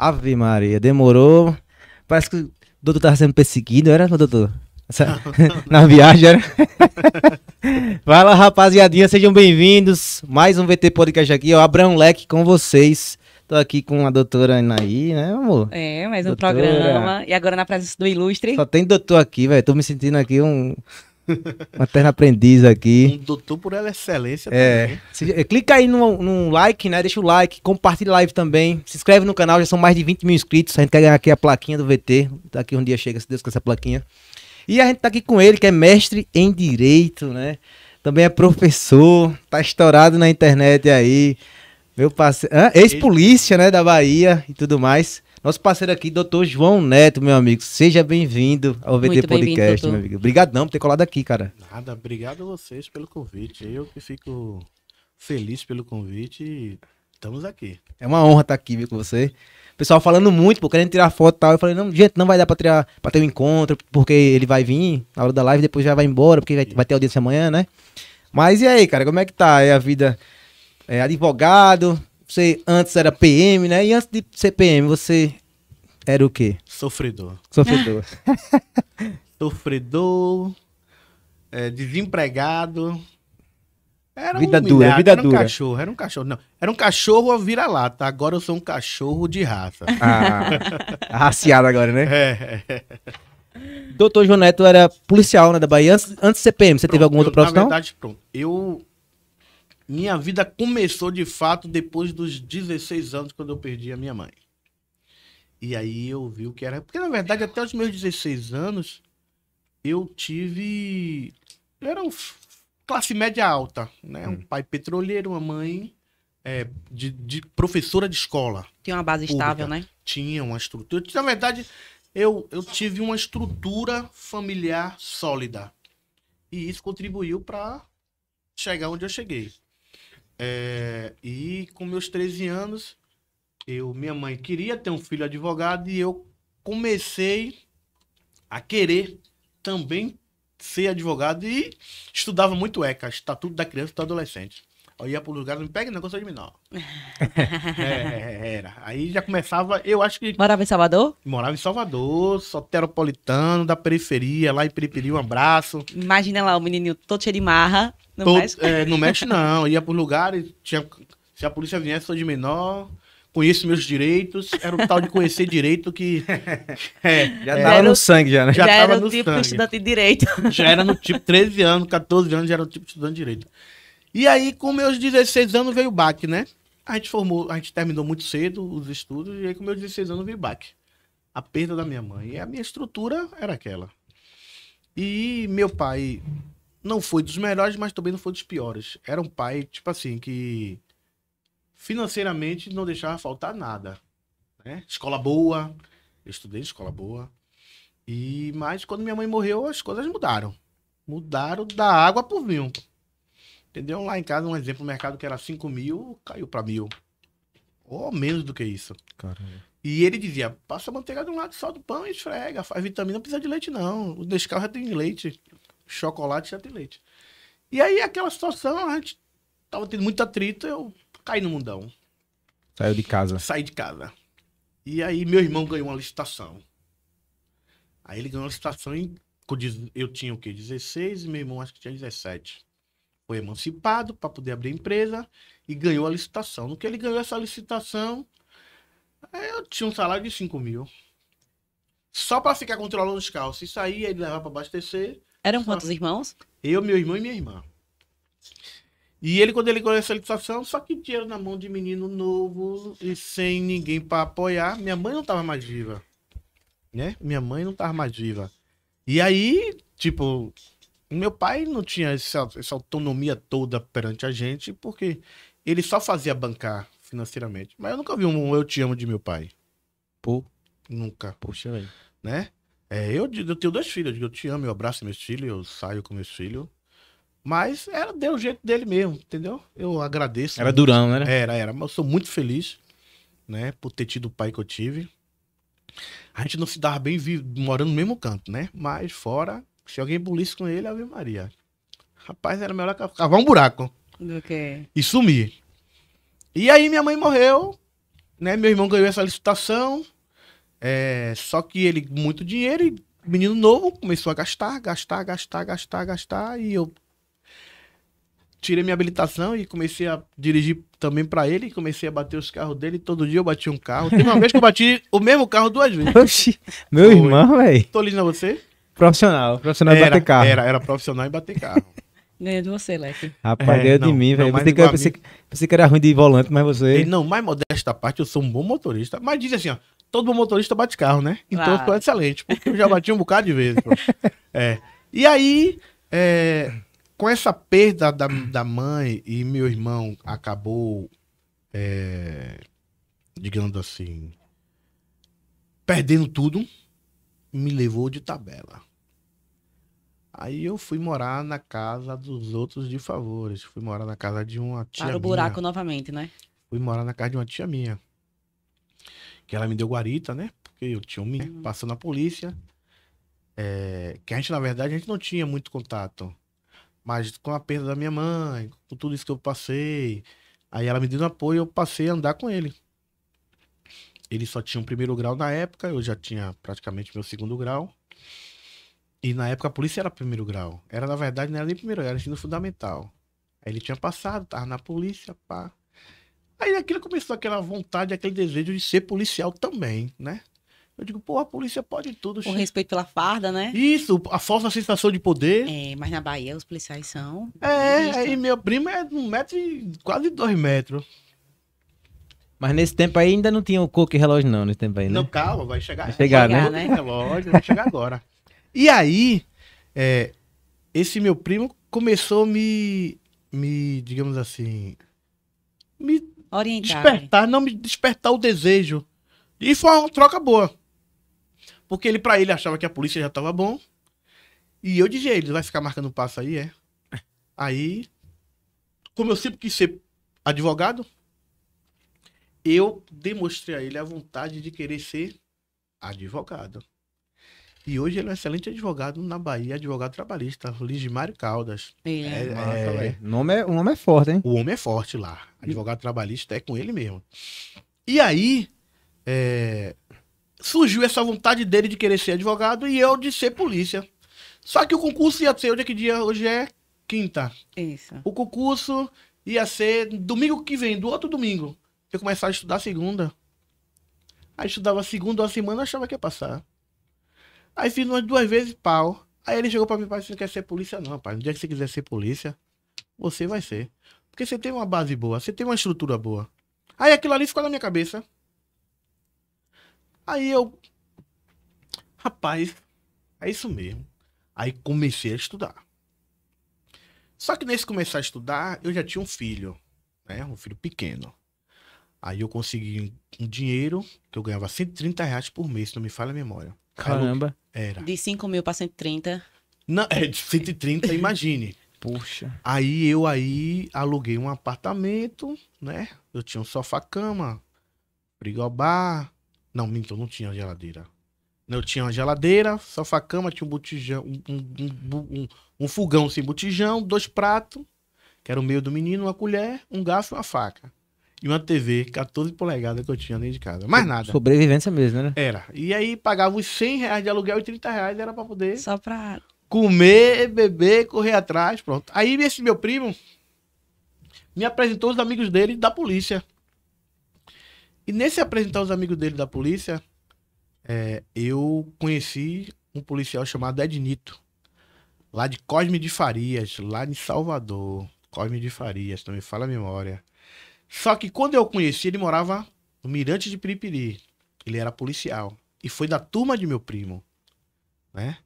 Ave Maria, demorou. Parece que o doutor tava sendo perseguido, era, doutor? Essa... Na viagem, era? Fala, rapaziadinha, sejam bem-vindos. Mais um VT Podcast aqui, ó. Abrão um Leque com vocês. Tô aqui com a doutora Anaí, né, amor? É, mais um doutora... programa. E agora na presença do ilustre. Só tem doutor aqui, velho. Tô me sentindo aqui um Uma terna aprendiz aqui. Um doutor por ela excelência é. clica aí no, no like, né? Deixa o like, compartilha a live também. Se inscreve no canal, já são mais de 20 mil inscritos. A gente quer ganhar aqui a plaquinha do VT. Daqui um dia chega, se Deus, com essa plaquinha. E a gente tá aqui com ele, que é mestre em Direito, né? Também é professor, tá estourado na internet aí. Meu parceiro. Ex-polícia, né? Da Bahia e tudo mais. Nosso parceiro aqui, doutor João Neto, meu amigo. Seja bem-vindo ao VT Muito Podcast, meu amigo. Obrigadão por ter colado aqui, cara. Nada, obrigado a vocês pelo convite. Eu que fico feliz pelo convite e estamos aqui. É uma honra estar aqui viu, com você pessoal falando muito, pô, querendo tirar foto e tal. Eu falei, não, gente, não vai dar pra, tirar, pra ter um encontro, porque ele vai vir na hora da live, depois já vai embora, porque vai, vai ter audiência amanhã, né? Mas e aí, cara, como é que tá? É a vida é, advogado, você antes era PM, né? E antes de ser PM, você era o quê? Sofredor. Sofredor. Sofredor, é, desempregado. Era vida um dura, vida era um dura. cachorro, era um cachorro. Não, era um cachorro a vira-lata. Agora eu sou um cachorro de raça. Ah, raciado agora, né? É. Doutor João Neto era policial né, da Bahia. Antes, antes de CPM, você pronto, teve alguma outro outra profissão? Na verdade, pronto. Eu minha vida começou de fato depois dos 16 anos, quando eu perdi a minha mãe. E aí eu vi o que era. Porque na verdade, até os meus 16 anos, eu tive. Eu era um classe média alta, né? Um hum. pai petroleiro, uma mãe é, de, de, professora de escola. Tinha uma base pública. estável, né? Tinha uma estrutura. Na verdade, eu, eu tive uma estrutura familiar sólida. E isso contribuiu para chegar onde eu cheguei. É, e com meus 13 anos, eu, minha mãe queria ter um filho advogado e eu comecei a querer também ser advogado e estudava muito ECA, Estatuto da Criança e do Adolescente. Eu ia para e não me pega negócio de mim, não. É, é, era. Aí já começava, eu acho que. Morava em Salvador? Morava em Salvador, soteropolitano, da periferia, lá em Periperi, um abraço. Imagina lá, o menininho todo cheio de marra, não todo, mexe? É, não mexe, não. Ia por lugares, tinha, se a polícia viesse, sou de menor, conheço meus direitos. Era o tal de conhecer direito que. é, já é. tava era, no sangue, já, né? Já, já era no tipo sangue. estudante de direito. Já era no tipo 13 anos, 14 anos, já era no tipo estudante de direito. E aí, com meus 16 anos, veio o baque, né? A gente formou, a gente terminou muito cedo os estudos, e aí com meus 16 anos veio o baque. A perda da minha mãe. E a minha estrutura era aquela. E meu pai não foi dos melhores, mas também não foi dos piores. Era um pai, tipo assim, que financeiramente não deixava faltar nada. Né? Escola boa, eu estudei em escola boa. E mas quando minha mãe morreu, as coisas mudaram. Mudaram da água pro vinho. Entendeu? Lá em casa, um exemplo, o mercado que era 5 mil, caiu para mil. Ou menos do que isso. Caramba. E ele dizia, passa a manteiga de um lado só do pão e esfrega, faz vitamina, não precisa de leite não. O Nescau já tem leite chocolate e chá de leite. E aí, aquela situação, a gente tava tendo muito atrito, eu caí no mundão. Saiu de casa. Saí de casa. E aí, meu irmão ganhou uma licitação. Aí ele ganhou uma licitação e Eu tinha o quê? 16 e meu irmão acho que tinha 17. Foi emancipado para poder abrir empresa e ganhou a licitação. No que ele ganhou essa licitação, eu tinha um salário de 5 mil. Só para ficar controlando os carros. Isso aí, ele levava para abastecer eram quantos só. irmãos? Eu, meu irmão e minha irmã. E ele, quando ele conheceu a licitação, só que dinheiro na mão de menino novo e sem ninguém para apoiar. Minha mãe não tava mais viva. Né? Minha mãe não tava mais viva. E aí, tipo, meu pai não tinha essa, essa autonomia toda perante a gente, porque ele só fazia bancar financeiramente. Mas eu nunca vi um Eu Te Amo de meu pai. Pô. Nunca. Poxa, velho. Né? É, eu, eu tenho dois filhos, eu, te amo, eu abraço meus filhos, eu saio com meus filhos. Mas era, deu o jeito dele mesmo, entendeu? Eu agradeço. Era durão, né? Era, era. Mas eu sou muito feliz, né? Por ter tido o pai que eu tive. A gente não se dava bem morando no mesmo canto, né? Mas fora, se alguém bulisse com ele, Ave Maria. Rapaz, era melhor cavar um buraco. Do que? E sumir. E aí minha mãe morreu, né? Meu irmão ganhou essa licitação. É, só que ele, muito dinheiro, e menino novo, começou a gastar, gastar, gastar, gastar, gastar, e eu tirei minha habilitação e comecei a dirigir também para ele, comecei a bater os carros dele, todo dia eu bati um carro. tem uma vez que eu bati o mesmo carro duas vezes. Oxi, meu Foi. irmão, velho. Tô lindo a você? Profissional, profissional era, bater carro. Era, era profissional em bater carro. Ganhou de você, Leque. Rapaz, é, ganhou de mim, velho. Pensei, pensei, pensei que era ruim de volante, mas você. não, mais modesta parte, eu sou um bom motorista. Mas diz assim, ó, todo motorista bate carro, né? Então claro. ficou excelente, porque eu já bati um bocado de vezes. é. E aí, é, com essa perda da, da mãe e meu irmão acabou, é, digamos assim, perdendo tudo, me levou de tabela. Aí eu fui morar na casa dos outros de favores. Fui morar na casa de uma tia. Para o buraco minha. novamente, né? Fui morar na casa de uma tia minha que ela me deu guarita, né? Porque eu tinha um menino uhum. passando a polícia. É, que a gente, na verdade, a gente não tinha muito contato. Mas com a perda da minha mãe, com tudo isso que eu passei, aí ela me deu apoio apoio, eu passei a andar com ele. Ele só tinha um primeiro grau na época, eu já tinha praticamente meu segundo grau. E na época a polícia era primeiro grau. Era, na verdade, não era nem primeiro, era ensino fundamental. Aí ele tinha passado, tava na polícia, pá. Aí aquilo começou aquela vontade, aquele desejo de ser policial também, né? Eu digo, pô, a polícia pode tudo. O respeito pela farda, né? Isso, a falsa sensação de poder. É, mas na Bahia os policiais são. É, aí meu primo é um metro e quase dois metros. Mas nesse tempo aí ainda não tinha o coque relógio, não, nesse tempo aí, né? Não, calma, vai chegar. Vai chegar, vai chegar né? né? relógio, vai chegar agora. E aí, é, esse meu primo começou a me, me, digamos assim, me Orientar. Despertar, não me despertar o desejo. E foi uma troca boa. Porque ele, para ele, achava que a polícia já tava bom. E eu dizia, ele vai ficar marcando passo aí, é. Aí, como eu sempre quis ser advogado, eu demonstrei a ele a vontade de querer ser advogado. E hoje ele é um excelente advogado na Bahia, advogado trabalhista, Lismário Caldas. É, é, é... é. Nome é, o nome é forte, hein? O homem é forte lá. Advogado trabalhista é com ele mesmo. E aí, é... surgiu essa vontade dele de querer ser advogado e eu de ser polícia. Só que o concurso ia ser, hoje é que dia? Hoje é quinta. Isso. O concurso ia ser domingo que vem, do outro domingo. Eu começava a estudar segunda. Aí estudava segunda, uma semana, achava que ia passar. Aí fiz umas duas vezes pau. Aí ele chegou pra mim, falou: você assim, não quer ser polícia? Não, rapaz. No dia que você quiser ser polícia, você vai ser. Porque você tem uma base boa, você tem uma estrutura boa. Aí aquilo ali ficou na minha cabeça. Aí eu. Rapaz, é isso mesmo. Aí comecei a estudar. Só que nesse começar a estudar, eu já tinha um filho, né? Um filho pequeno. Aí eu consegui um dinheiro que eu ganhava 130 reais por mês, se não me falha a memória. Caramba. Era. De 5 mil para 130. Não, é, de 130, imagine. Poxa. Aí eu aí aluguei um apartamento, né? Eu tinha um sofá-cama, frigobar. Não, minto, não tinha geladeira. Eu tinha uma geladeira, sofá-cama, tinha um botijão, um, um, um, um fogão sem botijão, dois pratos, que era o meio do menino, uma colher, um garfo e uma faca e uma TV 14 polegadas que eu tinha dentro de casa. Mais nada. Sobrevivência mesmo, né? Era. E aí pagava uns 100 reais de aluguel e 30 reais era pra poder. Só pra. Comer, beber, correr atrás, pronto. Aí esse meu primo me apresentou os amigos dele da polícia. E nesse apresentar os amigos dele da polícia, é, eu conheci um policial chamado Ednito, lá de Cosme de Farias, lá de Salvador. Cosme de Farias, também fala a memória. Só que quando eu conheci, ele morava no Mirante de Piripiri. Ele era policial. E foi da turma de meu primo. Né?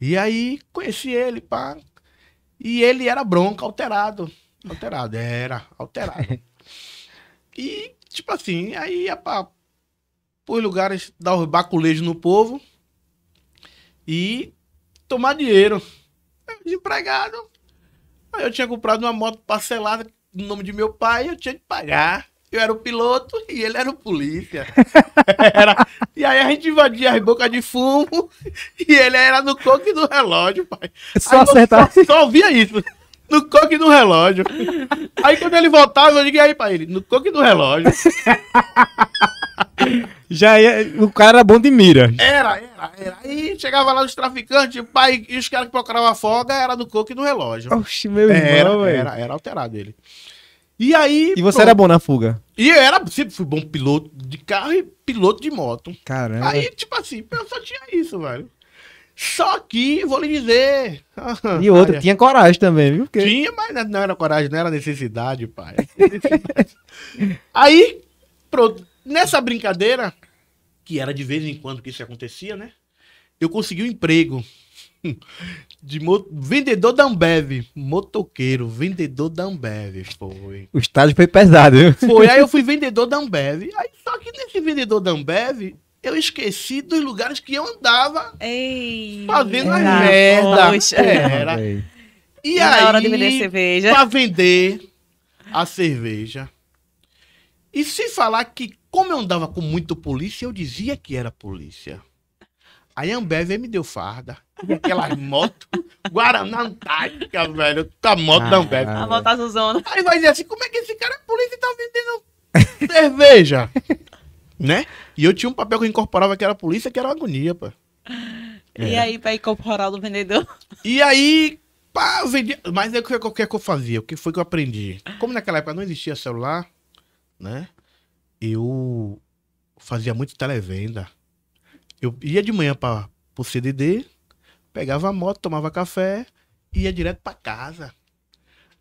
E aí conheci ele, pá. E ele era bronca, alterado. Alterado, era, alterado. e, tipo assim, aí ia pra, pros lugares, dar os baculejos no povo e tomar dinheiro. Desempregado. Aí eu tinha comprado uma moto parcelada, no nome de meu pai, eu tinha que pagar. Eu era o piloto e ele era o polícia. Era... E aí a gente invadia as bocas de fumo e ele era no coque do relógio, pai. Só acertar. Só, só ouvia isso. No coque do relógio. Aí quando ele voltava, eu liguei aí pra ele, no coque do relógio. Já ia, o cara era bom de mira. Era, era, era. E chegava lá os traficantes, pai, e os caras que procuravam folga era do coco e do relógio. Oxi, meu era, irmão, era, era, era alterado ele. E aí. E você era bom na fuga? E eu era, sempre fui bom piloto de carro e piloto de moto. Caramba. Aí, tipo assim, eu só tinha isso, velho. Só que, vou lhe dizer. E outra, tinha coragem também, viu? Porque... Tinha, mas não era coragem, não era necessidade, pai. aí, pronto Nessa brincadeira, que era de vez em quando que isso acontecia, né? Eu consegui um emprego de vendedor da Ambev, motoqueiro, vendedor da Ambev, foi. O estágio foi pesado, viu? Foi, aí eu fui vendedor da Ambev. Aí só que nesse vendedor da Ambev, eu esqueci dos lugares que eu andava Ei, fazendo as merda. Poxa. É, era. E, aí, na hora de vender cerveja. pra vender a cerveja. E se falar que como eu andava com muito polícia, eu dizia que era polícia. Aí a Ambev me deu farda. Aquelas motos. Guaraná Antártica, velho. A moto ah, da Ambev. A moto azulzona. Aí vai dizer assim: como é que esse cara é polícia e tá vendendo cerveja? né? E eu tinha um papel que eu incorporava que era polícia, que era agonia, pô. E é. aí, pra incorporar o vendedor. E aí, pá, eu vendia. Mas aí é o que, que, é que eu fazia? O que foi que eu aprendi? Como naquela época não existia celular, né? eu fazia muito televenda. Eu ia de manhã para o CDD, pegava a moto, tomava café, ia direto para casa.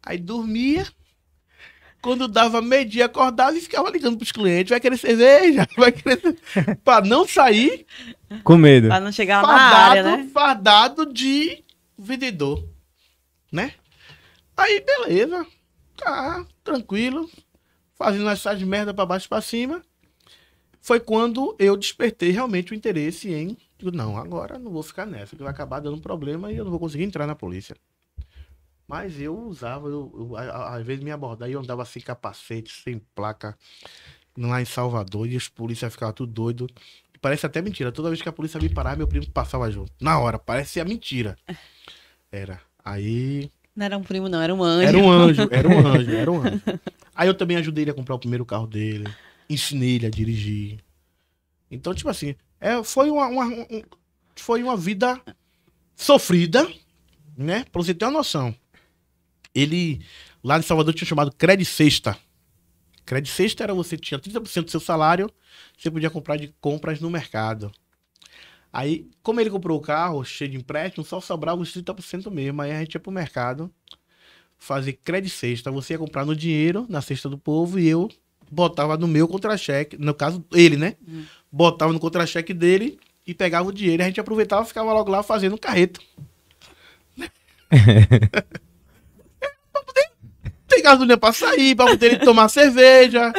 Aí dormia. Quando dava meio-dia, acordava e ficava ligando pros clientes. Vai querer cerveja? Vai querer para pra não sair. Com medo. Pra não chegar fardado, na área, né? Fardado de vendedor. Né? Aí, beleza. Tá, tranquilo fazendo essas merda para baixo para cima, foi quando eu despertei realmente o interesse em. Digo, não, agora não vou ficar nessa, que vai acabar dando problema e eu não vou conseguir entrar na polícia. Mas eu usava, eu, eu às vezes me abordava e eu andava sem capacete, sem placa, lá em Salvador, e os policiais ficavam tudo doido. Parece até mentira. Toda vez que a polícia me parava, meu primo passava junto. Na hora, parece a mentira. Era. Aí. Não era um primo, não, era um anjo. Era um anjo, era um anjo, era um anjo. Aí eu também ajudei ele a comprar o primeiro carro dele. Ensinei ele a dirigir. Então, tipo assim, é, foi, uma, uma um, foi uma vida sofrida, né? Pra você ter uma noção. Ele, lá em Salvador, tinha chamado Credit Sexta. Credit Sexta era você tinha 30% do seu salário, você podia comprar de compras no mercado. Aí, como ele comprou o carro cheio de empréstimo, só sobrava os 30% mesmo. Aí a gente ia pro mercado fazer crédito sexta. Você ia comprar no dinheiro, na cesta do povo, e eu botava no meu contra-cheque, no caso, ele, né? Uhum. Botava no contra-cheque dele e pegava o dinheiro. A gente aproveitava e ficava logo lá fazendo um carreto. pra poder ter gasolina pra sair, pra poder tomar cerveja,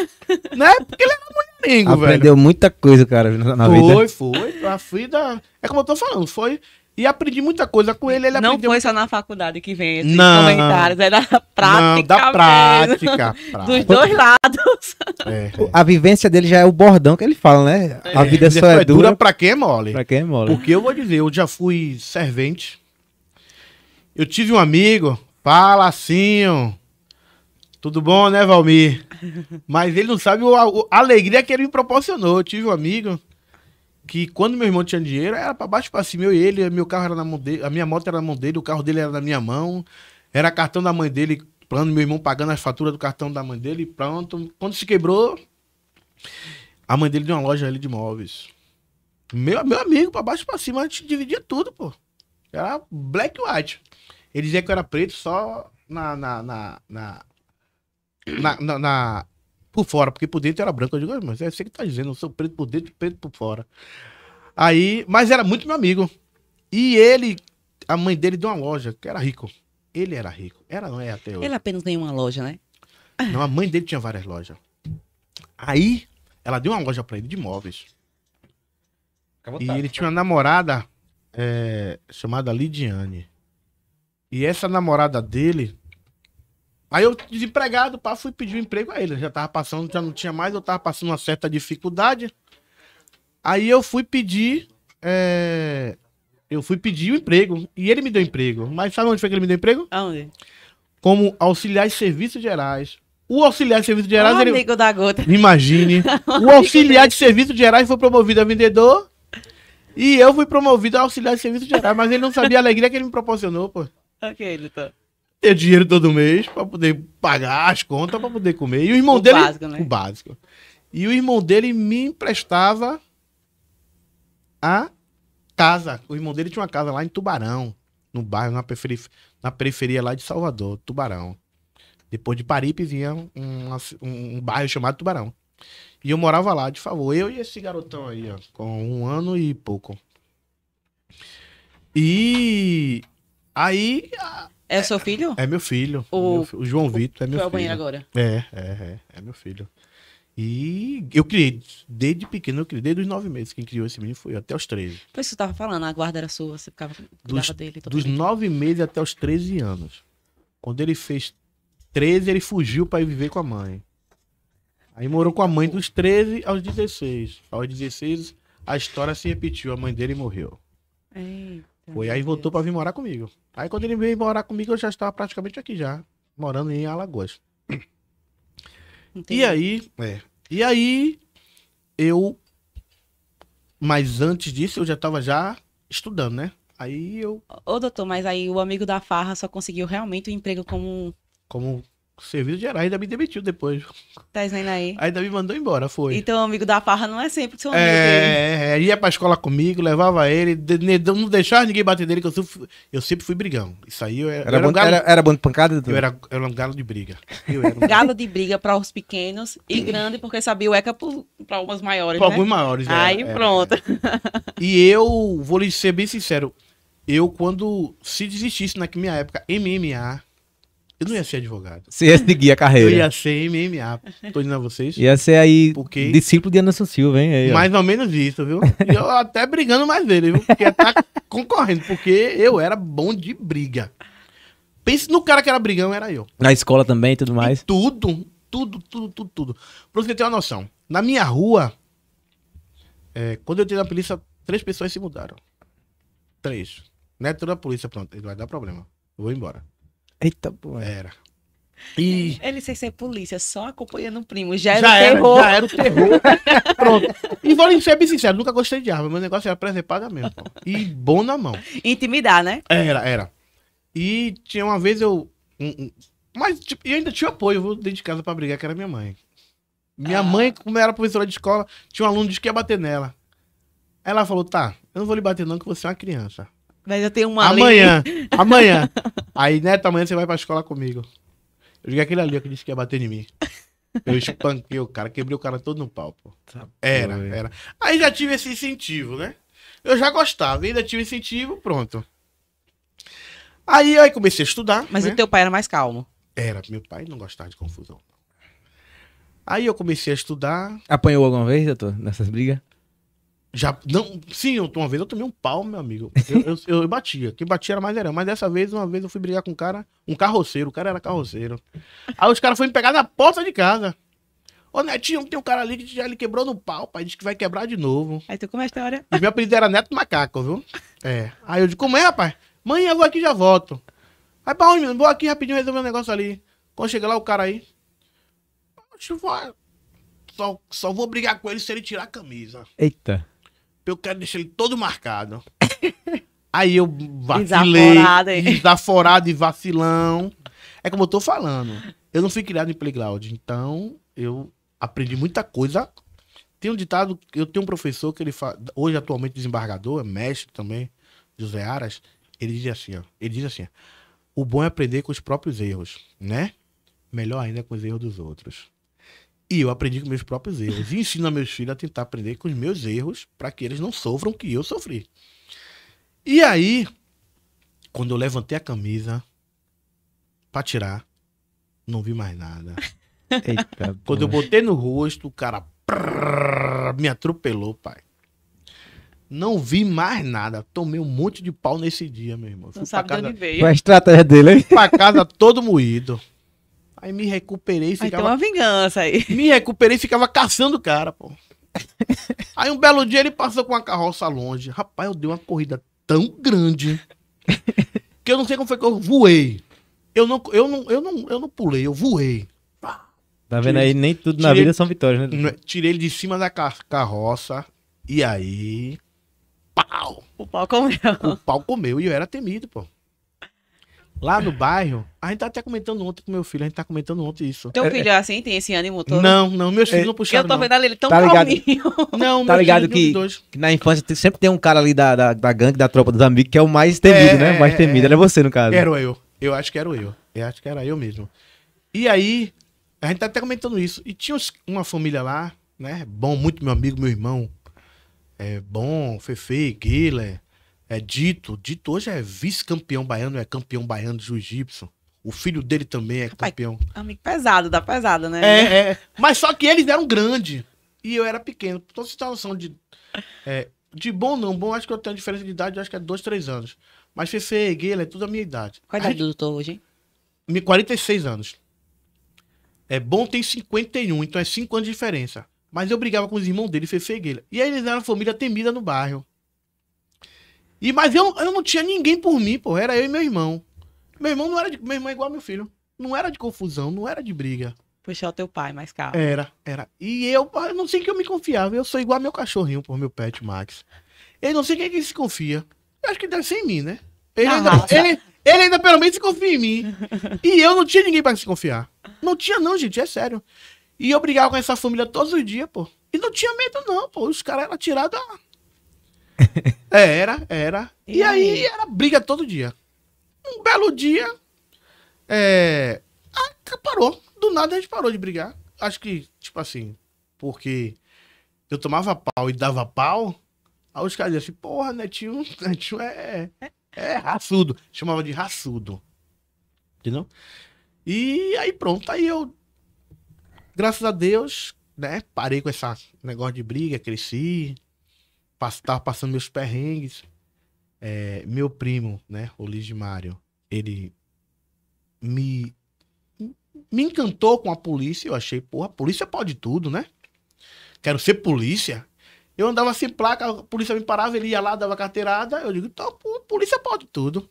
né? Porque ele era mulherengo, Aprendeu velho. Aprendeu muita coisa, cara, na, foi, vida. Foi, foi. fui da É como eu tô falando, foi e aprendi muita coisa com ele. ele não foi só na faculdade que vem esses não, comentários, é da prática. Não, da prática, prática. Dos dois lados. É, é. A vivência dele já é o bordão que ele fala, né? É, a vida só é, é dura. dura pra quem é mole. Pra quem é mole. Porque eu vou dizer, eu já fui servente. Eu tive um amigo, fala assim, Tudo bom, né, Valmir? Mas ele não sabe a alegria que ele me proporcionou. Eu tive um amigo que quando meu irmão tinha dinheiro, era para baixo para cima, eu e ele, meu carro era na mão dele, a minha moto era na mão dele, o carro dele era na minha mão, era cartão da mãe dele, plano, meu irmão pagando as faturas do cartão da mãe dele, pronto. Quando se quebrou, a mãe dele deu uma loja ali de imóveis. Meu, meu amigo, para baixo para cima, a gente dividia tudo, pô. Era black e white. Ele dizia que eu era preto só na, na, na, na na, na, na, por fora, porque por dentro era branco. Eu digo, mas é você que tá dizendo, eu sou preto por dentro e preto por fora. Aí, mas era muito meu amigo. E ele, a mãe dele de uma loja, que era rico. Ele era rico. Era, não é até hoje. Ele apenas tem uma loja, né? Não, a mãe dele tinha várias lojas. Aí, ela deu uma loja para ele de imóveis. E ele tá? tinha uma namorada é, chamada Lidiane. E essa namorada dele Aí eu, desempregado, pá, fui pedir um emprego a ele. Eu já tava passando, já não tinha mais, eu tava passando uma certa dificuldade. Aí eu fui pedir. É... Eu fui pedir o um emprego. E ele me deu emprego. Mas sabe onde foi que ele me deu emprego? Aonde? Como auxiliar de serviços gerais. O auxiliar de serviços gerais. O ele... amigo da gota. Imagine. o auxiliar de serviços gerais foi promovido a vendedor. E eu fui promovido a auxiliar de serviços gerais. Mas ele não sabia a alegria que ele me proporcionou, pô. Ok, doutor ter dinheiro todo mês para poder pagar as contas, para poder comer. E o irmão o dele. Básico, né? O básico. E o irmão dele me emprestava a casa. O irmão dele tinha uma casa lá em Tubarão, no bairro, na periferia, na periferia lá de Salvador, Tubarão. Depois de Paripe vinha um, um, um bairro chamado Tubarão. E eu morava lá, de favor. Eu e esse garotão aí, ó, com um ano e pouco. E aí a, é, o seu filho? É meu filho. O, o João Vitor é meu filho. agora. É, é, é, é meu filho. E eu criei, desde pequeno, eu criei, desde os nove meses. Quem criou esse menino foi eu, até os 13. Por isso que você tava falando, a guarda era sua, você ficava dos, dele. Dos nove meses até os 13 anos. Quando ele fez 13, ele fugiu para ir viver com a mãe. Aí morou com a mãe dos 13 aos 16. Aos 16, a história se repetiu, a mãe dele morreu. É. Foi, aí voltou para vir morar comigo. Aí quando ele veio morar comigo, eu já estava praticamente aqui já, morando em Alagoas. Entendi. E aí, é, e aí eu mas antes disso eu já estava já estudando, né? Aí eu Ô, doutor, mas aí o amigo da farra só conseguiu realmente o um emprego como como serviços gerais, ainda me demitiu depois. Tá aí? Ainda me mandou embora, foi. Então, amigo da farra não é sempre seu amigo é, dele. É, é ia pra escola comigo, levava ele, não deixava ninguém bater nele, que eu sempre fui, eu sempre fui brigão. Isso aí eu era. Era, era, um galo, era, era bom de pancada? Eu era, eu era um galo de briga. Eu era um... galo de briga para os pequenos e grande, porque sabia o ECA para algumas maiores. Pra né? alguns maiores, é, Aí é, pronto. e eu vou lhe ser bem sincero. Eu, quando se desistisse na minha época, MMA, eu não ia ser advogado. Você ia seguir a carreira. Eu ia ser MMA. Tô dizendo a vocês. Ia ser aí porque... discípulo de Anderson Silva, hein? Aí, mais ou menos isso, viu? E eu até brigando mais dele, viu? Porque tá concorrendo, porque eu era bom de briga. Pense no cara que era brigão, era eu. Na escola também tudo mais? E tudo, tudo, tudo, tudo, tudo. Pra você ter uma noção, na minha rua, é, quando eu tirei a polícia, três pessoas se mudaram. Três. Neto né? da polícia, pronto, ele vai dar problema. Eu vou embora. Eita, era. E... Ele sem ser polícia, só acompanhando o primo. Já, já era, o terror. Já era o terror. Pronto. E vou ser bem sincero, nunca gostei de arma. Meu negócio era presepada mesmo. Pô. E bom na mão. Intimidar, né? Era, era. E tinha uma vez eu. mas tipo, eu ainda tinha apoio, eu vou dentro de casa pra brigar, que era minha mãe. Minha ah. mãe, como era professora de escola, tinha um aluno que disse que ia bater nela. Ela falou: tá, eu não vou lhe bater, não, que você é uma criança. Mas eu tenho uma Amanhã. Lei. Amanhã. Aí, neto, amanhã você vai pra escola comigo. Eu joguei aquele ali que disse que ia bater em mim. Eu espanquei o cara, quebrei o cara todo no pau, pô. Tá era, era. Aí já tive esse incentivo, né? Eu já gostava, ainda tive incentivo, pronto. Aí, aí comecei a estudar. Mas né? o teu pai era mais calmo? Era, meu pai não gostava de confusão. Aí eu comecei a estudar. Apanhou alguma vez, doutor, nessas brigas? Já, não, sim, eu, uma vez eu tomei um pau, meu amigo. Eu, eu, eu, batia. Quem batia era mais herão. Mas dessa vez, uma vez eu fui brigar com um cara, um carroceiro. O cara era carroceiro. Aí os caras foram me pegar na porta de casa. Ô Netinho, tem um cara ali que já lhe quebrou no pau, pai. Diz que vai quebrar de novo. Aí tu começa a história. E meu apelido era Neto Macaco, viu? É. Aí eu digo, como é, rapaz? Mãe, eu vou aqui e já volto. Aí pra onde, menino? Vou aqui rapidinho resolver um negócio ali. Quando chega lá, o cara aí. Só, só vou brigar com ele se ele tirar a camisa. Eita. Eu quero deixar ele todo marcado. Aí eu vacilei. Desaforado, e vacilão. É como eu tô falando. Eu não fui criado em playground, então eu aprendi muita coisa. Tem um ditado, eu tenho um professor que ele fala, hoje atualmente desembargador, é mestre também, José Aras, ele diz assim, ó, ele diz assim: "O bom é aprender com os próprios erros, né? Melhor ainda com os erros dos outros." E eu aprendi com meus próprios erros. E ensino a meus filhos a tentar aprender com os meus erros para que eles não sofram o que eu sofri. E aí, quando eu levantei a camisa para tirar, não vi mais nada. Eita, quando eu botei no rosto, o cara prrr, me atropelou, pai. Não vi mais nada. Tomei um monte de pau nesse dia, meu irmão. Não Fui sabe casa... onde veio. Foi a estratégia dele, hein? Pra casa todo moído. Aí me recuperei, ficava... Aí tem uma vingança aí. Me recuperei e ficava caçando o cara, pô. aí um belo dia ele passou com uma carroça longe. Rapaz, eu dei uma corrida tão grande que eu não sei como foi que eu voei. Eu não, eu não, eu não, eu não pulei, eu voei. Tá vendo tirei, aí? Nem tudo na tirei, vida são vitórias, né? É, tirei ele de cima da carroça e aí. Pau! O pau comeu. O pau comeu e eu era temido, pô. Lá no bairro, a gente tá até comentando ontem com meu filho, a gente tá comentando ontem isso. Teu é, filho é assim, tem esse ânimo todo? Não, não, meus filhos é. não puxaram. Eu tô vendo ali, ele tão tá ligado, Não, tá ligado que, que, na infância sempre tem um cara ali da, da, da gangue, da tropa dos amigos, que é o mais temido, É, né? O mais é, temido. é. Era você, no caso. Era eu. Eu acho que era eu. Eu acho que era eu mesmo. E aí, a gente tá até comentando isso. E tinha uns- uma família lá, né? Bom, muito meu amigo, meu irmão. É, bom, Fefe, Guilherme, é Dito. Dito hoje é vice-campeão baiano, é campeão baiano de jiu-jitsu. O filho dele também é Rapaz, campeão. Amigo pesado, dá pesada, né? É, é. Mas só que eles eram grandes e eu era pequeno. Então você têm tá noção de. É, de bom não, bom, acho que eu tenho diferença de idade, acho que é dois, três anos. Mas Fefe é tudo a minha idade. Qual a idade do doutor hoje, hein? 46 anos. É bom tem 51, então é cinco anos de diferença. Mas eu brigava com os irmãos dele, Fefe e E aí eles eram família temida no bairro. E, mas eu, eu não tinha ninguém por mim, pô. Era eu e meu irmão. Meu irmão não era de. Meu irmão é igual meu filho. Não era de confusão, não era de briga. Puxar é, o teu pai mais calmo. Era, era. E eu, eu não sei que eu me confiava. Eu sou igual meu cachorrinho, por meu pet Max. Eu não sei quem que se confia. Eu acho que deve ser em mim, né? Ele ah, ainda, ele, é. ele ainda pelo menos se confia em mim. E eu não tinha ninguém para se confiar. Não tinha, não, gente, é sério. E eu brigava com essa família todos os dias, pô. E não tinha medo, não, pô. Os caras eram tirados é, era, era. E, e aí? aí? era briga todo dia. Um belo dia, é, parou. Do nada a gente parou de brigar. Acho que, tipo assim, porque eu tomava pau e dava pau, aí os caras diziam assim, porra, Netinho, Netinho é, é raçudo. Chamava de raçudo. Entendeu? E aí pronto, aí eu, graças a Deus, né, parei com esse negócio de briga, cresci, tava passando meus perrengues. É, meu primo, né, o Mário, ele me me encantou com a polícia. Eu achei, porra, polícia pode tudo, né? Quero ser polícia. Eu andava sem placa, a polícia me parava, ele ia lá, dava carteirada. Eu digo, então, polícia pode tudo.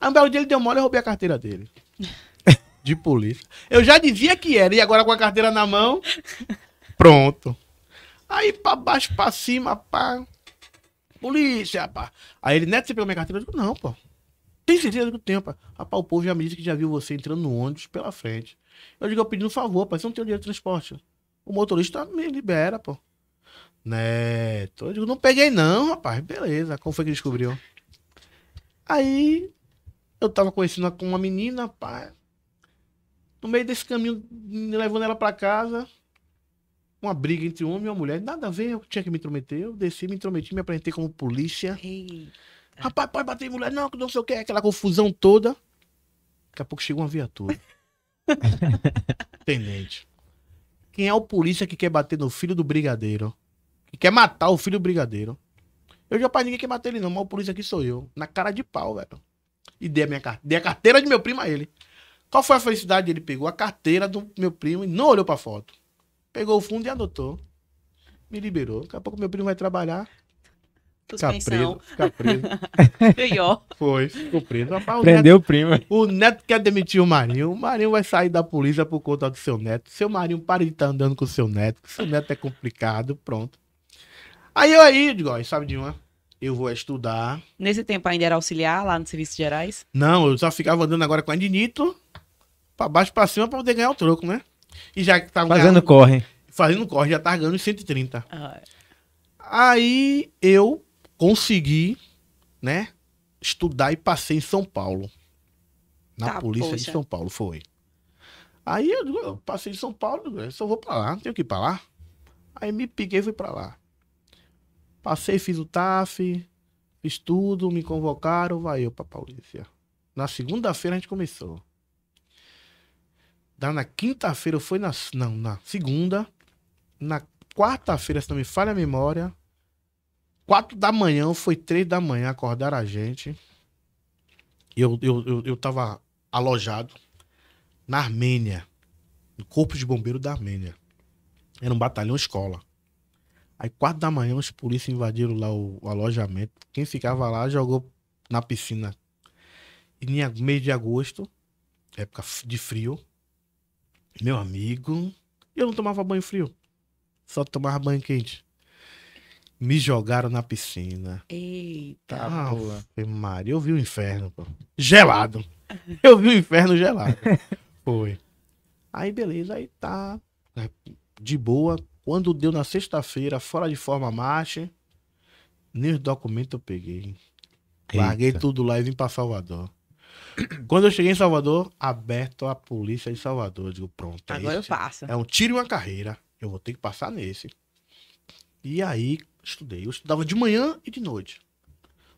Aí um belo dia ele deu mole, eu roubei a carteira dele. De polícia. Eu já dizia que era, e agora com a carteira na mão, pronto. Aí pra baixo, pra cima, pá polícia, pá. Aí ele, neto, você pegou minha carteira? Eu digo, não, pô. Tem certeza que eu tenho, pá. Rapaz, o povo já me disse que já viu você entrando no ônibus pela frente. Eu digo, eu pedi um favor, pá, você não tem o dinheiro de transporte. O motorista me libera, pô. Neto. Eu digo, não peguei não, rapaz. Beleza. Como foi que descobriu? Aí, eu tava conhecendo com uma menina, pá. No meio desse caminho, levando ela pra casa, uma briga entre um homem e uma mulher. Nada a ver, eu tinha que me intrometer. Eu desci, me intrometi, me apresentei como polícia. Eita. Rapaz, pode bater em mulher, não, não sei o que, aquela confusão toda. Daqui a pouco chegou uma viatura. Tenente. Quem é o polícia que quer bater no filho do brigadeiro? Que quer matar o filho do brigadeiro? Eu já pai, ninguém quer matar ele, não, mas o polícia aqui sou eu. Na cara de pau, velho. E dei a, minha, dei a carteira de meu primo a ele. Qual foi a felicidade? Ele pegou a carteira do meu primo e não olhou pra foto. Pegou o fundo e adotou. Me liberou. Daqui a pouco meu primo vai trabalhar. Ficar preso, ficar preso. Pior. Foi, ficou preso. Rapaz, Prendeu o, neto, o primo. O neto quer demitir o Marinho. O Marinho vai sair da polícia por conta do seu neto. Seu Marinho para de estar tá andando com o seu neto. Seu neto é complicado. Pronto. Aí eu aí, digo, ó, sabe de uma? Eu vou estudar. Nesse tempo ainda era auxiliar lá no Serviço Gerais? Não, eu só ficava andando agora com a Ednito Pra baixo pra cima pra poder ganhar o troco, né? E já que tava tá Fazendo ganhando, corre. Fazendo corre, já tava tá ganhando 130. Ah. Aí eu consegui, né, estudar e passei em São Paulo. Na tá, polícia poxa. de São Paulo, foi. Aí eu, eu passei em São Paulo, eu só vou pra lá, não tenho que ir pra lá. Aí me piquei e fui pra lá. Passei, fiz o TAF, fiz tudo, me convocaram, vai eu pra polícia. Na segunda-feira a gente começou. Dá na quinta-feira, foi na. Não, na segunda. Na quarta-feira, se não me falha a memória. Quatro da manhã, foi três da manhã, acordaram a gente. Eu, eu, eu, eu tava alojado na Armênia. No Corpo de Bombeiro da Armênia. Era um batalhão escola. Aí, quatro da manhã, os polícias invadiram lá o, o alojamento. Quem ficava lá jogou na piscina. E em mês de agosto, época de frio, meu amigo, eu não tomava banho frio. Só tomava banho quente. Me jogaram na piscina. Eita, ah, Maria, eu vi o inferno, pô. Gelado. Eu vi o inferno gelado. Foi. Aí, beleza, aí tá. É, de boa. Quando deu na sexta-feira, fora de forma marcha, nem os documentos eu peguei. Eita. Larguei tudo lá e vim pra Salvador. Quando eu cheguei em Salvador, aberto a polícia de Salvador. Eu digo, pronto. É Agora esse. eu passo. É um tiro e uma carreira. Eu vou ter que passar nesse. E aí, estudei. Eu estudava de manhã e de noite.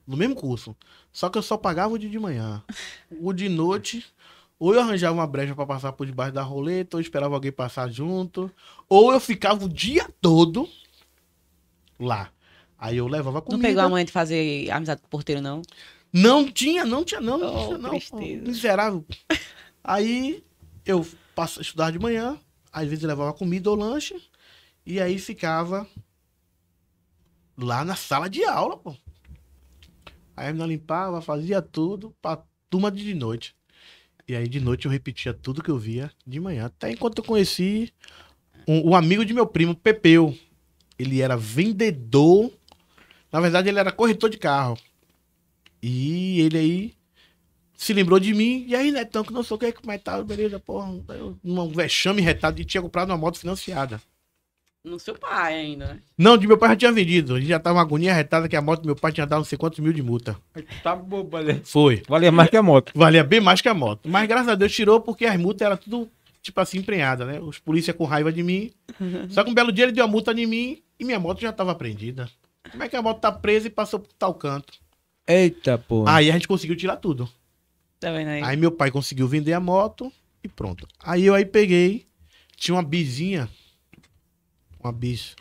No mesmo curso. Só que eu só pagava o de, de manhã. O de noite, ou eu arranjava uma brecha para passar por debaixo da roleta, ou esperava alguém passar junto. Ou eu ficava o dia todo lá. Aí eu levava comida. Não pegou a mãe de fazer amizade com o porteiro, não? Não tinha, não tinha, não. não, oh, tinha, não. miserável. Aí eu passo estudar de manhã, às vezes levava comida ou lanche, e aí ficava lá na sala de aula, pô. Aí a menina limpava, fazia tudo pra turma de noite. E aí de noite eu repetia tudo que eu via de manhã. Até enquanto eu conheci um, um amigo de meu primo, Pepeu. Ele era vendedor. Na verdade, ele era corretor de carro. E ele aí se lembrou de mim. E aí, Netão, que não sei o que, mas tal, beleza, porra. Um vexame retado e tinha comprado uma moto financiada. No seu pai ainda, né? Não, de meu pai já tinha vendido. Ele já tava uma agonia retada que a moto do meu pai tinha dado não sei quantos mil de multa. Tá boba, né? Foi. Valia mais que a moto. Valia bem mais que a moto. Mas graças a Deus tirou porque as multas eram tudo, tipo assim, emprenhada, né? Os polícias com raiva de mim. Só que um belo dia ele deu a multa de mim e minha moto já tava prendida. Como é que a moto tá presa e passou por tal canto? Eita, pô. Aí a gente conseguiu tirar tudo. Tá vendo aí? Aí meu pai conseguiu vender a moto e pronto. Aí eu aí peguei, tinha uma bizinha, uma bis.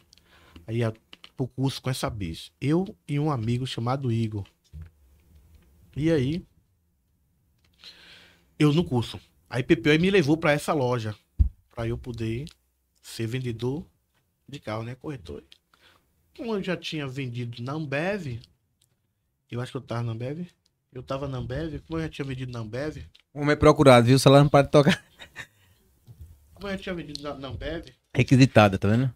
Aí ia pro curso com essa bis. Eu e um amigo chamado Igor. E aí, eu no curso. Aí PPO me levou para essa loja, para eu poder ser vendedor de carro, né, corretor. Como eu já tinha vendido na Ambev, eu acho que eu tava na Ambev. Eu tava na Ambev. Como eu já tinha vendido na Ambev. O homem é procurado, viu? O celular não para de tocar. Como eu já tinha vendido na, na Ambev. Requisitada, tá vendo?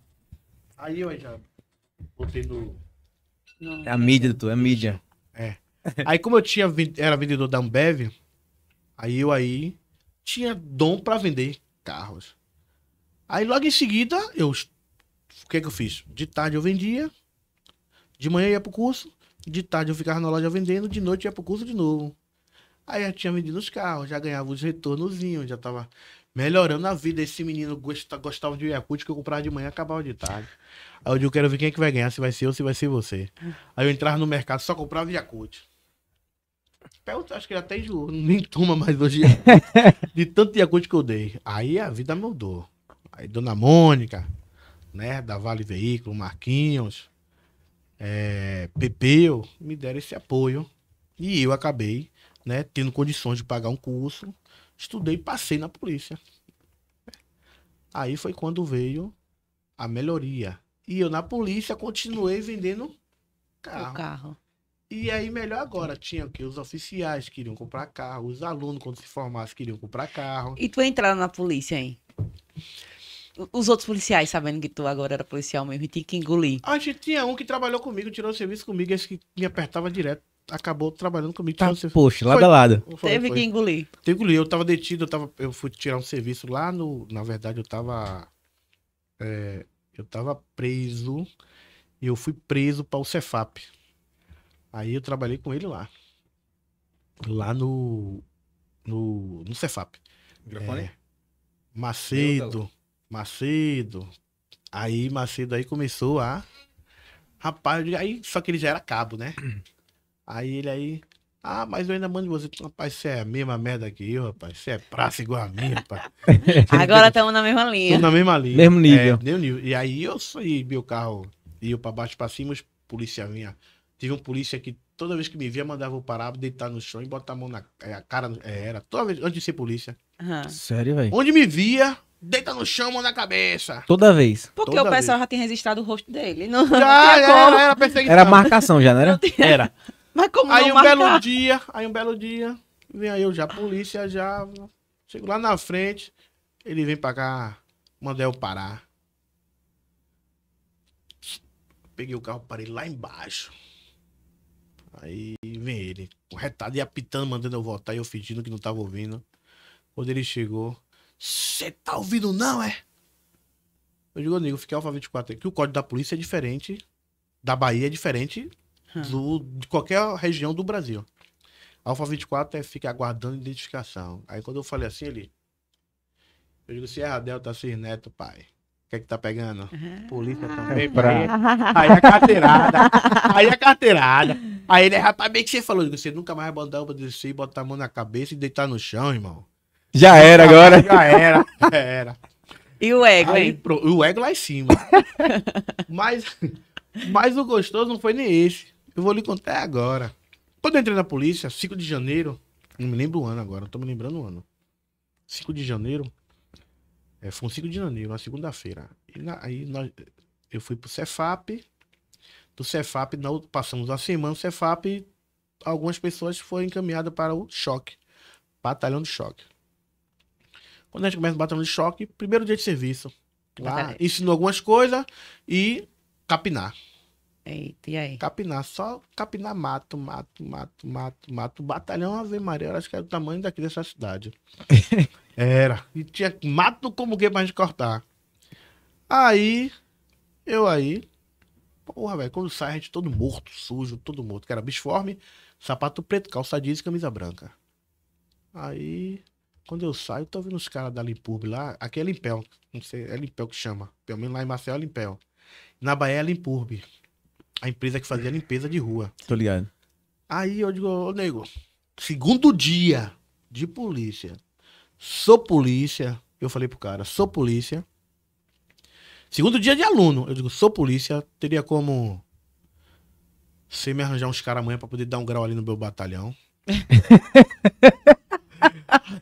Aí eu já botei no. É a mídia, doutor, é a mídia. É. Aí como eu tinha era vendedor da Ambev, aí eu aí tinha dom para vender carros. Aí logo em seguida, eu o que que eu fiz? De tarde eu vendia, de manhã eu ia pro curso, de tarde eu ficava na loja vendendo, de noite ia pro curso de novo. Aí eu tinha vendido os carros, já ganhava os retornozinhos, já tava melhorando a vida. Esse menino gosta, gostava de Yakult que eu comprava de manhã acabava de tarde. Aí eu digo, quero ver quem é que vai ganhar, se vai ser eu, se vai ser você. Aí eu entrava no mercado, só comprava Yakult. Pergunta, acho que ele até enjoou, nem toma mais hoje. de tanto Yakult que eu dei. Aí a vida mudou. Aí Dona Mônica, né, da Vale Veículo, Marquinhos, é, Pepeu, me deram esse apoio. E eu acabei, né, tendo condições de pagar um curso, estudei e passei na polícia. Aí foi quando veio a melhoria. E eu na polícia continuei vendendo carro. O carro. E aí, melhor agora, tinha que os oficiais queriam comprar carro, os alunos, quando se formassem, queriam comprar carro. E tu entraram na polícia, hein? os outros policiais sabendo que tu agora era policial mesmo e tinha que engolir? A gente tinha um que trabalhou comigo, tirou serviço comigo, esse que me apertava direto. Acabou trabalhando comigo, tá, tirou tá, serviço. Poxa, lado foi, a lado. Foi, Teve foi. que engolir. Teve que engolir. Eu tava detido, eu, tava, eu fui tirar um serviço lá no. Na verdade, eu tava. É, eu tava preso. E eu fui preso para o Cefap. Aí eu trabalhei com ele lá. Lá no. No, no Cefap. Microfone? É, Macedo. Macedo. Aí Macedo aí começou a. Rapaz, digo, aí só que ele já era cabo, né? Aí ele aí. Ah, mas eu ainda mando você. Rapaz, você é a mesma merda que eu, rapaz. Você é praça igual a mim rapaz. Agora estamos na mesma linha. Estamos na mesma linha. Mesmo é, nível. É, mesmo nível. E aí eu saí, meu carro ia pra baixo pra cima, os policiais vinham Tive um polícia que toda vez que me via, mandava eu parar, deitar no chão e botar a mão na é, a cara. É, era, toda vez, antes de ser polícia. Uhum. Sério, velho? Onde me via, deita no chão, mão na cabeça. Toda vez. Porque Toda o pessoal vez. já tinha registrado o rosto dele. Não, já, não era, era, perseguição. Era marcação já, não era? Não tinha... Era. Mas como aí um marcar? belo dia, aí um belo dia, vem aí eu já, polícia já. Chego lá na frente, ele vem pra cá, mandei eu parar. Peguei o carro, parei lá embaixo. Aí vem ele, corretado retado e apitando, mandando eu voltar, e eu fingindo que não tava ouvindo. Quando ele chegou, você tá ouvindo não, é? Eu digo, amigo, fiquei Alfa 24 que o código da polícia é diferente, da Bahia é diferente hum. do, de qualquer região do Brasil. Alfa 24 é fica aguardando identificação. Aí quando eu falei assim, ele. Eu digo, Sierra assim, é, Delta tá Cis Neto, pai. O que é que tá pegando? Uhum. Polícia também. Tá pra... aí a carteirada. Aí a carteirada. Aí ele, é rapaz, bem que você falou. Eu digo, você assim, nunca mais vai mandar uma descer, botar a mão na cabeça e deitar no chão, irmão. Já era agora. Já era, já era. E o ego, aí, hein? Pro, o ego lá em cima. mas, mas o gostoso não foi nem esse. Eu vou lhe contar agora. Quando eu entrei na polícia, 5 de janeiro, não me lembro o ano agora, não tô me lembrando o ano. 5 de janeiro, é, foi um 5 de janeiro, uma segunda-feira. Aí nós, eu fui pro Cefap, do Cefap, nós passamos uma semana, no Cefap, algumas pessoas foram encaminhadas para o choque, batalhão de choque. Quando a gente começa batalhão de choque, primeiro dia de serviço. Lá, ensinou algumas coisas e capinar. Eita, e aí? Capinar, só capinar mato, mato, mato, mato, mato. Batalhão Ave Maria, acho que era o tamanho daqui dessa cidade. era. E tinha mato como que pra gente cortar. Aí, eu aí, porra, velho, quando sai a gente todo morto, sujo, todo morto, que era bichforme, sapato preto, calça jeans e camisa branca. Aí, quando eu saio, tô vendo os caras da Limpurb lá. Aqui é Limpel. Não sei, é Limpel que chama. Pelo menos lá em Marcel é Limpel. Na Bahia é Limpurb. A empresa que fazia limpeza de rua. Tô ligado. Aí eu digo, ô nego, segundo dia de polícia. Sou polícia. Eu falei pro cara, sou polícia. Segundo dia de aluno. Eu digo, sou polícia. Teria como você me arranjar uns caras amanhã pra poder dar um grau ali no meu batalhão.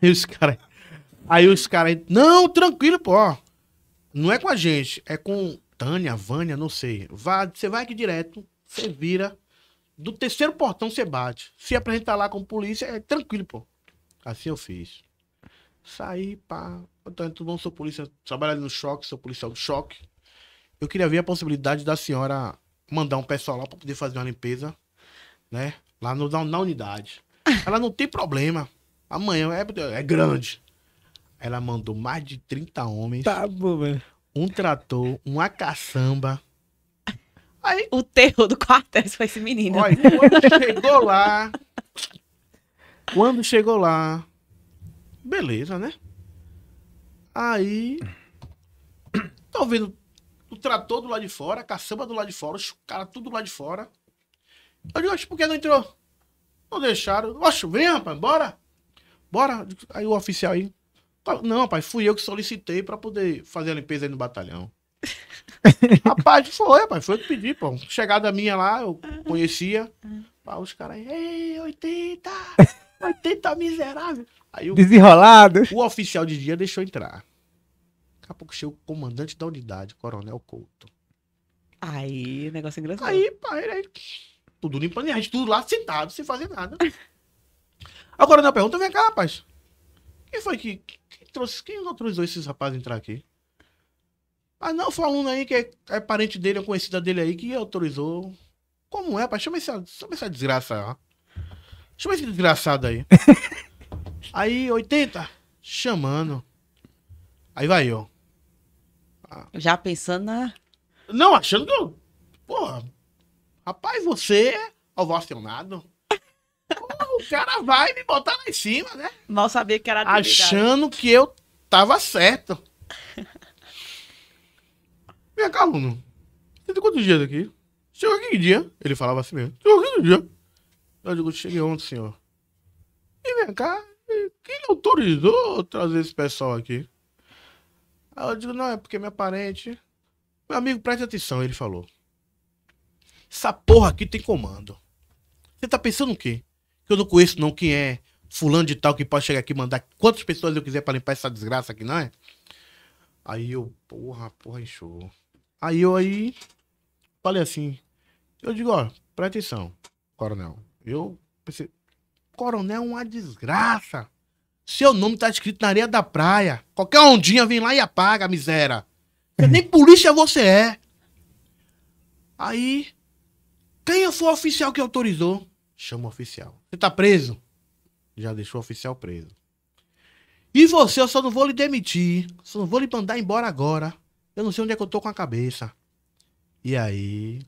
aí os caras. Aí os caras. Não, tranquilo, pô. Não é com a gente, é com Tânia, Vânia, não sei. você vai aqui direto, você vira. Do terceiro portão você bate. Se apresentar lá com polícia, é tranquilo, pô. Assim eu fiz. Saí, pá. Então, tudo bom, sou polícia. Trabalho ali no choque, sou policial do choque. Eu queria ver a possibilidade da senhora mandar um pessoal lá pra poder fazer uma limpeza, né? Lá no, na, na unidade. Ela não tem problema. Amanhã é, é grande. Ela mandou mais de 30 homens. Tá bom, velho. Um trator, uma caçamba. Aí, o terror do quartel foi esse menino. Olha, quando chegou lá. Quando chegou lá. Beleza, né? Aí. Tô vendo o trator do lado de fora, a caçamba do lado de fora, os caras tudo do lado de fora. Eu digo, por que não entrou? Não deixaram. Oxe, vem, rapaz, bora. Bora. Aí o oficial aí. Tá, não, rapaz, fui eu que solicitei pra poder fazer a limpeza aí no batalhão. rapaz, foi, rapaz, foi eu que pedi, pô. Chegada minha lá, eu conhecia. Pá, os caras aí, ei, 80! 80 miserável! Aí o, Desenrolado. O oficial de dia deixou entrar. Daqui a pouco chega o comandante da unidade, Coronel Couto. Aí, negócio engraçado. Aí, pai, tudo limpando a gente tudo lá sentado, sem fazer nada. Agora na pergunta, vem cá, rapaz. Quem foi que, que trouxe, quem autorizou esses rapazes a entrar aqui? Ah, não, foi um aluno aí que é, é, parente dele, é conhecida dele aí, que autorizou. Como é, rapaz? Chama, esse, chama essa desgraça. Ó. Chama esse desgraçado aí. aí, 80, chamando. Aí vai, ó. Ah. Já pensando na. Não, achando que. Porra. Rapaz, você é ovacionado o cara vai me botar lá em cima, né? Mal sabia que era atividade. Achando que eu tava certo. Vem cá, aluno. Você tem quantos dias aqui? Chegou aqui que dia? Ele falava assim mesmo. Chegou aqui que dia? Eu digo, cheguei ontem, senhor. E vem cá, quem lhe autorizou trazer esse pessoal aqui? Aí eu digo, não, é porque minha parente. Meu amigo, preste atenção, ele falou. Essa porra aqui tem comando. Você tá pensando o quê? Eu não conheço não quem é fulano de tal que pode chegar aqui e mandar quantas pessoas eu quiser para limpar essa desgraça aqui, não é? Aí eu, porra, porra, enxou. Aí eu aí falei assim, eu digo, ó, presta atenção, coronel. Eu pensei, coronel é uma desgraça. Seu nome tá escrito na areia da praia. Qualquer ondinha vem lá e apaga, miséria. Nem polícia você é. Aí, quem foi o oficial que autorizou? chama o oficial. Você tá preso? Já deixou o oficial preso. E você, eu só não vou lhe demitir. Só não vou lhe mandar embora agora. Eu não sei onde é que eu tô com a cabeça. E aí,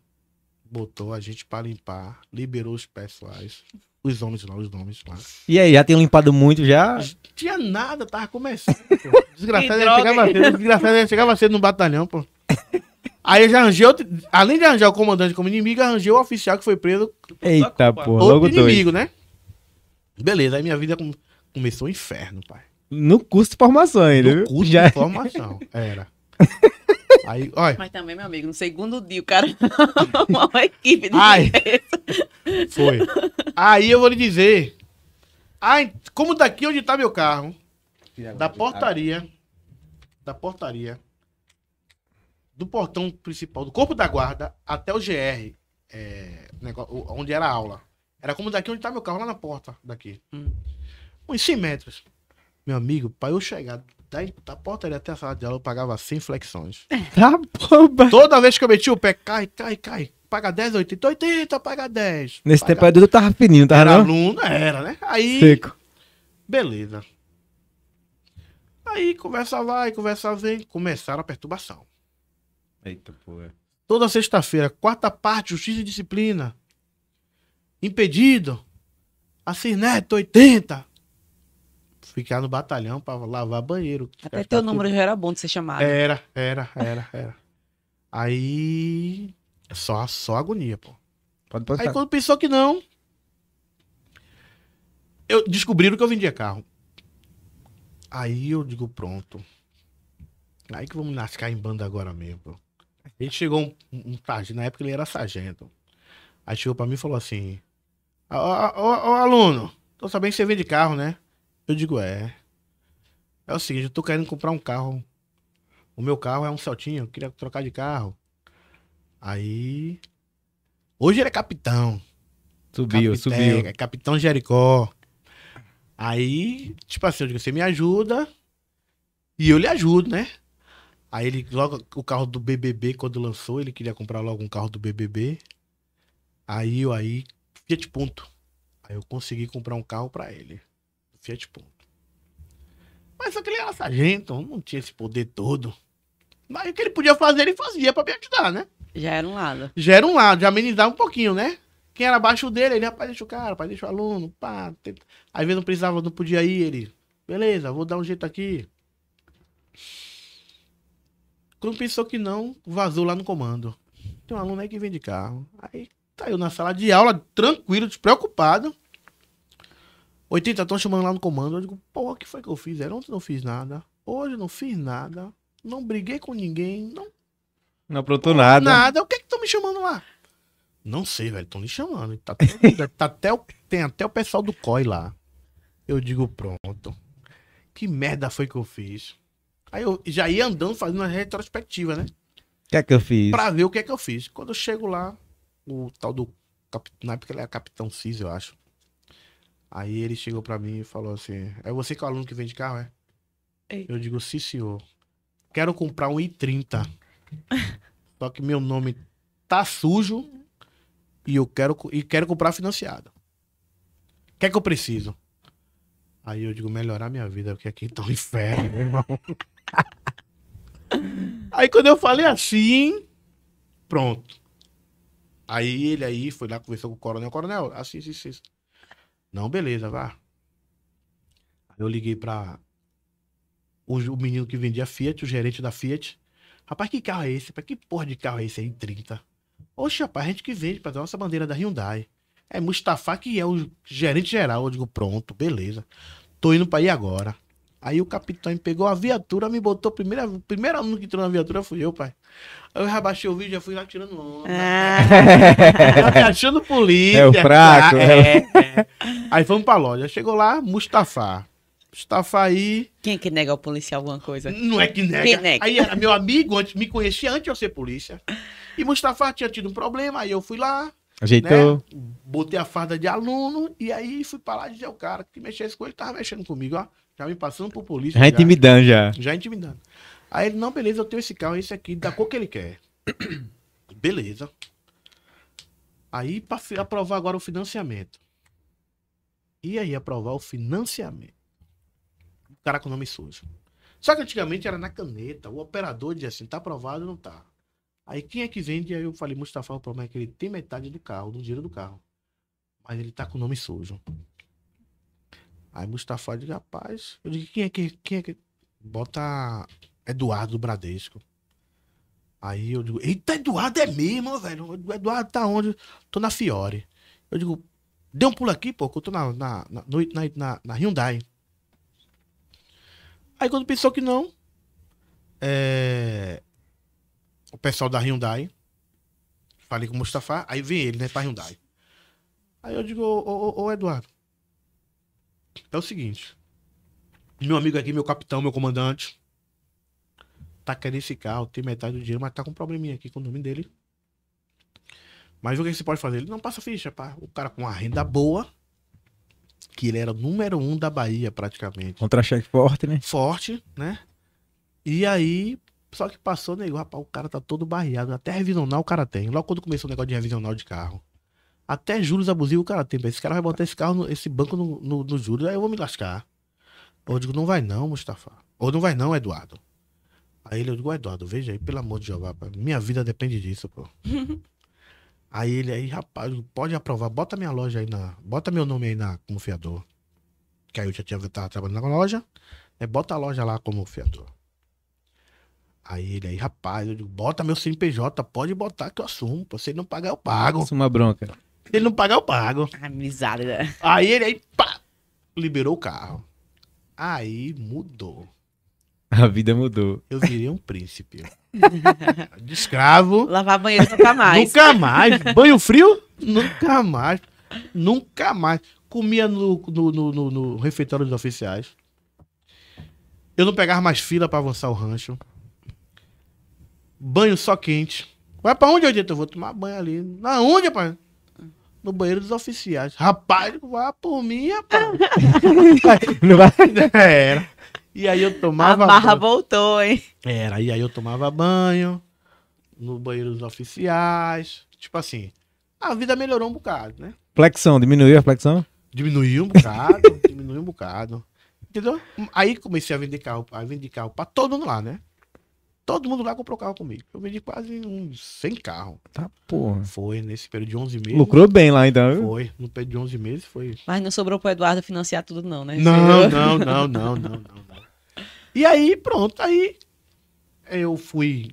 botou a gente para limpar, liberou os pessoais, os homens lá, os homens lá. E aí, já tem limpado muito já? Não tinha nada, tava começando. Desgraçado, ele chegava cedo, desgraçado, ele chegava cedo no batalhão, pô. Aí eu já arranjei, outro, além de arranjar o comandante como inimigo, arranjei o oficial que foi preso. Eita, porra, outro logo inimigo, dois. né? Beleza, aí minha vida com... começou um inferno, pai. No curso de formação ainda, no curso já... de é. formação, era. Aí, olha. Mas também, meu amigo, no segundo dia o cara uma equipe de Ai, Foi. Aí eu vou lhe dizer. Ai, como daqui onde tá meu carro? Da tá? portaria. Da portaria do portão principal, do corpo da guarda até o GR, é, negócio, onde era a aula. Era como daqui onde tá meu carro, lá na porta daqui. Hum. Uns 100 metros. Meu amigo, para eu chegar da, da ali até a sala de aula, eu pagava 100 flexões. Tá boba. Toda vez que eu meti o pé, cai, cai, cai. Paga 10, 80, 80, paga 10. Nesse paga... tempo aí eu tava fininho, tava era não? aluno, era, né? Aí... Seco. Beleza. Aí conversa vai, conversa vem. Começaram a perturbação. Eita porra. É. Toda sexta-feira, quarta parte, Justiça e Disciplina. Impedido. Assim, Neto, 80. Ficar no batalhão pra lavar banheiro. Até teu número já era bom de ser chamado. Era, era, era, era. Aí. Só, só agonia, pô. Pode passar. Aí quando pensou que não. Eu descobriram que eu vendia carro. Aí eu digo, pronto. Aí que vamos nascar em banda agora mesmo. pô. Ele chegou um, um, na época ele era sargento. Aí chegou pra mim e falou assim: Ó, ó, aluno, tô sabendo que você vende carro, né? Eu digo: É. É o seguinte, eu tô querendo comprar um carro. O meu carro é um Celtinho, eu queria trocar de carro. Aí. Hoje ele é capitão. Subiu, subiu. É capitão Jericó. Aí, tipo assim, eu digo: Você me ajuda e eu lhe ajudo, né? Aí ele logo o carro do BBB quando lançou, ele queria comprar logo um carro do BBB. Aí eu aí Fiat Punto. Aí eu consegui comprar um carro para ele, Fiat Punto. Mas só que ele era sargento, não tinha esse poder todo. Mas o que ele podia fazer, ele fazia para me ajudar, né? Já era um lado. Já era um lado, já amenizava um pouquinho, né? Quem era abaixo dele, ele, rapaz, deixa o cara, rapaz, deixa o aluno, pá. Tenta... Às vezes não precisava, não podia ir, ele, beleza, vou dar um jeito aqui. Quando pensou que não, vazou lá no comando. Tem um aluno aí que vem de carro. Aí tá eu na sala de aula, tranquilo, despreocupado. 80 estão chamando lá no comando. Eu digo, pô, o que foi que eu fiz? Era ontem não fiz nada. Hoje não fiz nada. Não briguei com ninguém. Não. Não aprontou nada. Nada. O que é que estão me chamando lá? Não sei, velho. Estão me chamando. Tá, tá até o, tem até o pessoal do COI lá. Eu digo, pronto. Que merda foi que eu fiz? Aí eu já ia andando fazendo uma retrospectiva, né? O que é que eu fiz? Pra ver o que é que eu fiz. Quando eu chego lá, o tal do. Na época ele era Capitão Cis, eu acho. Aí ele chegou pra mim e falou assim: É você que é o aluno que vende carro, é? Ei. Eu digo: Sim, senhor. Quero comprar um i30. Só que meu nome tá sujo e eu quero, e quero comprar financiado. O que é que eu preciso? Aí eu digo, melhorar minha vida, porque aqui tá um inferno, meu irmão. aí quando eu falei assim, pronto. Aí ele aí foi lá, conversou com o coronel. Coronel, assim, assim, assim. Não, beleza, vá. Aí eu liguei pra o, o, menino que vendia Fiat, o gerente da Fiat. Rapaz, que carro é esse? Pra que porra de carro é esse aí, 30? Oxe, rapaz, a gente que vende pra nossa bandeira da Hyundai. É Mustafa que é o gerente geral. Eu digo, pronto, beleza. Tô indo pra ir agora. Aí o capitão pegou a viatura, me botou. Primeira, primeira aluno que entrou na viatura fui eu, pai. Aí eu já baixei o vídeo, já fui lá tirando onda. É. achando polícia. É o fraco. Né? É, é. Aí fomos pra loja. Chegou lá, Mustafa. Mustafa aí. Quem é que nega o policial alguma coisa? Não é que nega. nega. Aí era meu amigo, antes, me conhecia antes de eu ser polícia. E Mustafa tinha tido um problema, aí eu fui lá, Ajeitou. Né? Botei a farda de aluno e aí fui pra lá dizer o cara que mexesse com ele, tava mexendo comigo, ó. Já me passando por polícia. Já, intimidando já. Já intimidando. Aí ele, não, beleza, eu tenho esse carro, esse aqui, da cor que ele quer. beleza. Aí para aprovar agora o financiamento. E aí aprovar o financiamento. O cara com nome sujo. Só que antigamente era na caneta, o operador dizia assim, tá aprovado ou não tá. Aí quem é que vende? Aí eu falei, Mustafa, o problema é que ele tem metade do carro, do dinheiro do carro. Mas ele tá com nome sujo. Aí Mustafa diz, rapaz, eu digo, quem é que. Quem é que... Bota Eduardo do Bradesco. Aí eu digo, eita, Eduardo é mesmo, velho. Eduardo tá onde? Tô na Fiore. Eu digo, dê um pulo aqui, pô, que eu tô na, na, na, na, na Hyundai. Aí quando pensou que não, é... o pessoal da Hyundai, falei com o Mustafa, aí vem ele, né, pra Hyundai. Aí eu digo, ô, ô, ô Eduardo, é o seguinte. Meu amigo aqui, meu capitão, meu comandante, tá querendo esse carro, tem metade do dinheiro, mas tá com um probleminha aqui com o nome dele. Mas o que você pode fazer? Ele não passa ficha, pá. O cara com uma renda boa, que ele era número um da Bahia, praticamente. Contra-cheque forte, né? Forte, né? E aí, só que passou, nego, rapaz, o cara tá todo barreado. Até revisional o cara tem. Logo quando começou o negócio de revisional de carro. Até juros abusivos o cara tem. Esse cara vai botar esse carro, no, esse banco no, no, no juros, aí eu vou me lascar. Eu digo, não vai não, Mustafa. Ou não vai não, Eduardo. Aí ele, eu digo, Eduardo, veja aí, pelo amor de Jeová, minha vida depende disso, pô. aí ele aí, rapaz, pode aprovar, bota minha loja aí na. Bota meu nome aí na, como fiador. Que aí eu já tinha tava trabalhando na loja. Né? Bota a loja lá como fiador. Aí ele aí, rapaz, eu digo, bota meu CNPJ, pode botar que eu assumo. Se você não pagar, eu pago. Isso é uma bronca. Ele não pagar, eu pago. Amizade. Ah, aí ele aí, pá, liberou o carro. Aí mudou. A vida mudou. Eu virei um príncipe. De escravo. Lavar banheiro nunca mais. nunca mais. Banho frio? Nunca mais. Nunca mais. Comia no, no, no, no refeitório dos oficiais. Eu não pegava mais fila para avançar o rancho. Banho só quente. Vai pra onde, Odito? Eu vou tomar banho ali. Na onde, rapaz? no banheiro dos oficiais. Rapaz, vá por mim, rapaz. Era. E aí eu tomava. A barra banho. voltou, hein? Era. E aí eu tomava banho no banheiro dos oficiais. Tipo assim, a vida melhorou um bocado, né? Flexão, diminuiu a flexão? Diminuiu um bocado, diminuiu um bocado. Entendeu? Aí comecei a vender carro, a vender carro pra todo mundo lá, né? Todo mundo lá comprou carro comigo. Eu vendi quase uns 100 carros. Tá, porra. Foi nesse período de 11 meses. Lucrou bem lá ainda, então, viu? Foi. No período de 11 meses foi. Mas não sobrou pro Eduardo financiar tudo, não, né? Não, não, não, não, não, não, E aí, pronto. Aí eu fui.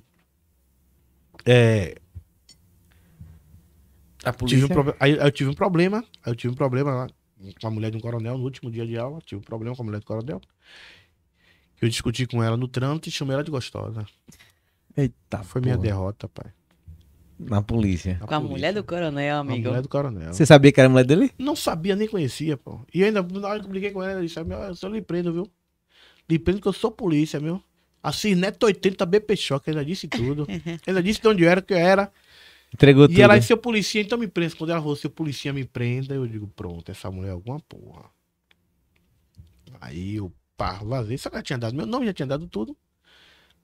É. A polícia? Tive um pro... Aí eu tive um problema. Aí eu tive um problema lá com a mulher de um coronel no último dia de aula. Tive um problema com a mulher do coronel. Eu discuti com ela no trânsito e chamei ela de gostosa. Eita. Foi minha derrota, pai. Na polícia. Na com a polícia. mulher do coronel, amigo. A mulher do coronel. Você sabia que era a mulher dele? Não sabia, nem conhecia, pô. E ainda, na hora que eu briguei com ela, ela disse: ah, eu só lhe prendo, viu? Lhe prendo que eu sou polícia, meu. A assim, neto 80 BP Choque, ela disse tudo. ela disse de onde eu era, que eu era. Entregou e tudo. E ela disse: seu polícia, então me prenda. Quando ela falou: seu polícia me prenda, eu digo: pronto, essa mulher é alguma porra. Aí eu pá, vazei. Só que ela tinha dado meu nome, já tinha dado tudo.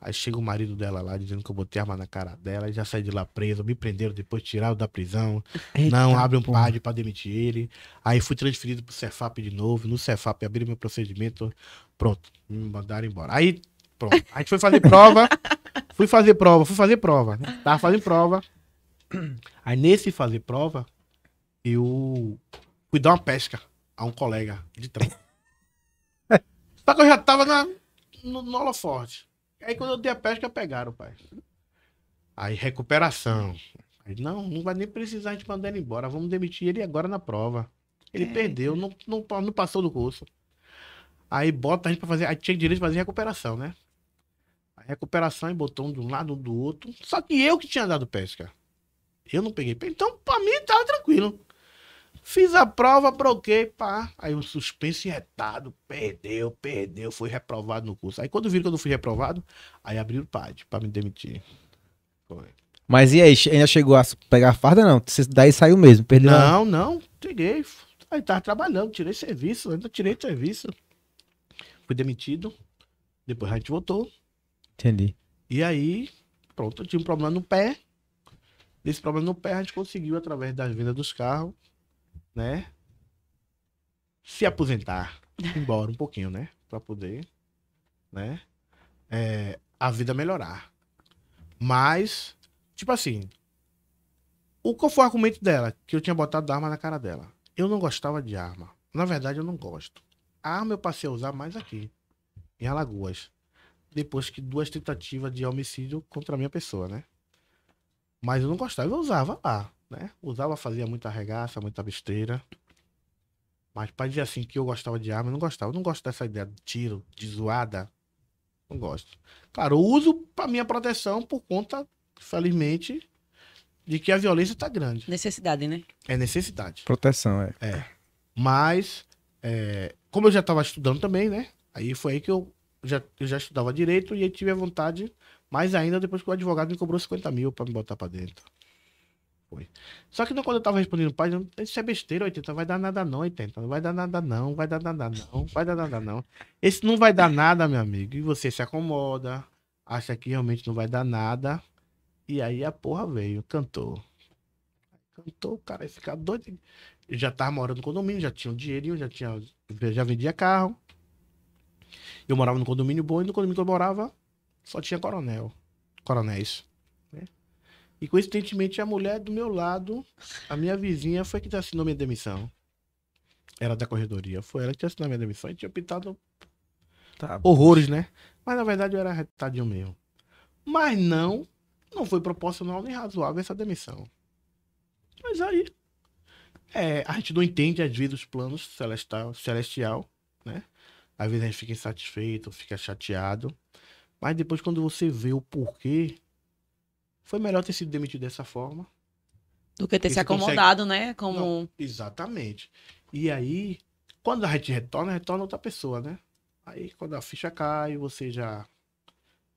Aí chega o marido dela lá dizendo que eu botei arma na cara dela, já saí de lá preso, me prenderam depois, tiraram da prisão. Eita, não abre um PAD para demitir ele. Aí fui transferido pro Cefap de novo. No Cefap abriram meu procedimento. Pronto, me mandaram embora. Aí, pronto. A gente foi fazer prova. fui fazer prova, fui fazer prova. Né? Tava fazendo prova. Aí nesse fazer prova, eu fui dar uma pesca a um colega de trampo. Só que eu já tava na, no, no holoforte. Aí quando eu dei a pesca, pegaram, pai. Aí recuperação. Aí, não, não vai nem precisar a gente mandar ele embora. Vamos demitir ele agora na prova. Ele é. perdeu, não, não, não passou do curso. Aí bota a gente pra fazer. Aí tinha direito de fazer recuperação, né? A recuperação e botou um de um lado, um do outro. Só que eu que tinha dado pesca. Eu não peguei. Então, pra mim, tava tranquilo. Fiz a prova, broquei, pá. Aí um suspense retado, perdeu, perdeu, fui reprovado no curso. Aí quando viram que eu não fui reprovado, aí abriu o PAD pra me demitir. Foi. Mas e aí, ainda chegou a pegar a farda, não? Daí saiu mesmo, perdeu? Não, não, cheguei. Aí tava trabalhando, tirei serviço, ainda tirei serviço. Fui demitido. Depois a gente voltou. Entendi. E aí, pronto, eu tinha um problema no pé. Desse problema no pé, a gente conseguiu, através das vendas dos carros, né? Se aposentar, embora um pouquinho, né? Para poder, né? É, a vida melhorar. Mas, tipo assim, o qual foi o argumento dela? Que eu tinha botado arma na cara dela. Eu não gostava de arma. Na verdade, eu não gosto. A arma eu passei a usar mais aqui, em Alagoas. Depois que duas tentativas de homicídio contra a minha pessoa, né? Mas eu não gostava, eu usava lá né? Usava, fazia muita regaça, muita besteira. Mas pra dizer assim que eu gostava de arma, eu não gostava. Eu não gosto dessa ideia de tiro, de zoada. Não gosto. Claro, eu uso pra minha proteção por conta, felizmente, de que a violência tá grande. Necessidade, né? É necessidade. Proteção, é. É. Mas, é, como eu já tava estudando também, né? Aí foi aí que eu já, eu já estudava direito e aí tive a vontade, mais ainda depois que o advogado me cobrou 50 mil pra me botar pra dentro. Foi. Só que quando eu tava respondendo, pai, isso é besteira, 80, vai dar nada não, 80, não vai dar nada não, vai dar nada não, vai dar nada não. Esse não vai dar nada, meu amigo, e você se acomoda, acha que realmente não vai dar nada, e aí a porra veio, cantou. Cantou, cara, ia ficar doido. Eu já tava morando no condomínio, já tinha um dinheirinho, já tinha, já vendia carro. Eu morava no condomínio bom e no condomínio que eu morava só tinha coronel, coronéis. E coincidentemente, a mulher do meu lado, a minha vizinha, foi que assinou minha demissão. Era da corredoria. Foi ela que assinou minha demissão e tinha pintado tá horrores, né? Mas na verdade eu era retadinho mesmo. Mas não, não foi proporcional nem razoável essa demissão. Mas aí, é, a gente não entende às vezes os planos celestial, celestial, né? Às vezes a gente fica insatisfeito, fica chateado. Mas depois quando você vê o porquê foi melhor ter sido demitido dessa forma. Do que ter se acomodado, consegue... né? Como... Não, exatamente. E aí, quando a gente retorna, retorna outra pessoa, né? Aí, quando a ficha cai, você já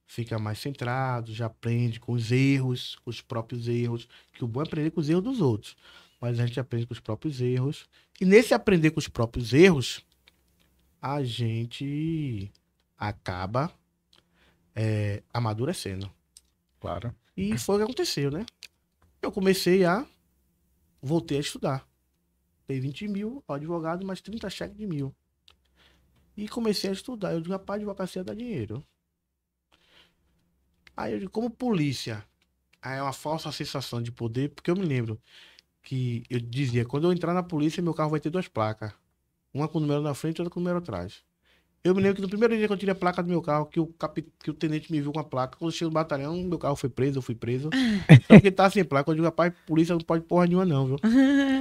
fica mais centrado, já aprende com os erros, com os próprios erros. Que o bom é aprender com os erros dos outros. Mas a gente aprende com os próprios erros. E nesse aprender com os próprios erros, a gente acaba é, amadurecendo. Claro. E foi o que aconteceu, né? Eu comecei a. Voltei a estudar. Dei 20 mil ao advogado, mais 30 cheques de mil. E comecei a estudar. Eu digo, rapaz, advocacia dá dinheiro. Aí eu digo, como polícia? Aí é uma falsa sensação de poder, porque eu me lembro que eu dizia, quando eu entrar na polícia, meu carro vai ter duas placas. Uma com o número na frente e outra com o número atrás. Eu me lembro que no primeiro dia que eu tirei a placa do meu carro, que o, cap... que o tenente me viu com a placa, quando eu cheguei no batalhão, meu carro foi preso, eu fui preso. porque que tá sem placa, eu digo, rapaz, polícia não pode porra nenhuma, não, viu?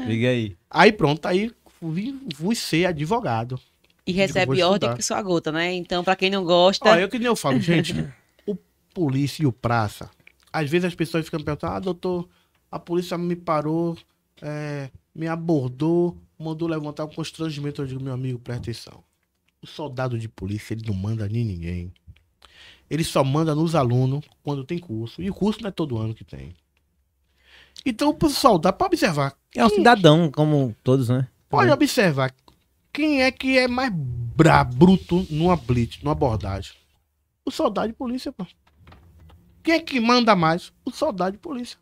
Liga aí. Aí pronto, aí fui, fui ser advogado. E digo, recebe ordem que sua gota, né? Então, pra quem não gosta. Olha, eu que nem eu falo, gente, o polícia e o praça. Às vezes as pessoas ficam perguntando, ah, doutor, a polícia me parou, é, me abordou, mandou levantar um constrangimento. Eu digo, meu amigo, presta atenção o soldado de polícia, ele não manda nem ninguém. Ele só manda nos alunos quando tem curso. E o curso não é todo ano que tem. Então, o soldado, para observar. É um cidadão, como todos, né? Pode observar. Quem é que é mais bra bruto numa blitz, numa abordagem? O soldado de polícia, pô. Quem é que manda mais? O soldado de polícia.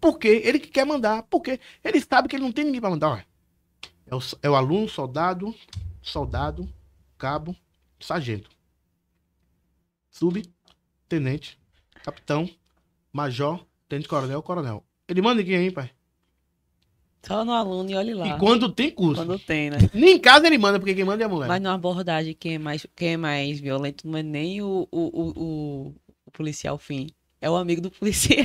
Porque ele que quer mandar. Porque ele sabe que ele não tem ninguém para mandar. Ó. É o, é o aluno, soldado, soldado, cabo, sargento, subtenente, capitão, major, tenente coronel, coronel. Ele manda ninguém aí, pai? Só no aluno e olhe lá. E quando tem curso. Quando tem, né? Nem em casa ele manda, porque quem manda é a mulher. Mas numa abordagem, quem é mais, quem é mais violento não é nem o, o, o, o policial fim. É o amigo do policial.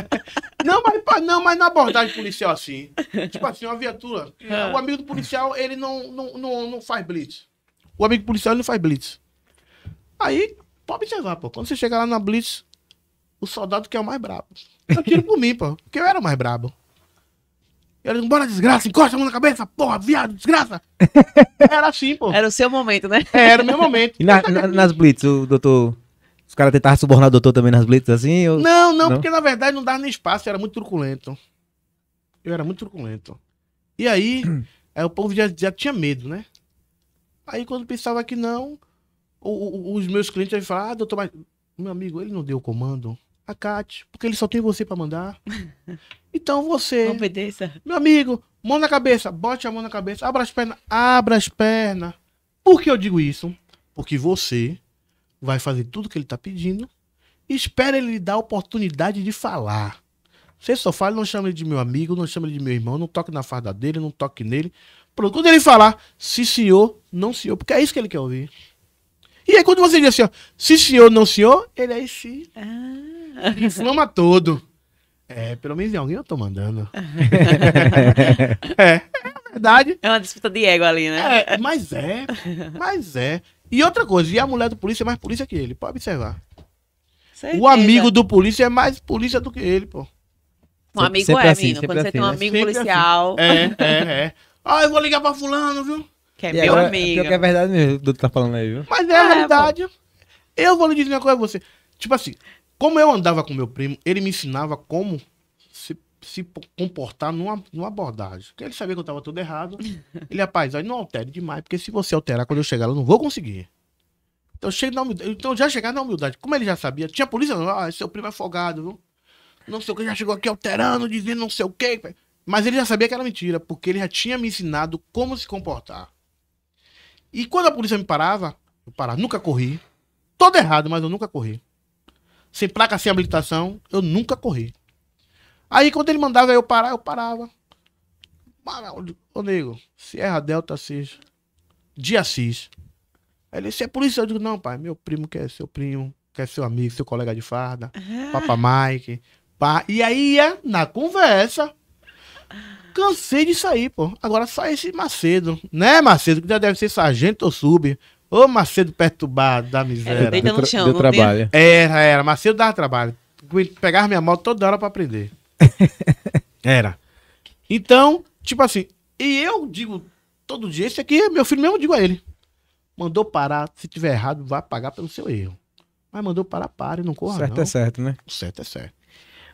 não, mas, não, mas na abordagem policial, assim. Tipo assim, uma viatura. Ah. O amigo do policial, ele não, não, não, não faz blitz. O amigo policial, ele não faz blitz. Aí, pode chegar, pô. Quando você chega lá na blitz, o soldado que é o mais brabo. Eu tiro por mim, pô. Porque eu era o mais brabo. Ele, bora desgraça, encosta a mão na cabeça, porra, viado, desgraça. Era assim, pô. Era o seu momento, né? É, era o meu momento. E na, então, tá na, nas blitz, o doutor os caras tentavam subornar o doutor também nas blitz, assim? Eu... Não, não, não, porque na verdade não dava nem espaço, eu era muito truculento. Eu era muito truculento. E aí, aí o povo já, já tinha medo, né? Aí quando pensava que não, o, o, os meus clientes iam falar ah, doutor, mas meu amigo, ele não deu o comando. Acate, porque ele só tem você para mandar. Então você. Obedeça. Meu amigo, mão na cabeça, bote a mão na cabeça, abra as pernas, abra as pernas. Por que eu digo isso? Porque você vai fazer tudo que ele está pedindo, espera ele lhe dar a oportunidade de falar. Você só fala, não chama ele de meu amigo, não chama ele de meu irmão, não toque na farda dele, não toque nele. Pronto, quando ele falar, se senhor, não senhor, porque é isso que ele quer ouvir. E aí quando você diz assim, ó, senhor, não senhor, ele aí se ah. inflama todo. É, pelo menos em é alguém eu tô mandando. é, é verdade. É uma disputa de ego ali, né? É, mas é, mas é. E outra coisa, e a mulher do polícia é mais polícia que ele, pode observar. Certeza. O amigo do polícia é mais polícia do que ele, pô. Um amigo é, sempre é, assim, menino. Quando você assim, tem um né? amigo policial. Assim. É, é, é. Ah, eu vou ligar pra fulano, viu? Que é e meu amigo. É, que é verdade mesmo, do que tá falando aí, viu? Mas é, ah, a é, verdade. Eu vou lhe dizer uma coisa você. Tipo assim, como eu andava com meu primo, ele me ensinava como se se comportar numa, numa abordagem. Porque ele sabia que eu estava tudo errado. Ele, rapaz, aí não altere demais, porque se você alterar quando eu chegar, eu não vou conseguir. Então, chego na humildade. então já chegar na humildade. Como ele já sabia, tinha polícia, ah, seu primo é folgado, viu? Não sei o que, já chegou aqui alterando, dizendo não sei o que. Mas ele já sabia que era mentira, porque ele já tinha me ensinado como se comportar. E quando a polícia me parava, eu parava, nunca corri. Todo errado, mas eu nunca corri. Sem placa, sem habilitação, eu nunca corri. Aí quando ele mandava eu parar, eu parava. Ô nego, Sierra Delta Assis. Dia Assis. Aí ele disse, é polícia? Eu digo, não, pai, meu primo quer seu primo, quer seu amigo, seu colega de farda, Papai ah. Papa Mike. Pá. E aí ia na conversa. Cansei de sair, pô. Agora sai esse Macedo, né, Macedo? Que já deve ser sargento ou sub. Ô, Macedo perturbado da miséria. Não é, no chão, deu, deu trabalho. Era, era. Macedo dava trabalho. Pegava minha moto toda hora pra aprender. Era. Então, tipo assim, e eu digo todo dia, esse aqui, é meu filho mesmo, eu digo a ele. Mandou parar, se tiver errado, vai pagar pelo seu erro. Mas mandou parar, para e não corra, certo é não. é certo, né? Certo é certo.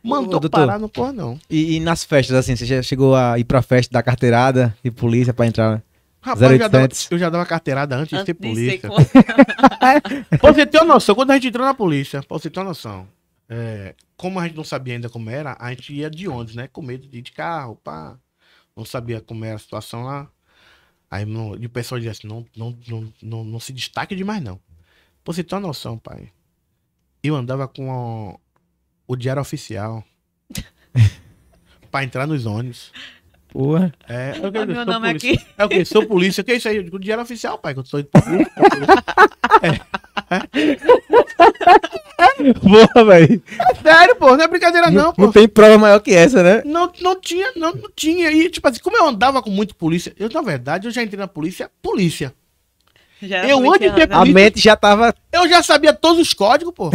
Mandou Ô, doutor, parar, não corra, não. E, e, nas festas, assim, você já chegou a ir pra festa da carteirada e polícia pra entrar, Rapaz, eu já, dava, carteirada antes, antes de ter polícia. De pra você ter uma noção, quando a gente entrou na polícia, pra você ter uma noção, é, como a gente não sabia ainda como era, a gente ia de ônibus, né? Com medo de ir de carro, pá. Não sabia como era a situação lá. Aí não, e o pessoal dizia assim, não, não, não, não, não se destaque demais, não. Pô, você tem uma noção, pai. Eu andava com o diário oficial pra entrar nos ônibus. Porra. É, eu, eu, tá meu nome polícia. aqui. É o quê? Sou polícia. O que é isso aí? Eu digo dinheiro oficial, pai, Quando sou indo pra polícia. é. Porra, velho. É sério, pô, não é brincadeira, não, pô. Não tem prova maior que essa, né? Não, não tinha, não, não tinha. E, tipo assim, como eu andava com muito polícia, eu, na verdade, eu já entrei na polícia, polícia. Eu antes de né? polícia, A mente já tava. Eu já sabia todos os códigos, pô.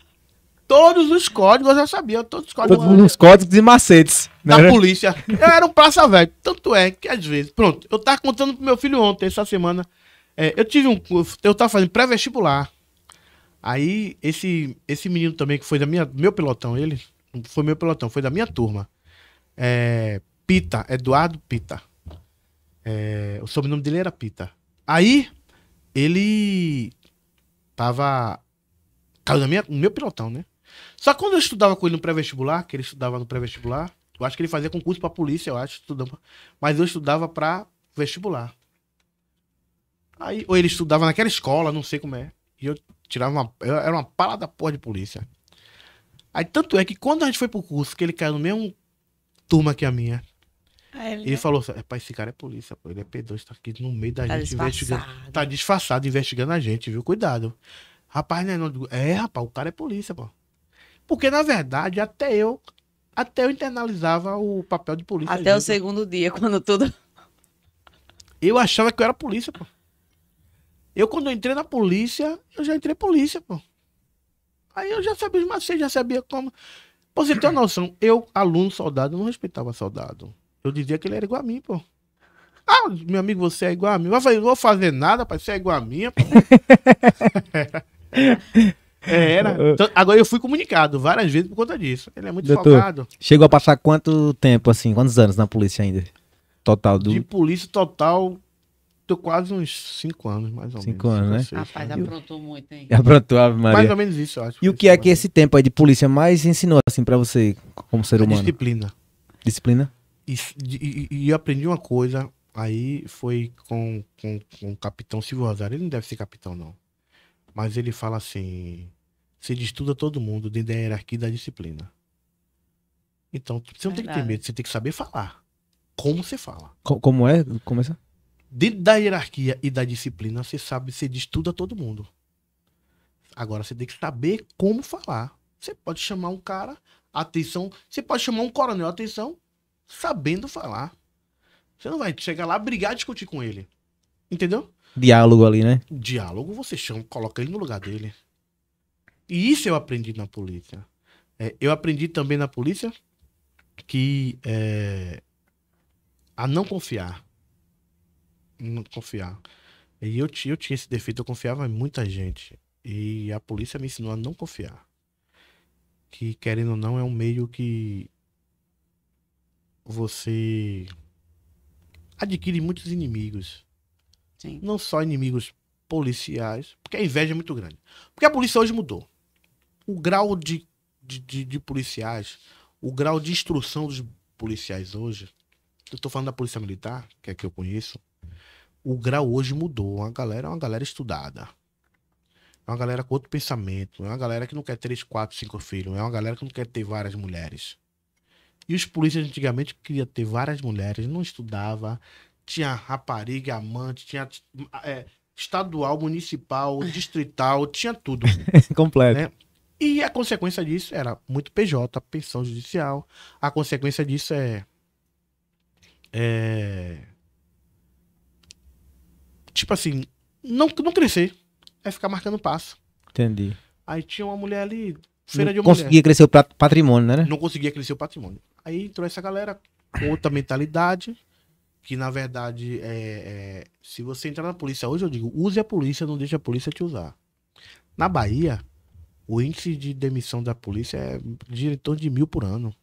todos os códigos eu já sabia. Todos os códigos. Todos os códigos e macetes da era? Né? polícia. Eu era um praça velho. Tanto é que às vezes. Pronto, eu tava contando pro meu filho ontem, essa semana. É, eu tive um. Eu tava fazendo pré-vestibular. Aí, esse, esse menino também, que foi da minha. Meu pelotão, ele. Não foi meu pelotão, foi da minha turma. É, Pita, Eduardo Pita. É, o sobrenome dele era Pita. Aí, ele. Tava. Caiu minha, no meu pelotão, né? Só quando eu estudava com ele no pré-vestibular, que ele estudava no pré-vestibular, eu acho que ele fazia concurso pra polícia, eu acho, estudava. Mas eu estudava pra vestibular. Aí, ou ele estudava naquela escola, não sei como é. E eu tirava uma. Eu era uma palada porra de polícia. Aí tanto é que quando a gente foi pro curso, que ele caiu no mesmo turma que a minha. Ah, ele, é? falou assim: rapaz, esse cara é polícia, pô, ele é P2, tá aqui no meio da tá gente investigando. Tá disfarçado investigando a gente, viu? Cuidado. Rapaz, né? Não, é, rapaz, o cara é polícia, pô. Porque, na verdade, até eu até eu internalizava o papel de polícia. Até o segundo dia, quando tudo. Eu achava que eu era polícia, pô. Eu, quando eu entrei na polícia, eu já entrei polícia, pô. Aí eu já sabia os macetes, já sabia como. Pô, você tem uma noção, eu, aluno soldado, não respeitava soldado. Eu dizia que ele era igual a mim, pô. Ah, meu amigo, você é igual a mim. Eu falei, não vou fazer nada, pai, você é igual a mim, pô. É, era. Então, agora eu fui comunicado várias vezes por conta disso. Ele é muito Doutor, Chegou a passar quanto tempo, assim, quantos anos na polícia ainda? Total do. De polícia total, tô quase uns 5 anos, mais ou cinco menos. 5 anos, né? Rapaz, aprontou muito, hein? Aprontou, Maria. Mais ou menos isso, eu acho. E o que é que esse tempo aí de polícia mais ensinou, assim, pra você, como ser é humano? Disciplina. Disciplina? E, e, e eu aprendi uma coisa, aí foi com, com, com o capitão Silvio Rosário. Ele não deve ser capitão, não. Mas ele fala assim: se estuda todo mundo dentro da hierarquia da disciplina. Então, você não Verdade. tem que ter medo, você tem que saber falar. Como você fala. Como é? Começa? É? Dentro da hierarquia e da disciplina, você sabe, você estuda todo mundo. Agora, você tem que saber como falar. Você pode chamar um cara, atenção. Você pode chamar um coronel, atenção, sabendo falar. Você não vai chegar lá, brigar, discutir com ele. Entendeu? Diálogo ali, né? Diálogo você chama, coloca ele no lugar dele. E isso eu aprendi na polícia. É, eu aprendi também na polícia que é, a não confiar. Não confiar. E eu, eu tinha esse defeito, eu confiava em muita gente. E a polícia me ensinou a não confiar. Que, querendo ou não, é um meio que você adquire muitos inimigos. Sim. Não só inimigos policiais, porque a inveja é muito grande. Porque a polícia hoje mudou. O grau de, de, de, de policiais, o grau de instrução dos policiais hoje, eu estou falando da polícia militar, que é que eu conheço, o grau hoje mudou. A galera é uma galera estudada. É uma galera com outro pensamento. É uma galera que não quer três, quatro, cinco filhos. É uma galera que não quer ter várias mulheres. E os polícias antigamente queria ter várias mulheres, não estudava, tinha rapariga, amante, tinha é, estadual, municipal, distrital, tinha tudo. Completo. Né? E a consequência disso era muito PJ, pensão judicial. A consequência disso é. É. Tipo assim, não, não crescer. É ficar marcando passo. Entendi. Aí tinha uma mulher ali, feira não de uma conseguia crescer o patrimônio, né? Não conseguia crescer o patrimônio. Aí entrou essa galera, outra mentalidade que na verdade é, é, se você entrar na polícia hoje eu digo use a polícia não deixe a polícia te usar na Bahia o índice de demissão da polícia é de em torno de mil por ano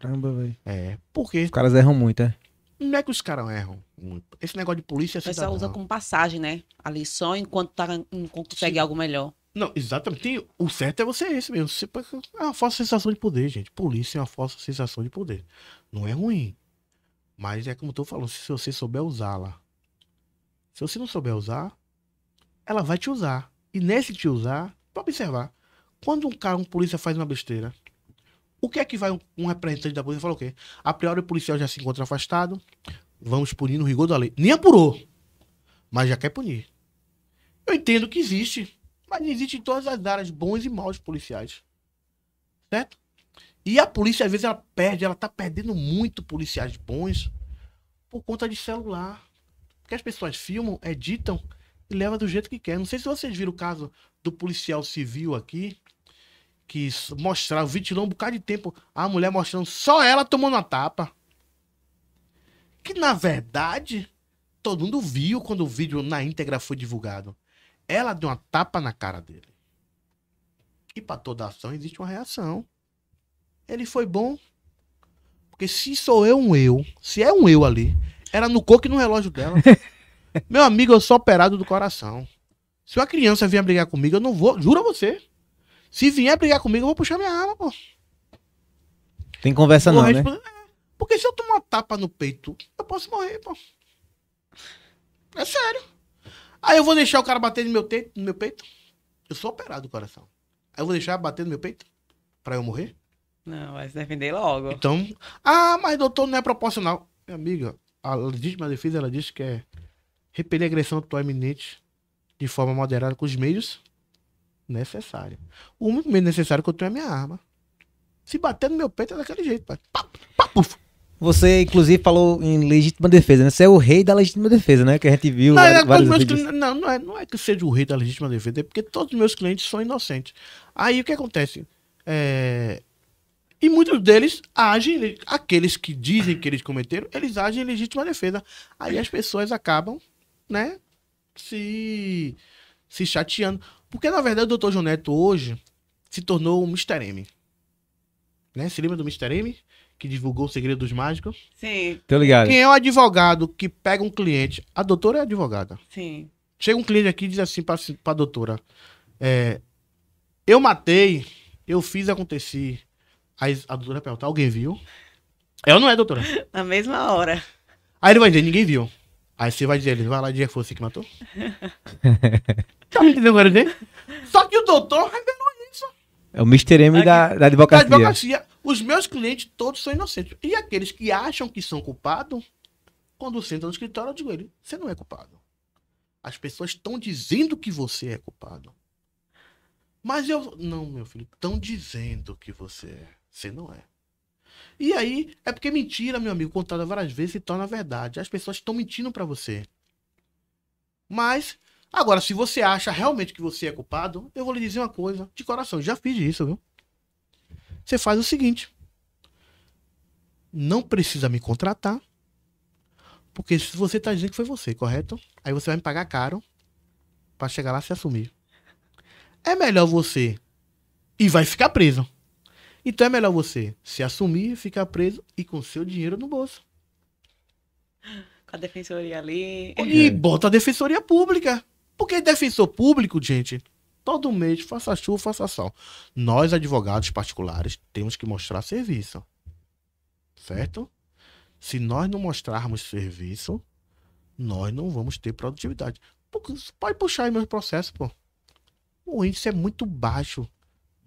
caramba velho é porque os caras erram muito é não é que os caras erram muito. Esse negócio de polícia é cidadão. Você usa como passagem, né? Ali só enquanto, tá, enquanto segue algo melhor. Não, exatamente. o certo é você é esse mesmo. Você, é uma falsa sensação de poder, gente. Polícia é uma falsa sensação de poder. Não é ruim. Mas é como eu tô falando, se você souber usá-la. Se você não souber usar, ela vai te usar. E nesse te usar, pra observar. Quando um cara, um polícia faz uma besteira, o que é que vai um, um representante da polícia falar o quê? A priori o policial já se encontra afastado, vamos punir no rigor da lei. Nem apurou, mas já quer punir. Eu entendo que existe, mas existe em todas as áreas bons e maus policiais. Certo? E a polícia, às vezes, ela perde, ela tá perdendo muito policiais bons por conta de celular. Porque as pessoas filmam, editam e levam do jeito que quer. Não sei se vocês viram o caso do policial civil aqui, que o vitilão um bocado de tempo a mulher mostrando só ela tomando a tapa. Que na verdade, todo mundo viu quando o vídeo na íntegra foi divulgado. Ela deu uma tapa na cara dele. E para toda ação existe uma reação. Ele foi bom. Porque se sou eu um eu, se é um eu ali, era no coco e no relógio dela. Meu amigo, eu sou operado do coração. Se uma criança vier brigar comigo, eu não vou. Juro a você. Se vier brigar comigo, eu vou puxar minha arma, pô. Tem conversa não, né? É. Porque se eu tomar uma tapa no peito, eu posso morrer, pô. É sério. Aí eu vou deixar o cara bater no meu, te... no meu peito? Eu sou operado do coração. Aí eu vou deixar bater no meu peito? Pra eu morrer? Não, vai se defender logo. Então, ah, mas doutor, não é proporcional. Minha amiga, a legítima defesa, ela diz que é repelir a agressão atual iminente de forma moderada com os meios necessários. O único meio necessário que eu tenho é minha arma. Se bater no meu peito é daquele jeito, pai. Pá, pá, puf. Você, inclusive, falou em legítima defesa, né? Você é o rei da legítima defesa, né? Que a gente viu. Não, é vários, é, vários clientes, não, não, é, não é que seja o rei da legítima defesa, é porque todos os meus clientes são inocentes. Aí o que acontece? É, e muitos deles agem, aqueles que dizem que eles cometeram, eles agem em legítima defesa. Aí as pessoas acabam, né, se, se chateando. Porque, na verdade, o doutor João Neto hoje se tornou o Mr. M. Né? Se lembra do Mr. M? Que divulgou o segredo dos mágicos? Sim. Tô ligado. Quem é o advogado que pega um cliente? A doutora é advogada. Sim. Chega um cliente aqui e diz assim pra, pra doutora: é, Eu matei, eu fiz acontecer. Aí a doutora pergunta, alguém viu? Eu não é, doutora. Na mesma hora. Aí ele vai dizer, ninguém viu. Aí você vai dizer, ele vai lá dizer que foi você que matou? tá me entendendo agora, Só que o doutor revelou isso. É o Mr. M da, da advocacia. Da advocacia. Os meus clientes todos são inocentes. E aqueles que acham que são culpados, quando sentam no escritório, eu digo ele, você não é culpado. As pessoas estão dizendo que você é culpado. Mas eu. Não, meu filho, estão dizendo que você é. Você não é. E aí, é porque mentira, meu amigo, contada várias vezes se torna verdade. As pessoas estão mentindo para você. Mas, agora, se você acha realmente que você é culpado, eu vou lhe dizer uma coisa, de coração, já fiz isso, viu? Você faz o seguinte: não precisa me contratar, porque se você tá dizendo que foi você, correto? Aí você vai me pagar caro para chegar lá e se assumir. É melhor você e vai ficar preso então é melhor você se assumir, ficar preso e com seu dinheiro no bolso. Com a defensoria ali. E é. bota a defensoria pública. Porque defensor público, gente, todo mês, faça chuva, faça sol. Nós, advogados particulares, temos que mostrar serviço. Certo? Se nós não mostrarmos serviço, nós não vamos ter produtividade. Pode puxar aí meus processos, pô. O índice é muito baixo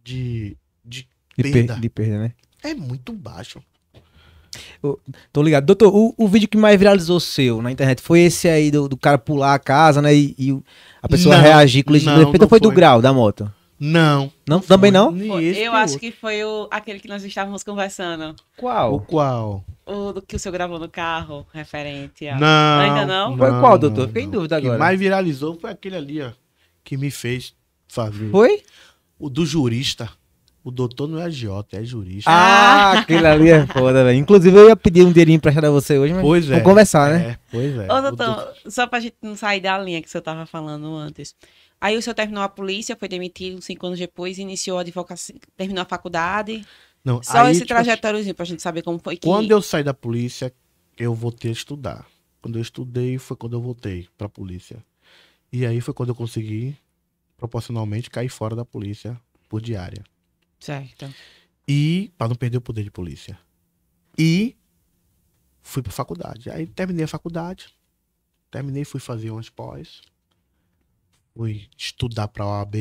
de, de de perda. de perda, né? É muito baixo. Eu, tô ligado. Doutor, o, o vídeo que mais viralizou seu na internet foi esse aí do, do cara pular a casa, né? E, e a pessoa não, reagir com o não, não foi, foi do grau da moto? Não. Não? Foi. Também não? Foi. Eu acho que foi o, aquele que nós estávamos conversando. Qual? O qual? O que o senhor gravou no carro, referente a... Não. Ainda não? Foi qual, doutor? Fiquei em dúvida agora. O que mais viralizou foi aquele ali, ó, que me fez fazer. Foi? O do jurista. O doutor não é agiota, é jurista. Ah, ah. aquilo ali é foda, velho. Inclusive, eu ia pedir um dinheirinho emprestado a você hoje, mas pois vamos é, conversar, né? é, né? pois é. Ô, doutor, doutor, só pra gente não sair da linha que você tava falando antes. Aí o senhor terminou a polícia, foi demitido cinco anos depois, iniciou a advocacia, terminou a faculdade. Não, só aí, esse tipo, assim, trajetóriozinho pra gente saber como foi que... Quando eu saí da polícia, eu voltei a estudar. Quando eu estudei, foi quando eu voltei pra polícia. E aí foi quando eu consegui, proporcionalmente, cair fora da polícia por diária. Certo. E para não perder o poder de polícia. E fui para faculdade. Aí terminei a faculdade. Terminei, fui fazer umas pós. Fui estudar para a OAB.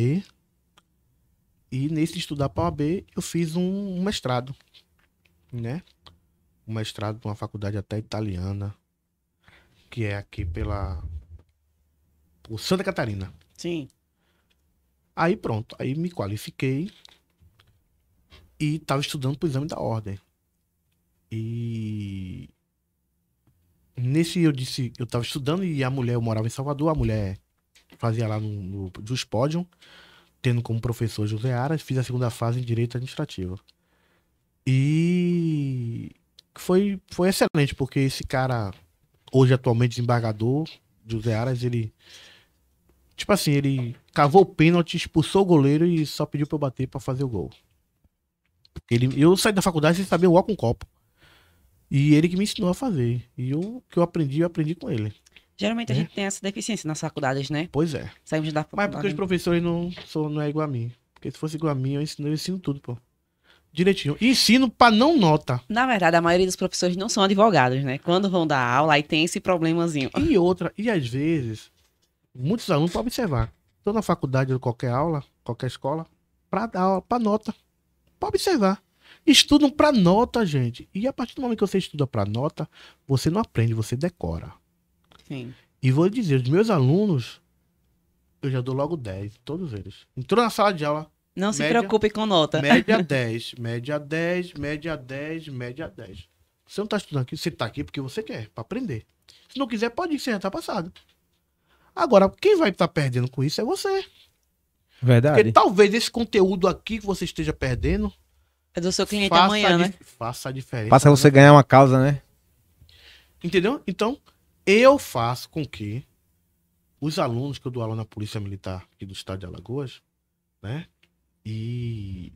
E nesse estudar para a OAB, eu fiz um, um mestrado, né? Um mestrado de uma faculdade até italiana, que é aqui pela por Santa Catarina. Sim. Aí pronto, aí me qualifiquei, e estava estudando para o exame da ordem. E nesse eu disse, eu estava estudando e a mulher, eu morava em Salvador, a mulher fazia lá no, no dos tendo como professor José Aras, fiz a segunda fase em direito administrativo. E foi foi excelente, porque esse cara hoje atualmente desembargador, José Aras, ele tipo assim, ele cavou o pênalti, expulsou o goleiro e só pediu para eu bater para fazer o gol. Porque ele, eu saí da faculdade sem saber o com copo. E ele que me ensinou a fazer. E o que eu aprendi, eu aprendi com ele. Geralmente é. a né? gente tem essa deficiência nas faculdades, né? Pois é. Saímos da faculdade. Mas é porque os professores não, são, não é igual a mim. Porque se fosse igual a mim, eu ensino, eu ensino tudo, pô. Direitinho. E ensino pra não nota. Na verdade, a maioria dos professores não são advogados, né? Quando vão dar aula, aí tem esse problemazinho. E outra, e às vezes, muitos alunos podem observar. Estou na faculdade de qualquer aula, qualquer escola, pra dar aula, pra nota para observar. Estudam para nota, gente. E a partir do momento que você estuda para nota, você não aprende, você decora. Sim. E vou dizer, os meus alunos, eu já dou logo 10, todos eles. Entrou na sala de aula. Não média, se preocupe com nota. Média 10, média 10, média 10, média 10. Você não está estudando aqui, você está aqui porque você quer, para aprender. Se não quiser, pode ir, você já tá passado. Agora, quem vai estar tá perdendo com isso é você. Verdade. Porque talvez esse conteúdo aqui que você esteja perdendo. É do seu cliente amanhã, né? Faça a diferença. Faça você né? ganhar uma causa, né? Entendeu? Então, eu faço com que os alunos que eu dou aula na Polícia Militar aqui do estado de Alagoas, né? E,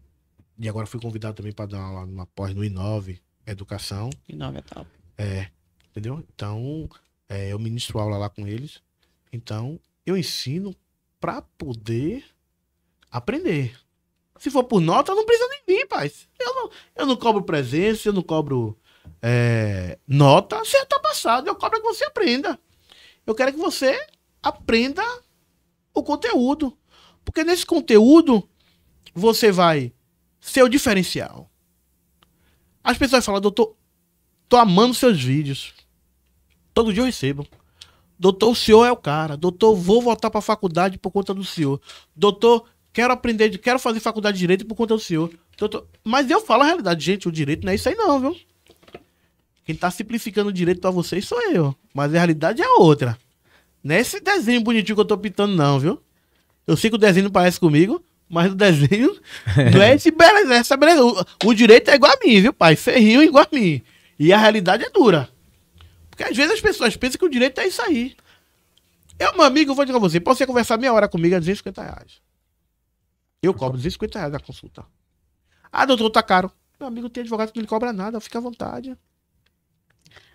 e agora fui convidado também para dar aula numa pós no I9, Educação. I9 é tal É, entendeu? Então, é, eu ministro aula lá com eles. Então, eu ensino para poder aprender. Se for por nota, não precisa nem vir, paz. Eu não, eu não cobro presença, eu não cobro é, nota. Você está é passado, eu cobro que você aprenda. Eu quero que você aprenda o conteúdo. Porque nesse conteúdo, você vai ser o diferencial. As pessoas falam, doutor, tô amando seus vídeos. Todo dia eu recebo. Doutor, o senhor é o cara. Doutor, vou voltar para a faculdade por conta do senhor. Doutor, quero aprender, quero fazer faculdade de direito por conta do senhor. Doutor, mas eu falo a realidade, gente, o direito não é isso aí não, viu? Quem tá simplificando o direito para vocês sou eu, mas a realidade é outra. Não é esse desenho bonitinho que eu tô pintando não, viu? Eu sei que o desenho não parece comigo, mas o desenho não é esse beleza, essa beleza. O, o, direito é igual a mim, viu, pai? Ferrinho é igual a mim. E a realidade é dura. Porque às vezes as pessoas pensam que o direito é isso aí. Eu, meu amigo, eu vou dizer pra você, pode você conversar meia hora comigo, é 250 reais. Eu cobro 250 reais da consulta. Ah, doutor, tá caro. Meu amigo tem advogado que não lhe cobra nada, fica à vontade.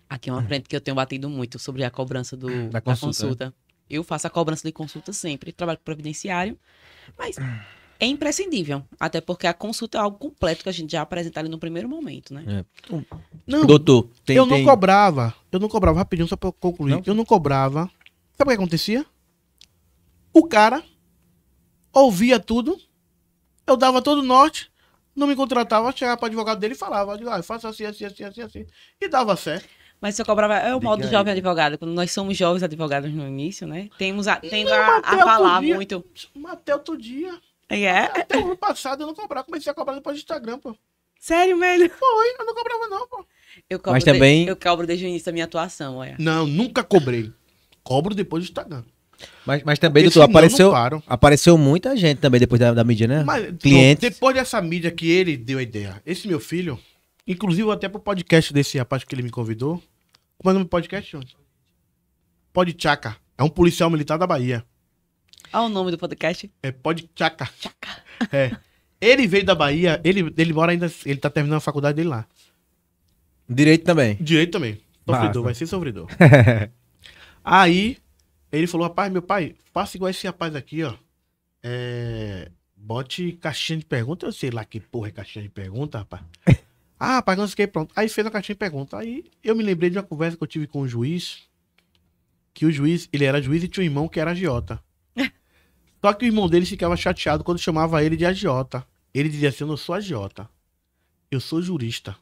Aqui é uma frente que eu tenho batido muito sobre a cobrança do, da, da consulta. Eu faço a cobrança de consulta sempre, trabalho com previdenciário, mas é imprescindível. Até porque a consulta é algo completo que a gente já apresenta ali no primeiro momento, né? É. Então, tipo, não, Doutor, tem, eu não cobrava. Eu não cobrava, rapidinho, só pra concluir. Não? Eu não cobrava. Sabe o que acontecia? O cara ouvia tudo, eu dava todo o norte, não me contratava, chegava para advogado dele e falava, ah, faça assim, assim, assim, assim, assim. E dava certo. Mas eu cobrava. É o modo Diga jovem aí. advogado. Quando nós somos jovens advogados no início, né? Temos a, hum, tendo a, a falar dia, muito. Até outro dia. É? Yeah. Até o ano passado eu não cobrava. Comecei a cobrar depois do Instagram, pô. Sério, velho? Foi, eu não cobrava, não, pô. Eu cobro Mas também. De, eu cobro desde o início da minha atuação, olha. É. Não, nunca cobrei. Cobro depois do Instagram. Mas, mas também, Porque, doutor, apareceu, apareceu muita gente também depois da, da mídia, né? Mas, Clientes. Depois dessa mídia que ele deu a ideia, esse meu filho, inclusive até pro podcast desse rapaz que ele me convidou, como é o nome do podcast? pode Chaca. É um policial militar da Bahia. Olha o nome do podcast. É pode Chaca. Chaca. É. Ele veio da Bahia, ele, ele mora ainda, ele tá terminando a faculdade dele lá. Direito também. Direito também. Sofredor, vai ser sofredor. Aí, ele falou, rapaz, meu pai, faça igual esse rapaz aqui, ó. É, bote caixinha de pergunta. Eu sei lá que porra é caixinha de pergunta, rapaz. ah, rapaz, não sei o que, pronto. Aí fez a caixinha de pergunta. Aí eu me lembrei de uma conversa que eu tive com um juiz, que o juiz, ele era juiz e tinha um irmão que era agiota. Só que o irmão dele ficava chateado quando chamava ele de agiota. Ele dizia assim, eu não sou agiota, eu sou jurista.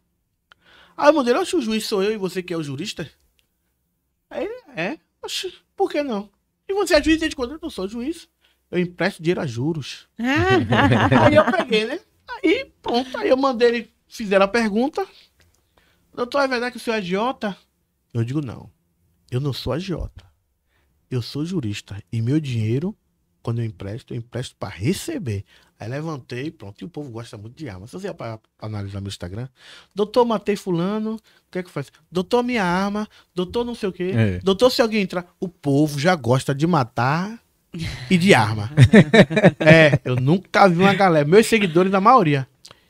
Aí o irmão dele, acho que o juiz sou eu e você que é o jurista? Aí ele, é. Oxi, por que não? E você é juiz de conta? Eu não sou juiz. Eu empresto dinheiro a juros. aí eu peguei, né? Aí pronto, aí eu mandei ele, fizeram a pergunta. Doutor, é verdade que o senhor é agiota? Eu digo, não. Eu não sou agiota. Eu sou jurista. E meu dinheiro, quando eu empresto, eu empresto para receber. Aí levantei, pronto. E o povo gosta muito de arma. Se você para analisar meu Instagram, doutor, matei fulano, o que é que faz? Doutor, minha arma, doutor, não sei o quê. É. Doutor, se alguém entrar. O povo já gosta de matar e de arma. é, eu nunca vi uma galera. Meus seguidores, na maioria.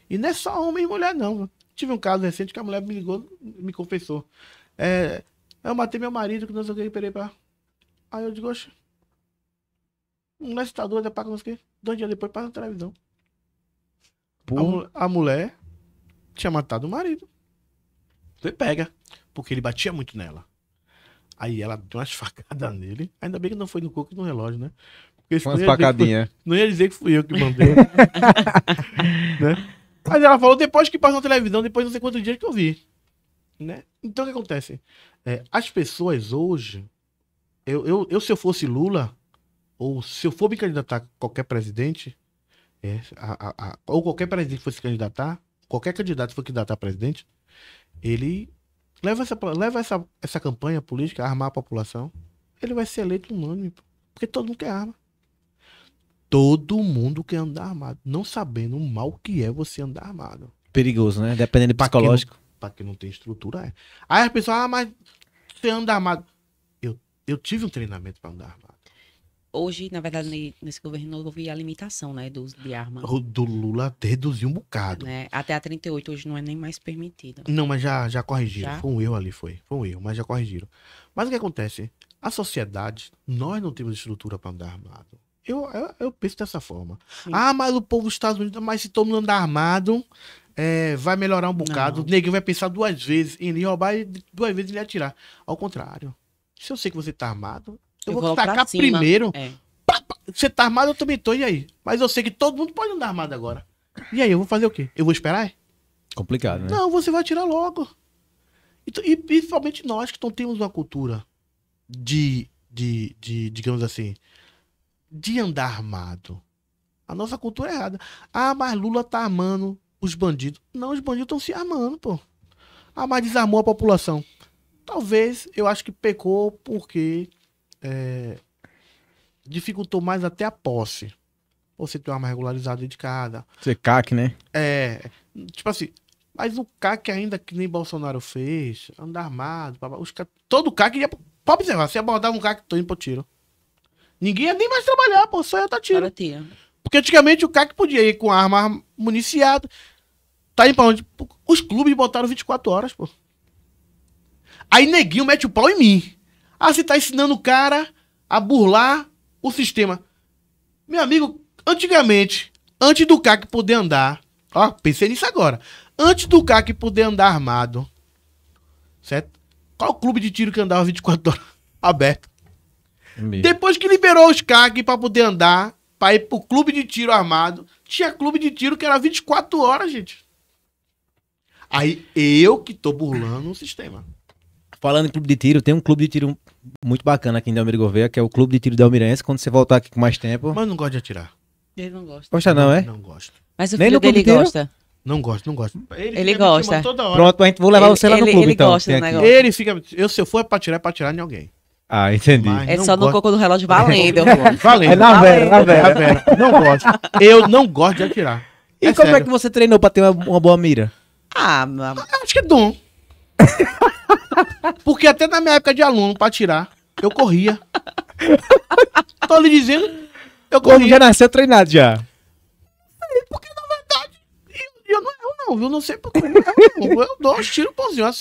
E não é só homem e mulher, não. Tive um caso recente que a mulher me ligou, me confessou. É, eu matei meu marido, que não sei o que, peraí, Aí eu digo, oxe. Mulher, você tá doida, pá, não sei o que. Dois dias depois passa na televisão. A, a mulher tinha matado o marido. Você pega. Porque ele batia muito nela. Aí ela deu umas facadas nele. Ainda bem que não foi no coco e no relógio, né? Porque Umas não ia dizer que facadinhas. foi- não ia dizer que fui eu que mandei. né? Mas ela falou depois que passou na televisão, depois não sei quantos dias que eu vi. Né? Então o que acontece? É, as pessoas hoje. Eu, eu, eu, se eu fosse Lula, ou se eu for me candidatar a qualquer presidente, é, a, a, a, ou qualquer presidente for se candidatar, qualquer candidato for candidatar a presidente, ele leva essa, leva essa, essa campanha política a armar a população. Ele vai ser eleito unânime, porque todo mundo quer arma. Todo mundo quer andar armado, não sabendo o mal que é você andar armado. Perigoso, né? Dependendo do psicológico. Para quem, não tem estrutura, é. Aí as pessoas, ah, mas você anda armado. Eu, eu tive um treinamento para andar armado hoje, na verdade, nesse governo houve a limitação, né, do uso de arma. Do Lula reduziu um bocado. Né? Até a 38 hoje não é nem mais permitido. Não, mas já, já corrigiram. Já? Foi um erro ali, foi. Foi um erro, mas já corrigiram. Mas o que acontece? A sociedade, nós não temos estrutura para andar armado. Eu, eu, eu, penso dessa forma. Sim. Ah, mas o povo dos Estados Unidos, mas se todo mundo andar armado, é, vai melhorar um bocado. Não. O neguinho vai pensar duas vezes em lhe roubar e duas vezes em lhe atirar. Ao contrário. Se eu sei que você está armado, eu, eu vou tacar primeiro. É. Pá, pá, você tá armado, eu também tô, e aí? Mas eu sei que todo mundo pode andar armado agora. E aí, eu vou fazer o quê? Eu vou esperar? Complicado, né? Não, você vai atirar logo. E, então, e principalmente nós que não temos uma cultura de, de, de, digamos assim, de andar armado. A nossa cultura é errada. Ah, mas Lula tá armando os bandidos. Não, os bandidos estão se armando, pô. Ah, mas desarmou a população. Talvez eu acho que pecou porque é, dificultou mais até a posse. Você tem uma arma regularizada dedicada. Você CAC, né? É. Tipo assim, mas o CAC ainda que nem Bolsonaro fez, andar armado, os ca... todo CAC ia. Pode observar, se abordar um CAC, tô indo pro tiro. Ninguém ia nem mais trabalhar, pô, só ia dar tiro. Porque antigamente o CAC podia ir com arma municiada. Tá indo pra onde? Os clubes botaram 24 horas, pô. Aí neguinho mete o pau em mim. Ah, você tá ensinando o cara a burlar o sistema. Meu amigo, antigamente, antes do CAC poder andar, ó, pensei nisso agora. Antes do CAC poder andar armado, certo? Qual clube de tiro que andava 24 horas aberto? Depois que liberou os CAC para poder andar, para ir pro clube de tiro armado, tinha clube de tiro que era 24 horas, gente. Aí eu que tô burlando o sistema. Falando em clube de tiro, tem um clube de tiro muito bacana aqui em Delmiro Gouveia, que é o Clube de Tiro Almirense, Quando você voltar aqui com mais tempo. Mas não gosto de atirar. Ele não gosta. Gosta não, é? Não gosto. Mas o Nem filho dele gosta. Não gosto, não gosto. Ele, ele gosta. Pronto, a gente vou levar ele, você lá no clube, ele então. Gosta do negócio. Ele fica. Eu, se eu for é pra tirar, é pra tirar em alguém. Ah, entendi. Mas é só gosto. no coco do relógio valendo. É, valendo. É na vera, é na vera. Não gosto. Eu não gosto de atirar. E é como é sério. é que você treinou pra ter uma, uma boa mira? Ah, mano. Acho que é dom. Porque até na minha época de aluno, pra tirar, eu corria. Tô lhe dizendo, eu corria. Como já nasceu treinado já. Porque na verdade, eu, eu não é erro não, viu? Não sei porquê. É eu Eu dou uns tiros pozinho, é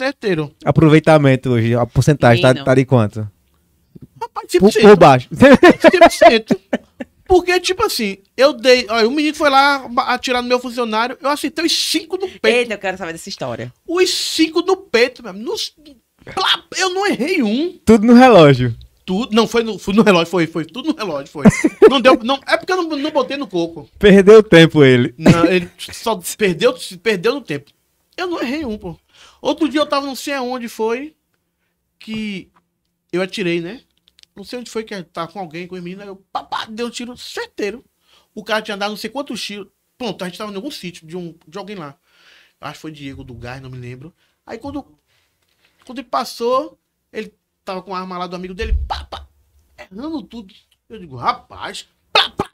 Aproveitamento hoje, a porcentagem tá, tá de quanto? Rapaz, 100%. Tipo por, por baixo. 100%. Tipo porque, tipo assim, eu dei. o menino foi lá atirar no meu funcionário, eu acertei os cinco no peito. Eita, eu quero saber dessa história. Os cinco no peito, meu. Nos, eu não errei um. Tudo no relógio. Tudo. Não, foi no, foi no relógio, foi, foi. Tudo no relógio, foi. não deu. Não, é porque eu não, não botei no coco. Perdeu tempo ele. Não, ele só perdeu, perdeu no tempo. Eu não errei um, pô. Outro dia eu tava não sei aonde foi que eu atirei, né? não sei onde foi que tá com alguém, com a menina, eu papá, dei um tiro certeiro. O cara tinha dado não sei quantos tiros. Pronto, a gente tava em algum sítio de, um, de alguém lá. Acho que foi Diego do Gás, não me lembro. Aí quando, quando ele passou, ele tava com a arma lá do amigo dele, errando tudo. Eu digo, rapaz, pá, pá.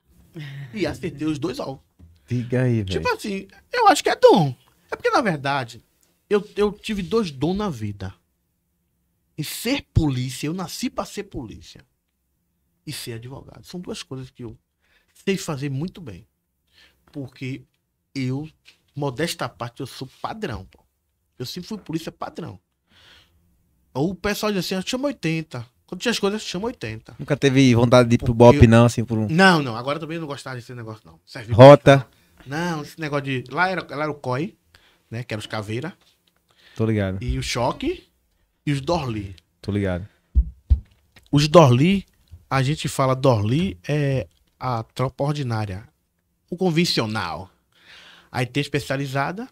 E acertei os dois alvos. Diga aí, velho. Tipo assim, eu acho que é dom. É porque, na verdade, eu, eu tive dois dons na vida em ser polícia, eu nasci para ser polícia. E ser advogado. São duas coisas que eu sei fazer muito bem. Porque eu, modesta parte, eu sou padrão. Pô. Eu sempre fui polícia padrão. Ou o pessoal diz assim, ah, chamo 80. Quando tinha as coisas, chama 80. Nunca teve vontade de ir pro BOP, eu... não, assim, por um. Não, não. Agora também não gostava desse negócio, não. Rota. Não, esse negócio de. Lá era, lá era o COI, né? Que era os caveira. Tô ligado. E o choque e os Dorli. Tô ligado. Os Dorli, a gente fala Dorli é a tropa ordinária, o convencional. Aí tem a especializada,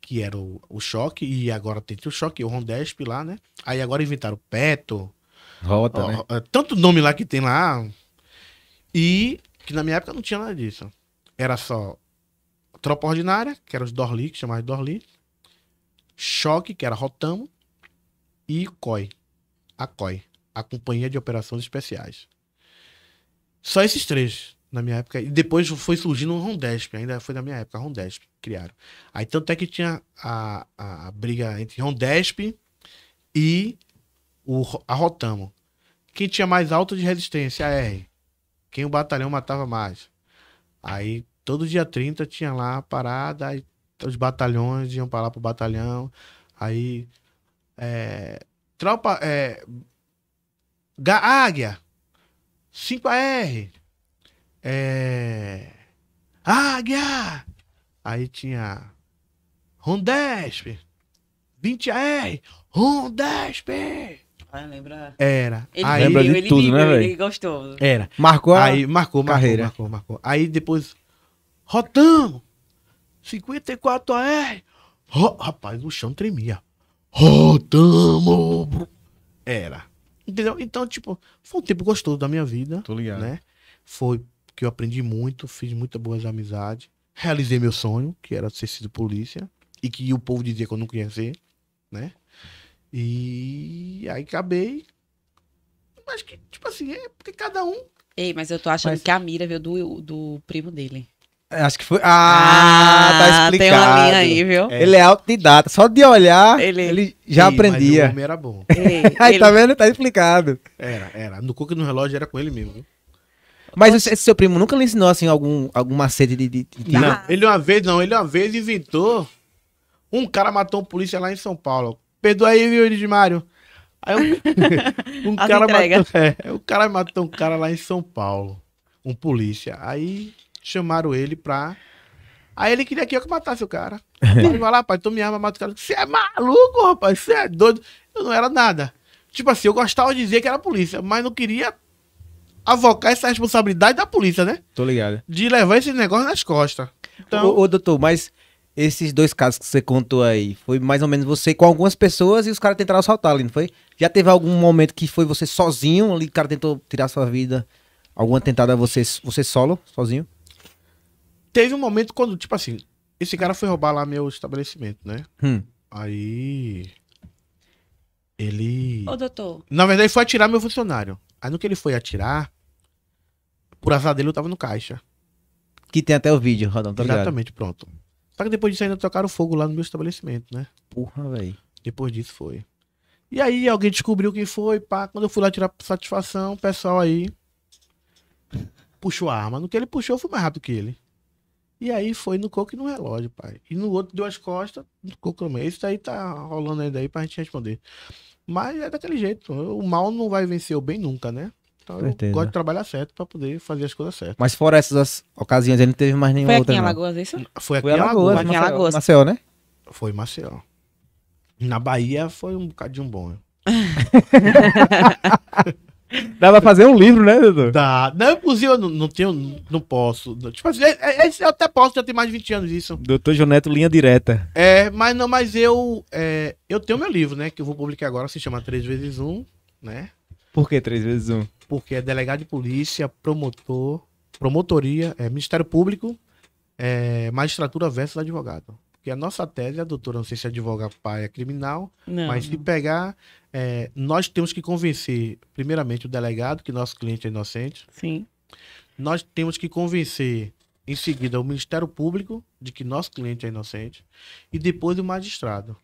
que era o, o choque, e agora tem o choque, o Rondesp lá, né? Aí agora inventaram Peto. Rota, ó, né? Ó, tanto nome lá que tem lá. E que na minha época não tinha nada disso. Era só tropa ordinária, que era os Dorli, que chamava de Dorli. Choque, que era Rotamo e COI, a COI, a Companhia de Operações Especiais. Só esses três na minha época. E depois foi surgindo o Rondesp, ainda foi na minha época, Rondesp criaram. Aí tanto é que tinha a, a, a briga entre Rondesp e o, a Rotamo. Quem tinha mais alta de resistência, a R. Quem o batalhão matava mais. Aí todo dia 30 tinha lá a parada, aí os batalhões iam para lá pro batalhão. Aí é, tropa. É, Ga Águia. 5AR. É, Águia! Aí tinha. Rondesp. 20AR. Rondesp! Ah, lembra? Era. Ele aí, lembra de ele tudo, viu, né, velho? Ele gostou. Era. Marcou a aí, marcou, carreira. Marcou, marcou, marcou. Aí depois, Rotamo, 54 AR. Oh, rapaz, o chão tremia. Rodamos! Era. Entendeu? Então, tipo, foi um tempo gostoso da minha vida. Tô ligado. Né? Foi que eu aprendi muito, fiz muitas boas amizades. Realizei meu sonho, que era ser sido polícia. E que o povo dizia que eu não queria ser, né? E aí acabei. mas que, tipo assim, é porque cada um. Ei, mas eu tô achando mas... que a mira veio do, do primo dele. É, acho que foi. Ah, ah tá explicado. Tem uma linha aí, viu? É. Ele é autodidata. Só de olhar, ele, ele já Ei, aprendia. Mas o homem era bom. Ei, aí, ele... tá vendo? Tá explicado. Era, era. No cuco e no relógio era com ele mesmo. Mas Nossa. esse seu primo nunca lhe ensinou, assim, algum, algum macete de, de, de... Não, ele uma vez, não. Ele uma vez inventou. Um cara matou um polícia lá em São Paulo. Perdoa aí, viu, Edmário? Aí um, um cara entrega. matou, é, um cara matou um cara lá em São Paulo. Um polícia. Aí chamaram ele pra. Aí ele queria que eu matasse o cara. Ele vai lá, pai, tu me arma, mata o cara. Você é maluco, rapaz, você é doido. Eu não era nada. Tipo assim, eu gostava de dizer que era polícia, mas não queria avocar essa responsabilidade da polícia, né? Tô ligado. De levar esse negócio nas costas. Então... Ô, ô, doutor, mas esses dois casos que você contou aí, foi mais ou menos você com algumas pessoas e os caras tentaram assaltar ali, não foi? Já teve algum momento que foi você sozinho ali, o cara tentou tirar sua vida? Alguma tentada você, você solo, sozinho? teve um momento quando, tipo assim, esse cara foi roubar lá meu estabelecimento, né? Hum. Aí. Ele. Ô, doutor. Na verdade, foi atirar meu funcionário. Aí no que ele foi atirar, por azar dele, eu tava no caixa. Que tem até o vídeo, Rodão, tá Exatamente, ligado? pronto. Só que depois disso ainda tocaram fogo lá no meu estabelecimento, né? Porra, velho. Depois disso foi. E aí alguém descobriu quem foi, pá. Quando eu fui lá tirar satisfação, o pessoal aí puxou a arma. No que ele puxou, eu fui mais rápido que ele. E aí foi no coco e no relógio, pai. E no outro deu as costas, no coco também. Isso aí tá rolando ainda aí pra gente responder. Mas é daquele jeito. O mal não vai vencer o bem nunca, né? Então eu gosto de trabalhar certo pra poder fazer as coisas certas. Mas fora essas ocasiões, ele não teve mais nenhuma Foi aqui outra. em não. Alagoas, é isso? Foi aqui Foi em Alagoas, Alagoas, Maceió, Alagoas. Maceió, né? Foi em Maceió. Na Bahia foi um bocadinho bom. Né? Dá pra fazer um livro, né, Dudu? Dá. Não, inclusive, eu não, não tenho. Não posso. Tipo assim, é, é, é eu até posso, já tem mais de 20 anos isso. Doutor Joneto, linha direta. É, mas não, mas eu. É, eu tenho meu livro, né? Que eu vou publicar agora, se chama 3 vezes 1, né? Por que 3 vezes 1? Porque é delegado de polícia, promotor, promotoria, é, Ministério Público, é, magistratura versus advogado. Porque a nossa tese, a doutora, não sei se é advoga pai é criminal, não, mas se pegar, é, nós temos que convencer, primeiramente, o delegado que nosso cliente é inocente. Sim. Nós temos que convencer, em seguida, o Ministério Público de que nosso cliente é inocente. E depois o magistrado.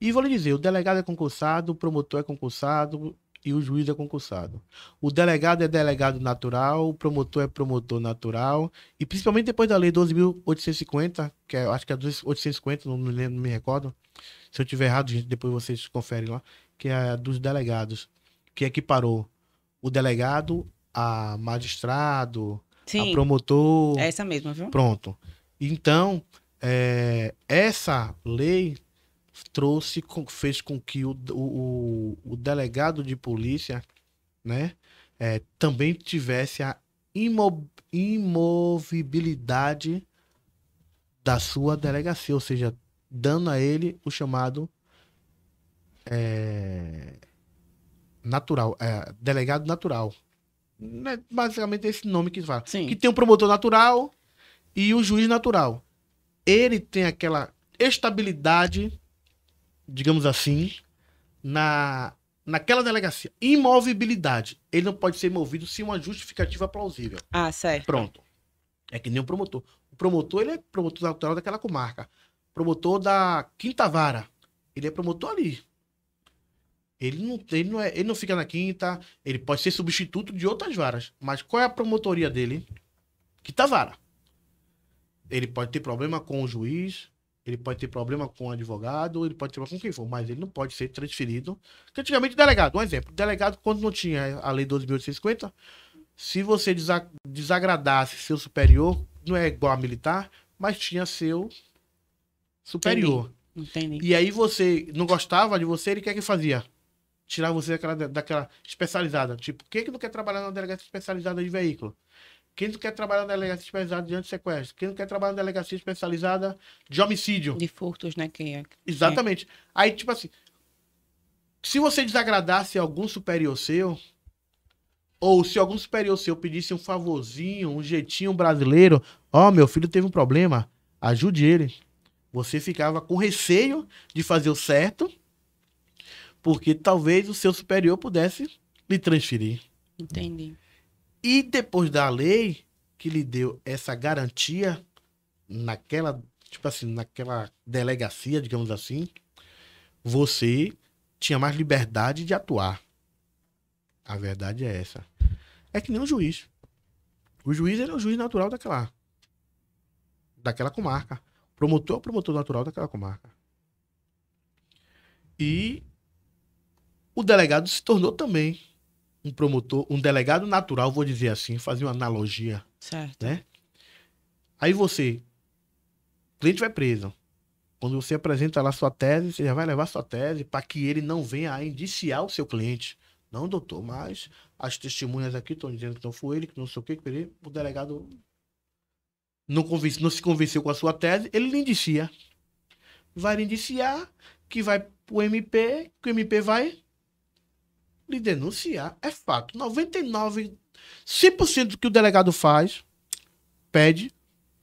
E vou lhe dizer, o delegado é concursado, o promotor é concursado, e o juiz é concursado. O delegado é delegado natural, o promotor é promotor natural, e principalmente depois da lei 12.850, que é, acho que é 850, não me, lembro, não me recordo. Se eu tiver errado, gente, depois vocês conferem lá, que é dos delegados, que equiparou é o delegado a magistrado, Sim, a promotor. É essa mesma, viu? Pronto. Então, é, essa lei trouxe, fez com que o, o, o delegado de polícia, né, é, também tivesse a imovibilidade da sua delegacia, ou seja, dando a ele o chamado é, natural, é, delegado natural. Né, basicamente é esse nome que fala. Sim. Que tem um promotor natural e o um juiz natural. Ele tem aquela estabilidade digamos assim, na, naquela delegacia. Imovibilidade. Ele não pode ser movido sem uma justificativa plausível. Ah, certo. Pronto. É que nem o promotor. O promotor, ele é promotor natural daquela comarca. Promotor da quinta vara. Ele é promotor ali. Ele não, ele, não é, ele não fica na quinta, ele pode ser substituto de outras varas. Mas qual é a promotoria dele? Quinta vara. Ele pode ter problema com o juiz, ele pode ter problema com o advogado, ele pode ter problema com quem for, mas ele não pode ser transferido. Porque antigamente, delegado, um exemplo, delegado, quando não tinha a lei 12.850, se você desagradasse seu superior, não é igual a militar, mas tinha seu superior. Entendi. Entendi. E aí você não gostava de você, ele quer é que fazia? Tirar você daquela, daquela especializada. Tipo, quem é que não quer trabalhar na delegacia especializada de veículo? Quem não quer trabalhar na delegacia especializada de antissequestro? Quem não quer trabalhar na delegacia especializada de homicídio? De furtos, né? Quem é? Exatamente. É. Aí, tipo assim, se você desagradasse algum superior seu, ou se algum superior seu pedisse um favorzinho, um jeitinho brasileiro, ó, oh, meu filho teve um problema, ajude ele. Você ficava com receio de fazer o certo, porque talvez o seu superior pudesse lhe transferir. Entendi. E depois da lei que lhe deu essa garantia naquela, tipo assim, naquela delegacia, digamos assim, você tinha mais liberdade de atuar. A verdade é essa. É que nem um juiz. O juiz era o é juiz natural daquela daquela comarca. Promotor, é promotor natural daquela comarca. E o delegado se tornou também um promotor, um delegado natural, vou dizer assim, fazer uma analogia. Certo. Né? Aí você, o cliente vai preso. Quando você apresenta lá sua tese, você já vai levar sua tese para que ele não venha a indiciar o seu cliente. Não, doutor, mas as testemunhas aqui estão dizendo que não foi ele, que não sei o que, que o delegado não, convence, não se convenceu com a sua tese, ele lhe indicia. Vai lhe indiciar, que vai pro MP, que o MP vai lhe denunciar é fato. 99, 100% do que o delegado faz, pede,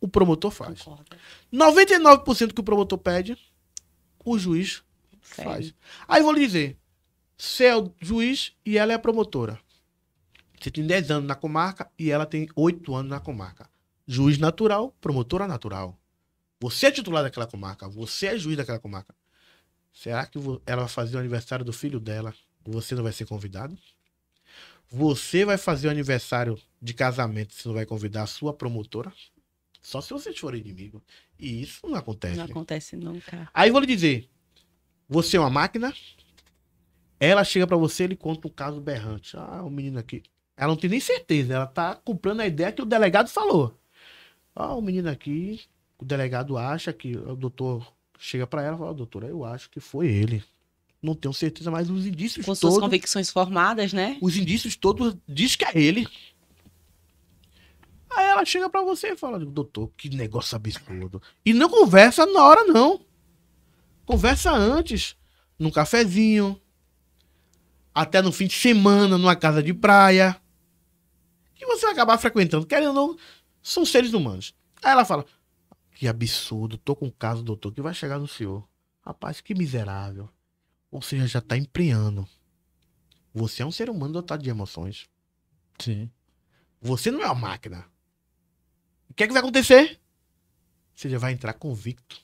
o promotor faz. Concordo. 99% do que o promotor pede, o juiz Sério? faz. Aí vou lhe dizer, você é o juiz e ela é a promotora. Você tem 10 anos na comarca e ela tem 8 anos na comarca. Juiz natural, promotora natural. Você é titular daquela comarca, você é juiz daquela comarca. Será que ela vai fazer o aniversário do filho dela você não vai ser convidado. Você vai fazer o aniversário de casamento se não vai convidar a sua promotora. Só se você for inimigo. E isso não acontece. Não acontece nunca. Aí vou lhe dizer: você é uma máquina. Ela chega para você e ele conta um caso berrante. Ah, o menino aqui. Ela não tem nem certeza. Ela tá comprando a ideia que o delegado falou. Ah, o menino aqui. O delegado acha que o doutor chega para ela e fala: doutora, eu acho que foi ele. Não tenho certeza, mas os indícios Com todos... Com suas convicções formadas, né? Os indícios todos diz que é ele. Aí ela chega para você e fala, doutor, que negócio absurdo. E não conversa na hora, não. Conversa antes, num cafezinho, até no fim de semana, numa casa de praia. Que você vai acabar frequentando, querendo ou não, são seres humanos. Aí ela fala, que absurdo, tô com um caso, doutor, que vai chegar no senhor. Rapaz, que miserável. Ou seja, já está empreando. Você é um ser humano dotado de emoções. Sim. Você não é uma máquina. O que é que vai acontecer? Você já vai entrar convicto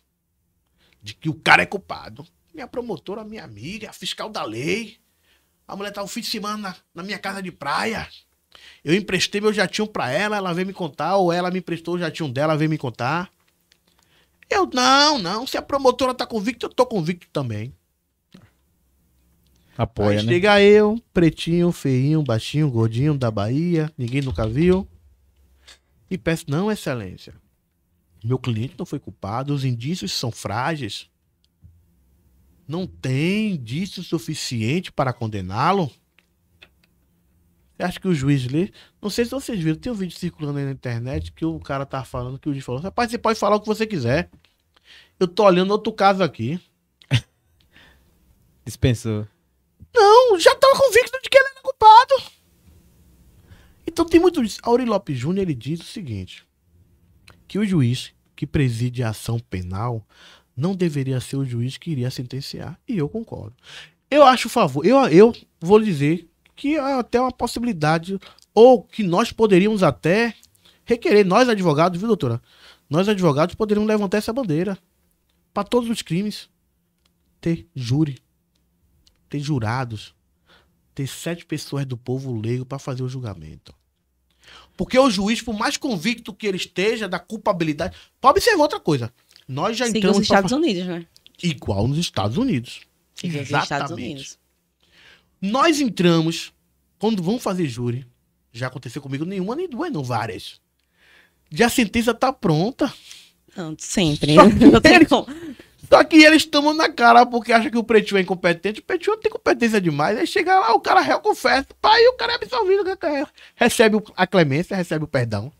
de que o cara é culpado. Minha promotora, minha amiga, a fiscal da lei. A mulher tá um fim de semana na minha casa de praia. Eu emprestei meu jatinho pra ela, ela veio me contar, ou ela me emprestou o jatinho dela, veio me contar. Eu, não, não, se a promotora tá convicta, eu tô convicto também. Apoia, Aí né? chega eu, pretinho, feinho, baixinho, gordinho, da Bahia, ninguém nunca viu. E peço, não, excelência. Meu cliente não foi culpado, os indícios são frágeis. Não tem indício suficiente para condená-lo. Acho que o juiz lê. Não sei se vocês viram, tem um vídeo circulando aí na internet que o cara tá falando que o juiz falou: rapaz, você pode falar o que você quiser. Eu tô olhando outro caso aqui. Dispensou. Não, já estava convicto de que ele era culpado. Então tem muito isso. Auri Lopes Júnior ele diz o seguinte: que o juiz que preside a ação penal não deveria ser o juiz que iria sentenciar. E eu concordo. Eu acho o favor. Eu, eu vou dizer que é até uma possibilidade, ou que nós poderíamos até requerer, nós advogados, viu, doutora? Nós advogados poderíamos levantar essa bandeira para todos os crimes ter júri ter jurados, ter sete pessoas do povo leigo para fazer o julgamento. Porque o juiz, por mais convicto que ele esteja da culpabilidade, pode observar outra coisa. Nós já Seguiu entramos. nos Estados pra... Unidos, né? Igual nos Estados Unidos. Seguiu Exatamente. Estados Unidos. Nós entramos, quando vão fazer júri, já aconteceu comigo nenhuma, nem duas, não, várias. Já a sentença tá pronta. Não, sempre. Não tem como. Só que eles tomam na cara porque acham que o Pretinho é incompetente. O Pretinho tem competência demais. Aí chega lá, o cara réu confessa. Aí o cara é absolvido. É- recebe a clemência, recebe o perdão.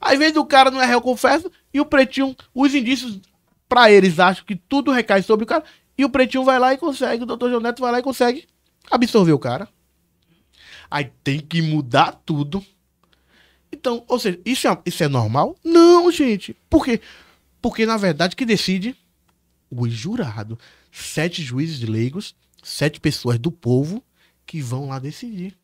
Às vezes o cara não é réu confesso e o Pretinho, os indícios para eles acham que tudo recai sobre o cara. E o Pretinho vai lá e consegue. O doutor João Neto vai lá e consegue absorver o cara. Aí tem que mudar tudo. Então, ou seja, isso é, isso é normal? Não, gente. Por quê? Porque, na verdade, que decide o jurado, sete juízes leigos, sete pessoas do povo que vão lá decidir.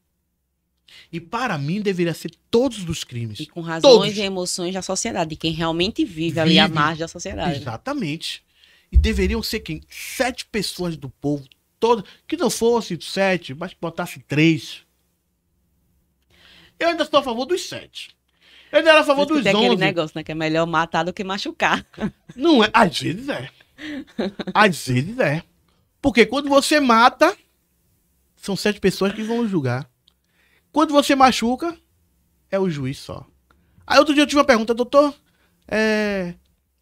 E para mim deveria ser todos os crimes. E com razões todos. e emoções da sociedade, de quem realmente vive, vive ali à margem da sociedade. Exatamente. E deveriam ser quem? Sete pessoas do povo, todas. Que não fosse sete, mas que botasse três. Eu ainda sou a favor dos sete. Eu ainda era a favor dos onze. Tem aquele negócio, né? Que é melhor matar do que machucar. Não é? Às vezes é. Às vezes é. Porque quando você mata, são sete pessoas que vão julgar. Quando você machuca, é o juiz só. Aí outro dia eu tive uma pergunta, doutor. É.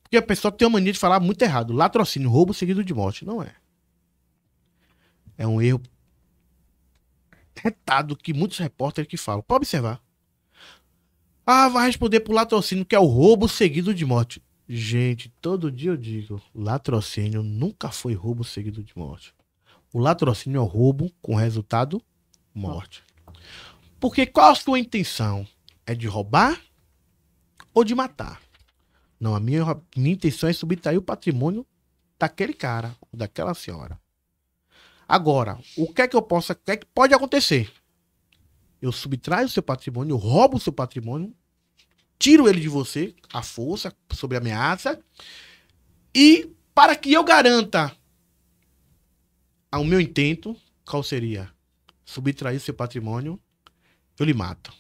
Porque a pessoa tem uma mania de falar muito errado. Latrocínio, roubo seguido de morte. Não é. É um erro retado que muitos repórteres que falam. Pode observar. Ah, vai responder por latrocínio, que é o roubo seguido de morte. Gente, todo dia eu digo, latrocínio nunca foi roubo seguido de morte. O latrocínio é roubo com resultado morte. Porque qual a sua intenção? É de roubar ou de matar? Não, a minha, minha intenção é subtrair o patrimônio daquele cara ou daquela senhora. Agora, o que é que eu posso, o que é que pode acontecer? Eu subtraio o seu patrimônio, roubo o seu patrimônio tiro ele de você, à força, sobre ameaça, e para que eu garanta ao meu intento, qual seria? Subtrair seu patrimônio, eu lhe mato.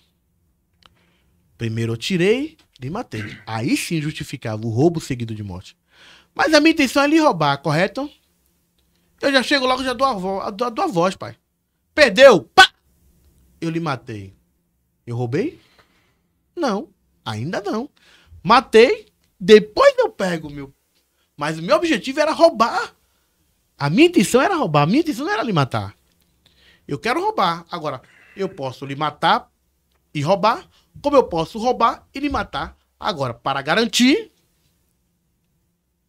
Primeiro eu tirei, lhe matei. Aí sim justificava o roubo seguido de morte. Mas a minha intenção é lhe roubar, correto? Eu já chego logo, já dou a, vo dou, dou a voz, pai. Perdeu! Pá! Eu lhe matei. Eu roubei? Não. Ainda não. Matei, depois eu pego, meu. Mas o meu objetivo era roubar. A minha intenção era roubar. A minha intenção não era lhe matar. Eu quero roubar. Agora, eu posso lhe matar e roubar, como eu posso roubar e lhe matar. Agora, para garantir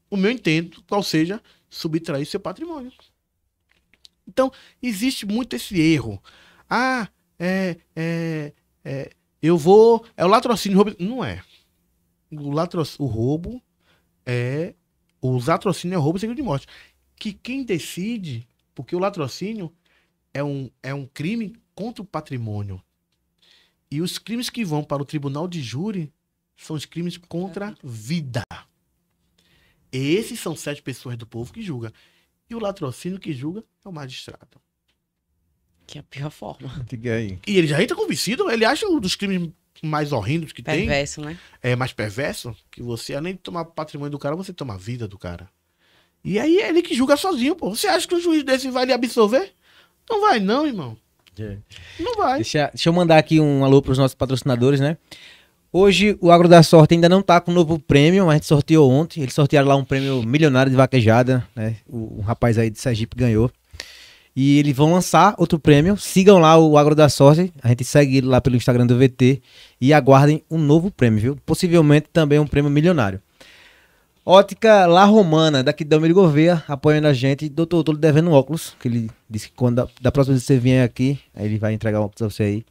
o meu intento, qual seja, subtrair seu patrimônio. Então, existe muito esse erro. Ah, é, é, eu vou. É o latrocínio roubo. Não é. O, latro, o roubo é. O latrocínio é roubo seguido de morte. Que quem decide, porque o latrocínio é um, é um crime contra o patrimônio. E os crimes que vão para o tribunal de júri são os crimes contra é a vida. Esses são sete pessoas do povo que julga. E o latrocínio que julga é o magistrado. Que é a pior forma. Diga aí. E ele já entra convencido, ele acha um dos crimes mais horrendos que perverso, tem. Perverso, né? É mais perverso que você, além de tomar patrimônio do cara, você toma a vida do cara. E aí é ele que julga sozinho, pô. Você acha que um juiz desse vai lhe absolver? Não vai, não, irmão. É. Não vai. Deixa, deixa eu mandar aqui um alô para os nossos patrocinadores, né? Hoje o Agro da Sorte ainda não está com o novo prêmio, mas a gente sorteou ontem. Eles sortearam lá um prêmio milionário de vaquejada, né? O, um rapaz aí de Sergipe ganhou. E eles vão lançar outro prêmio. Sigam lá o Agro da Sorte. A gente segue ele lá pelo Instagram do VT. E aguardem um novo prêmio, viu? Possivelmente também um prêmio milionário. Ótica La Romana, daqui de Belmiro Gouveia, apoiando a gente. Doutor, tô lhe devendo um óculos, que ele disse que quando da, da próxima vez que você vier aqui, aí ele vai entregar um óculos a você aí.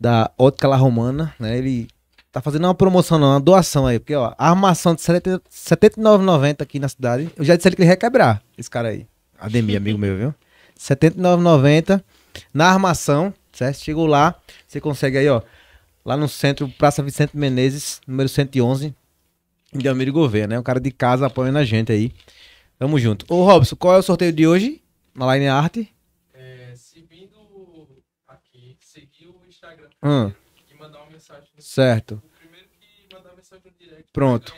Da Ótica La Romana, né? Ele tá fazendo uma promoção, não, uma doação aí, porque, ó, armação de 79,90 aqui na cidade. Eu já disse ele que ele ia quebrar, esse cara aí. Ademir, amigo meu, viu? 79,90 na armação, certo? Chegou lá, você consegue aí, ó, lá no centro, Praça Vicente Menezes, número 111, em Delmiro Gouveia, né? O cara de casa apoiando a gente aí. Tamo junto. Ô, Robson, qual é o sorteio de hoje na Line Art? É, seguindo aqui, seguir o Instagram hum. e mandar uma mensagem. Certo. Pronto.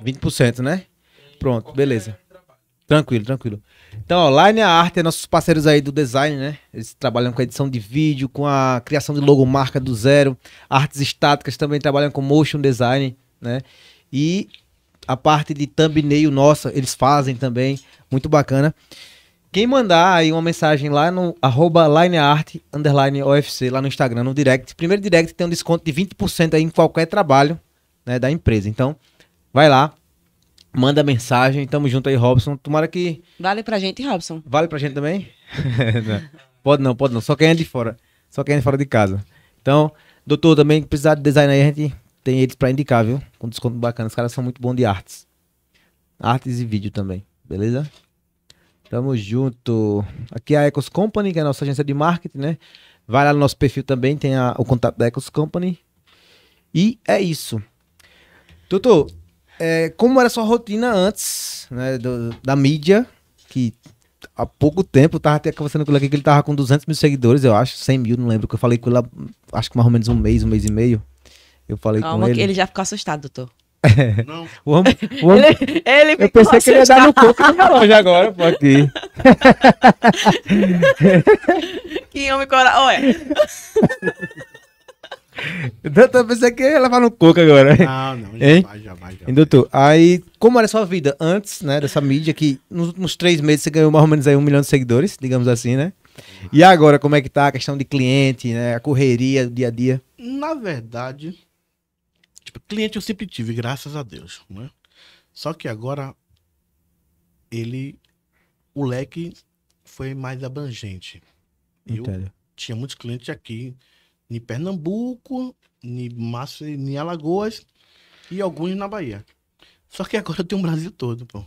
20% de 20%, né? Pronto, beleza. Tranquilo, tranquilo. Então, Line Art é nossos parceiros aí do design, né? Eles trabalham com a edição de vídeo, com a criação de logomarca do zero, artes estáticas também trabalham com motion design, né? E a parte de thumbnail nossa, eles fazem também, muito bacana. Quem mandar aí uma mensagem lá no arroba lineart, underline OFC, lá no Instagram, no direct. Primeiro direct tem um desconto de 20% aí em qualquer trabalho né, da empresa. Então, vai lá, Manda mensagem, tamo junto aí, Robson. Tomara que. Vale pra gente, Robson. Vale pra gente também? não. Pode não, pode não. Só quem é de fora. Só quem é de fora de casa. Então, doutor, também precisar de design aí, a gente tem eles pra indicar, viu? Com desconto bacana. Os caras são muito bons de artes. Artes e vídeo também, beleza? Tamo junto. Aqui é a Ecos Company, que é a nossa agência de marketing, né? Vai lá no nosso perfil também, tem a, o contato da Ecos Company. E é isso. Doutor, é, como era sua rotina antes, né, do, da mídia, que há pouco tempo tava até conversando com ele aqui, que ele tava com 200 mil seguidores, eu acho, 100 mil, não lembro, que eu falei com ele, acho que mais ou menos um mês, um mês e meio. Eu falei Calma com ele. ele já ficou assustado, doutor. Não. Ele ficou assustado. ele, ele eu pensei que ele ia dar no coco do relógio agora, pô, aqui. que homem oh Olha. Doutor, então, então, pensei que ia levar no coco agora. Ah, não, não, jamais, jamais, Doutor, aí, como era a sua vida antes, né, dessa mídia, que nos últimos três meses você ganhou mais ou menos aí um milhão de seguidores, digamos assim, né? E agora, como é que tá a questão de cliente, né, a correria, o dia a dia? Na verdade, tipo, cliente eu sempre tive, graças a Deus, né? Só que agora, ele, o leque foi mais abrangente. Eu tinha muitos clientes aqui, em Pernambuco, em, Alagoas e alguns na Bahia. Só que agora tem o Brasil todo, pô.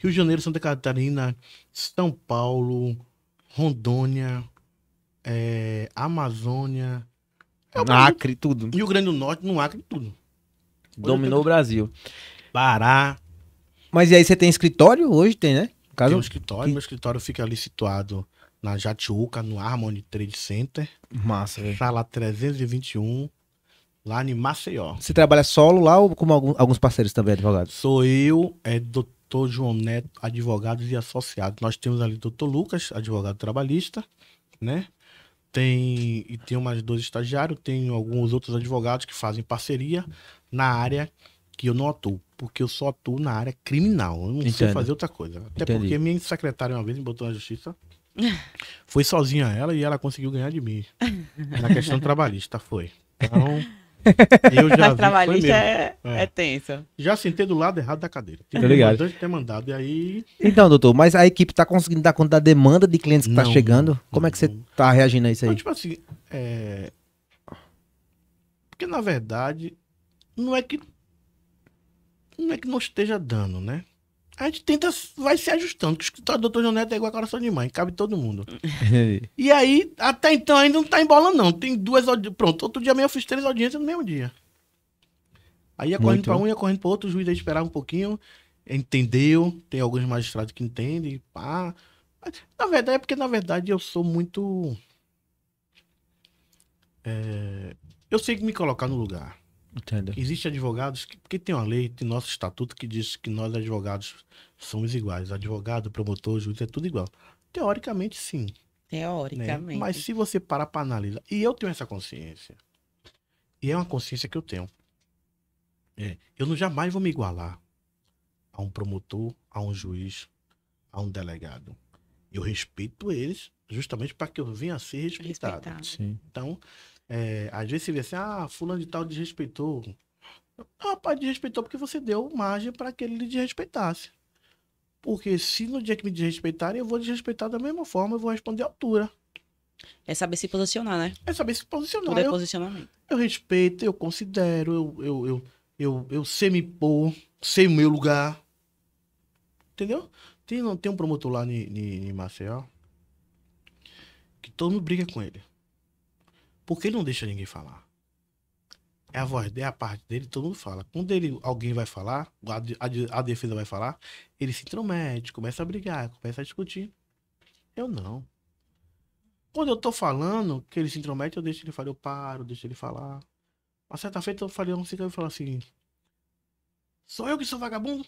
Rio de Janeiro, Santa Catarina, São Paulo, Rondônia, é, Amazônia. É Acre, tudo. E o Grande do Norte, no Acre, tudo. Dominou o Brasil. Pará. Mas e aí você tem escritório? Hoje tem, né? Caso... Tem um escritório, que... meu escritório fica ali situado na Jatiuca, no Harmony Trade Center. Massa, velho. Tá Sala 321, lá em Maceió. Você trabalha solo lá ou com alguns parceiros também, advogados? Sou eu, é doutor João Neto, advogados e associados. Nós temos ali doutor Lucas, advogado trabalhista, né? Tem, e tem mais dois estagiários, tem alguns outros advogados que fazem parceria na área que eu não atuo, porque eu só atuo na área criminal. Eu não Entendo. sei fazer outra coisa. Até Entendi. porque minha secretária uma vez me botou na justiça Foi sozinha ela e ela conseguiu ganhar de mim. É na questão trabalhista, foi. Então. Eu já vi, trabalhista é, é. é tensa. Já sentei do lado errado da cadeira. Tá ligado? De ter mandado, e aí... Então, doutor, mas a equipe tá conseguindo dar conta da demanda de clientes que tá não, tá chegando? Não, Como não. é que você tá reagindo a isso aí? Mas, tipo assim, é... Porque, na verdade, não é que... Não é que não esteja dando, né? A gente tenta, vai se ajustando, o escritório do Dr. João Neto é igual a coração de mãe, cabe todo mundo. e aí, até então, ainda não tá em bola, não. Tem duas audiências. Pronto, outro dia mesmo eu fiz três audiências no mesmo dia. Aí ia correndo para um, ia correndo para outro, o juiz aí esperava um pouquinho, entendeu. Tem alguns magistrados que entendem, pá. na verdade, é porque, na verdade, eu sou muito. É... Eu sei que me colocar no lugar. Entendo. Existem advogados, que, porque tem uma lei, tem nosso estatuto que diz que nós advogados somos iguais. Advogado, promotor, juiz, é tudo igual. Teoricamente, sim. Teoricamente. Né? Mas se você parar para analisar, e eu tenho essa consciência, e é uma consciência que eu tenho. É, eu não jamais vou me igualar a um promotor, a um juiz, a um delegado. Eu respeito eles justamente para que eu venha a ser respeitado. respeitado. Então, é, às vezes você vê assim, ah, fulano de tal desrespeitou. Ah, rapaz, desrespeitou porque você deu margem para que ele lhe desrespeitasse. Porque se no dia que me desrespeitarem, eu vou desrespeitar da mesma forma, eu vou responder à altura. É saber se posicionar, né? É saber se posicionar. Tudo é eu, posicionamento. Eu respeito, eu considero, eu, eu, eu, eu, eu sei me pôr, sei o meu lugar. Entendeu? Tem, tem um promotor lá em Maceió que todo mundo briga com ele. Porque ele não deixa ninguém falar. É a voz dele, é a parte dele, todo mundo fala. Quando ele, alguém vai falar, a, a, a defesa vai falar, ele se intromete, começa a brigar, começa a discutir. Eu não. Quando eu tô falando que ele se intromete, eu deixo ele falar, eu paro, deixo ele falar. Uma certa feita eu falei, não que eu falar assim: Sou eu que sou vagabundo?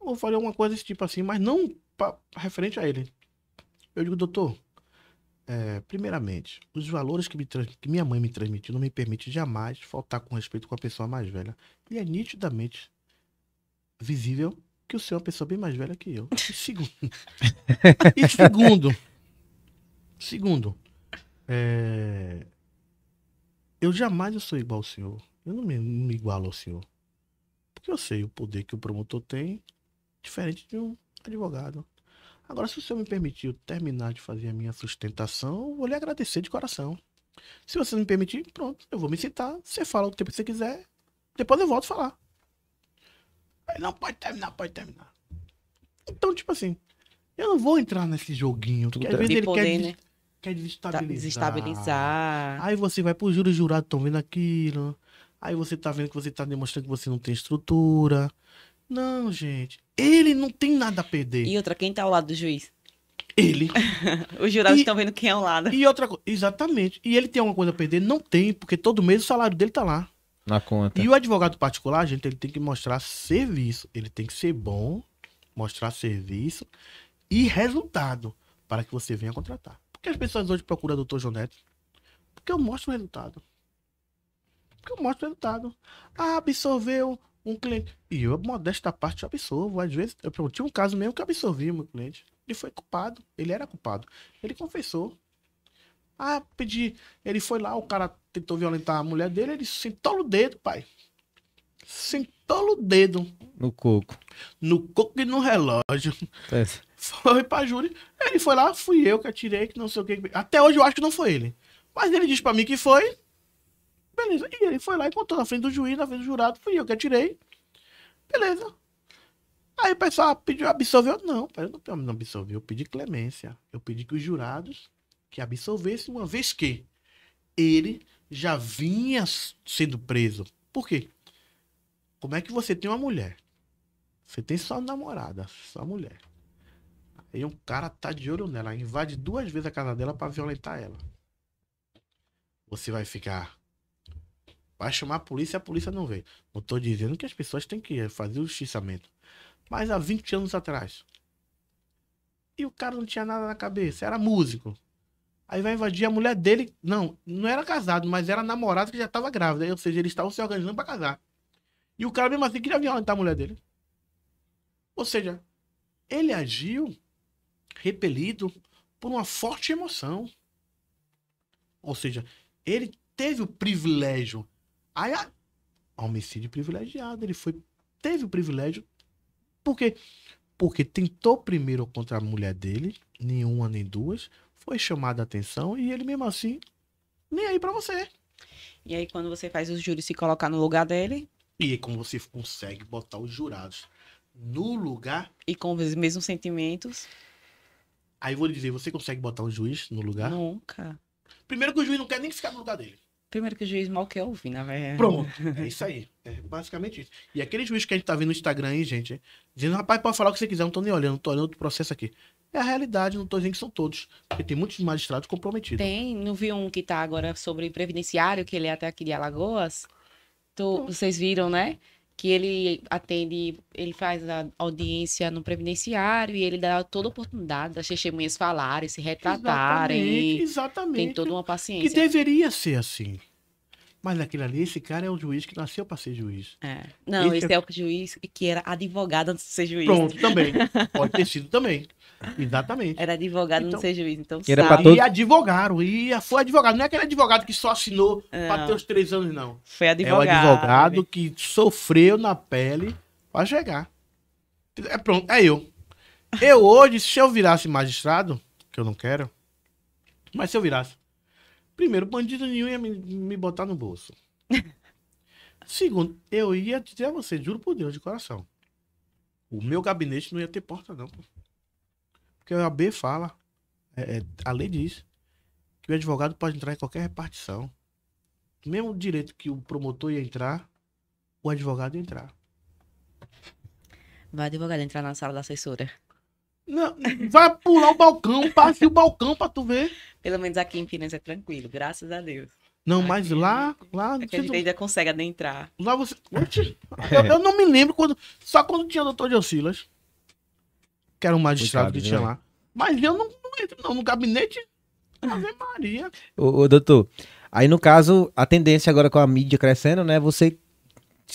Ou falei alguma coisa desse tipo assim, mas não pra, referente a ele. Eu digo, doutor, é, primeiramente, os valores que, me, que minha mãe me transmitiu não me permite jamais faltar com respeito com a pessoa mais velha. E é nitidamente visível que o senhor é uma pessoa bem mais velha que eu. E segundo, e segundo, segundo é, eu jamais eu sou igual ao senhor. Eu não me, não me igualo ao senhor. Porque eu sei o poder que o promotor tem, diferente de um advogado. Agora, se o senhor me permitiu terminar de fazer a minha sustentação, eu vou lhe agradecer de coração. Se você me permitir, pronto, eu vou me citar. Você fala o tempo que você quiser, depois eu volto a falar. Aí, não, pode terminar, pode terminar. Então, tipo assim, eu não vou entrar nesse joguinho, porque às vezes ele poder, quer, né? quer tá, desestabilizar. desestabilizar. Aí você vai pro júri, os jurados estão vendo aquilo. Aí você tá vendo que você tá demonstrando que você não tem estrutura. Não, gente. Ele não tem nada a perder. E outra, quem tá ao lado do juiz? Ele. Os jurados estão vendo quem é ao lado. E outra coisa. Exatamente. E ele tem alguma coisa a perder? Não tem, porque todo mês o salário dele tá lá. Na conta. E o advogado particular, gente, ele tem que mostrar serviço. Ele tem que ser bom, mostrar serviço e resultado para que você venha contratar. Por que as pessoas hoje procuram doutor João Neto? Porque eu mostro o resultado. Porque eu mostro o resultado. Ah, absorveu um cliente. E eu, modesta parte, absorvo. Às vezes, eu, eu tinha um caso mesmo que absorvi meu cliente. Ele foi culpado. Ele era culpado. Ele confessou. Ah, pedi. Ele foi lá, o cara tentou violentar a mulher dele, ele sentou o dedo, pai. Sentou o dedo. No coco. No coco e no relógio. É. Foi pra júri. Ele foi lá, fui eu que atirei, que não sei o que. Até hoje eu acho que não foi ele. Mas ele disse para mim que foi. Beleza. E ele foi lá e contou na frente do juiz, na frente do jurado, fui eu que atirei. Beleza. Aí o pessoal pediu, absolveu. Não, eu não absolveu, eu pedi clemência. Eu pedi que os jurados que absolvessem, uma vez que ele já vinha sendo preso. Por quê? Como é que você tem uma mulher? Você tem só namorada, só mulher. Aí um cara tá de olho nela, invade duas vezes a casa dela para violentar ela. Você vai ficar Vai chamar a polícia a polícia não vem. Não estou dizendo que as pessoas têm que fazer o justiçamento. Mas há 20 anos atrás. E o cara não tinha nada na cabeça, era músico. Aí vai invadir a mulher dele. Não, não era casado, mas era namorado que já estava grávida. Ou seja, eles estavam se organizando para casar. E o cara mesmo assim queria violentar tá, a mulher dele. Ou seja, ele agiu repelido por uma forte emoção. Ou seja, ele teve o privilégio Aí, a... homicídio privilegiado. Ele foi, teve o privilégio. Por quê? Porque tentou primeiro contra a mulher dele, nenhuma nem duas, foi chamada a atenção e ele mesmo assim, nem aí para você. E aí, quando você faz os júris se colocar no lugar dele. E aí, como você consegue botar os jurados no lugar. E com os mesmos sentimentos. Aí vou lhe dizer, você consegue botar um juiz no lugar? Nunca. Primeiro que o juiz não quer nem ficar no lugar dele. Primeiro que o juiz mal quer ouvir, na né, verdade. Pronto, é isso aí. É basicamente isso. E aquele juiz que a gente tá vendo no Instagram aí, gente, dizendo, rapaz, pode falar o que você quiser, não tô nem olhando, não tô olhando outro processo aqui. É a realidade, não tô dizendo que são todos, porque tem muitos magistrados comprometidos. Tem, não vi um que tá agora sobre previdenciário, que ele é até aqui de Alagoas? Tu, vocês viram, né? que ele atende, ele faz a audiência no previdenciário e ele dá toda a oportunidade das testemunhas falarem, se retratarem. Exatamente, exatamente. Tem toda uma paciência. Que deveria ser assim. Mas naquele ali, esse cara é o juiz que nasceu para ser juiz. É. Não, esse, esse é... é... o juiz que era advogado antes de ser juiz. Pronto, também. Pode ter sido também. Exatamente. Era advogado então, não ser juiz, então que era sabe. Todo... E advogaram, e foi advogado. Não é aquele advogado que só assinou para ter os três anos, não. Foi advogado. É o advogado né? que sofreu na pele para chegar. É pronto, é eu. Eu hoje, se eu virasse magistrado, que eu não quero, mas se eu virasse, Primeiro, bandido nenhum ia me, me botar no bolso. Segundo, eu ia dizer a você, juro por Deus, de coração. O meu gabinete não ia ter porta, não. Porque a B fala, é, é, a lei diz, que o advogado pode entrar em qualquer repartição. Mesmo direito que o promotor ia entrar, o advogado ia entrar. Vai advogado entrar na sala da assessora. Não, vai pular o balcão, passe o balcão pra tu ver. Pelo menos aqui em Pinas é tranquilo, graças a Deus. Não, mas lá, lá. É que a gente ainda consegue adentrar. Lá você. É. Eu, eu, não me lembro quando. Só quando tinha o doutor de Silas, que era um magistrado que tinha né? lá. Mas eu não, não, entro, não, no gabinete. Ave Maria. Ô, ô, doutor, aí no caso, a tendência agora com a mídia crescendo, né? Você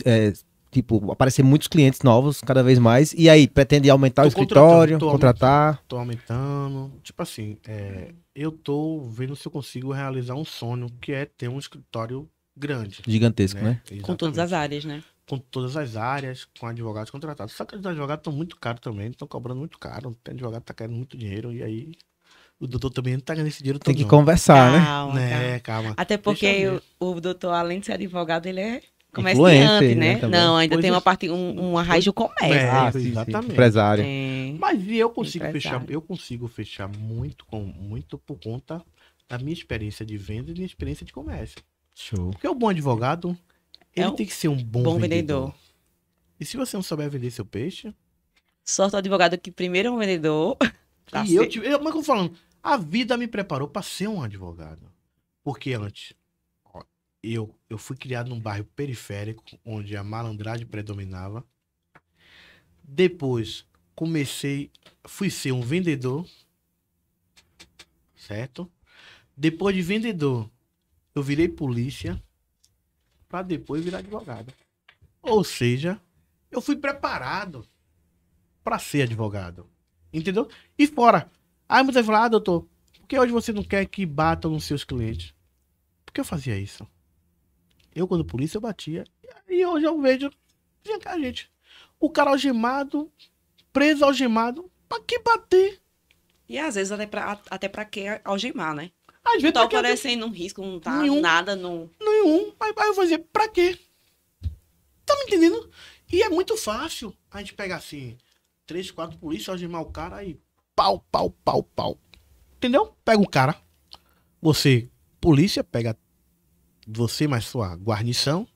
é, tipo, aparecer muitos clientes novos cada vez mais. E aí, pretende aumentar tô o escritório, tô contratar? Tô aumentando. Tipo assim, é, eu tô vendo se eu consigo realizar um sonho, que é ter um escritório grande. Gigantesco, né? né? Com todas as áreas, né? Com todas as áreas, com advogados contratados. Só que os advogados estão muito caros também, estão cobrando muito caro. Tem advogado que tá querendo muito dinheiro, e aí o doutor também não tá ganhando esse dinheiro Tem que não. conversar, né? calma, né? Calma. É, calma. Até porque o, o doutor, além de ser advogado, ele é Comércio Influente, né? né não, ainda pois tem uma parte, um, uma raiz do comércio. Ah, exatamente. Empresário. É. Mas eu consigo Empresário. fechar, eu consigo fechar muito com muito por conta da minha experiência de venda e minha experiência de comércio. Show. Porque o bom advogado, é ele é tem que ser um bom, bom vendedor. vendedor. E se você não souber vender seu peixe? Sorte o advogado que primeiro é um vendedor. Tá e ser... eu, eu, mas como falando, a vida me preparou para ser um advogado. Porque antes eu, eu fui criado num bairro periférico, onde a malandragem predominava. Depois, comecei, fui ser um vendedor, certo? Depois de vendedor, eu virei polícia, para depois virar advogado. Ou seja, eu fui preparado para ser advogado. Entendeu? E fora. Aí muitas falam, ah, doutor, por que hoje você não quer que batam nos seus clientes? Por que eu fazia isso? Eu, quando polícia, eu batia. E hoje eu vejo. Vem cá, gente. O cara algemado, preso algemado, pra que bater? E às vezes até pra, até pra que algemar, né? Às vezes, não tá aparecendo um risco, não tá nenhum, nada no. Nenhum. Aí, aí eu vou dizer, pra quê? Tá me entendendo? E é muito fácil a gente pegar assim, três, quatro polícias, algemar o cara e pau, pau, pau, pau. Entendeu? Pega o cara. Você, polícia, pega você mais sua guarnição,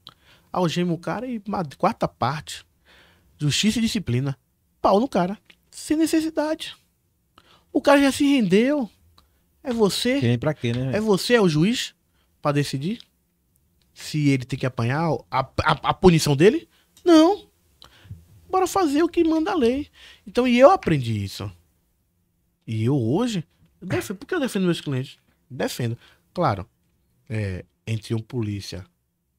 algema o cara e uma quarta parte, justiça e disciplina, pau no cara, sem necessidade. O cara já se rendeu. É você. Quem pra quê, né? É você, é o juiz, para decidir se ele tem que apanhar a, a, a punição dele? Não. Bora fazer o que manda a lei. Então, e eu aprendi isso. E eu hoje, eu defendo, por que eu defendo meus clientes? Defendo. Claro, é, entre um polícia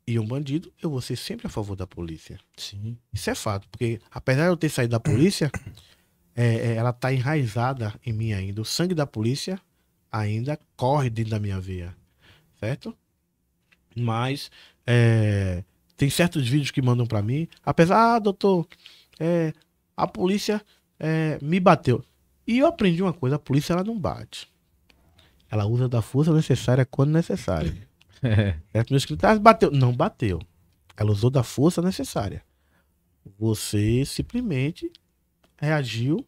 e um bandido, eu vou ser sempre a favor da polícia. Sim. Isso é fato, porque apesar de eu ter saído da polícia, é, é, ela tá enraizada em mim ainda. O sangue da polícia ainda corre dentro da minha veia, certo? Mas é, tem certos vídeos que mandam para mim, apesar, ah, doutor, é, a polícia é, me bateu. E eu aprendi uma coisa, a polícia ela não bate. Ela usa da força necessária quando necessário. É. Certo? Meus critérios ah, bateu. Não bateu. Ela usou da força necessária. Você simplesmente reagiu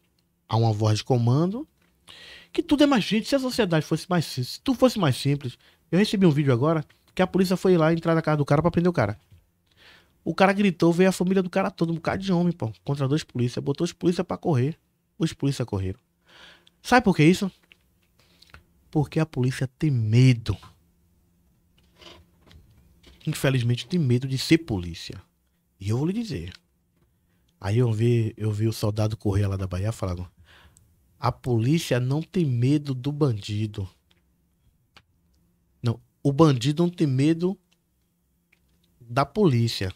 a uma voz de comando. Que tudo é mais gente. Se a sociedade fosse mais simples, se tu fosse mais simples. Eu recebi um vídeo agora que a polícia foi lá entrar na casa do cara pra prender o cara. O cara gritou, veio a família do cara todo, um bocado de homem, pô, contra dois polícias. Botou os polícias pra correr. Os polícias correram. Sabe por que isso? Porque a polícia tem medo infelizmente, tem medo de ser polícia. E eu vou lhe dizer. Aí eu vi, eu vi o soldado correr lá da Bahia falando: a polícia não tem medo do bandido. Não, o bandido não tem medo da polícia.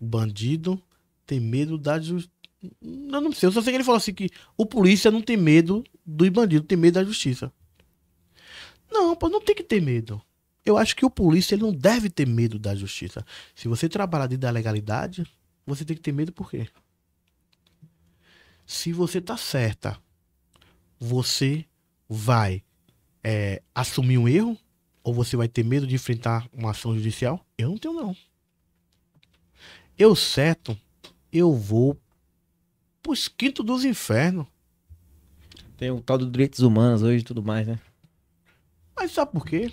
O bandido tem medo da justiça. Eu não sei, eu só sei que ele falou assim que o polícia não tem medo do bandido, tem medo da justiça. Não, pô, não tem que ter medo. Eu acho que o polícia ele não deve ter medo da justiça. Se você trabalhar dentro da legalidade, você tem que ter medo por quê? Se você tá certa, você vai é, assumir um erro? Ou você vai ter medo de enfrentar uma ação judicial? Eu não tenho, não. Eu certo, eu vou pros quintos dos infernos. Tem o tal dos direitos humanos hoje e tudo mais, né? Mas sabe por quê?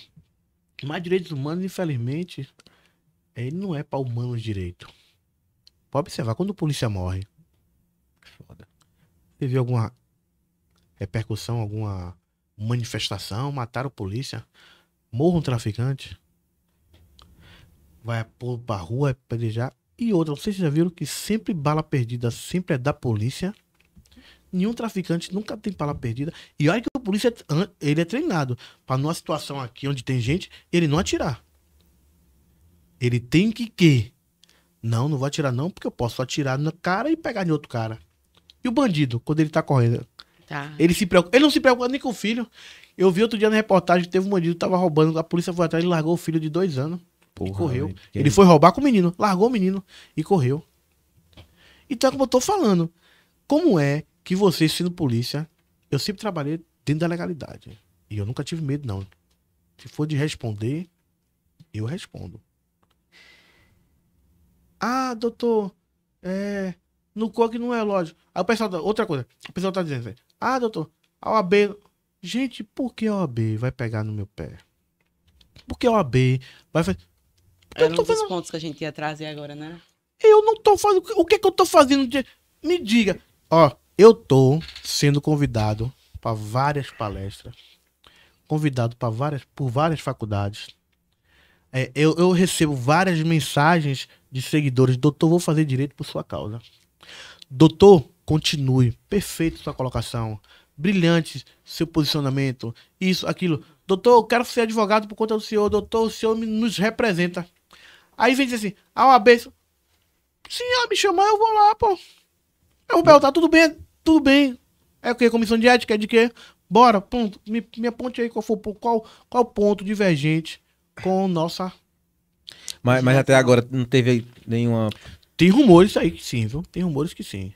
Mas direitos humanos, infelizmente, ele não é para humanos direito. Pode observar, quando o polícia morre, foda. Teve alguma repercussão, alguma manifestação, mataram polícia, morre um traficante, vai por pra rua, é pelejar. E outra, vocês já viram que sempre bala perdida sempre é da polícia? Nenhum traficante nunca tem bala perdida. E olha que polícia é ele é treinado. Para numa situação aqui onde tem gente, ele não atirar. Ele tem que que. Não, não vou atirar não, porque eu posso atirar no cara e pegar em outro cara. E o bandido, quando ele tá correndo? Tá. Ele, se preocupa, ele não se preocupa nem com o filho. Eu vi outro dia na reportagem que teve um bandido que tava roubando, a polícia foi atrás e largou o filho de dois anos. Porra, e correu. Ele é foi roubar com o menino, largou o menino e correu. Então, é como eu tô falando, como é que você, sendo polícia, eu sempre trabalhei dentro da legalidade. E eu nunca tive medo, não. Se for de responder, eu respondo. Ah, doutor, é, no COG não é lógico. Aí o pessoal, tá, outra coisa, o pessoal tá dizendo assim, ah, doutor, a OAB. Gente, por que a OAB vai pegar no meu pé? Por que a OAB vai fazer. Era um dos fazendo... pontos que a gente ia trazer agora, né? Eu não tô fazendo. O que é que eu tô fazendo? De... Me diga. Ó, eu tô sendo convidado para várias palestras, convidado para várias, por várias faculdades. É, eu, eu recebo várias mensagens de seguidores: doutor, vou fazer direito por sua causa. Doutor, continue. Perfeito sua colocação. Brilhante seu posicionamento. Isso, aquilo. Doutor, eu quero ser advogado por conta do senhor. Doutor, o senhor me, nos representa. Aí vem dizer assim: a OAB. Se Senhor, me chamar, eu vou lá, pô. Eu vou perguntar: tudo bem, tudo bem. É o que? Comissão de ética é de quê? Bora, ponto. Me, me aponte aí qual foi qual, qual ponto divergente com nossa. Mas, mas até agora não teve nenhuma. Tem rumores aí que sim, viu? Tem rumores que sim.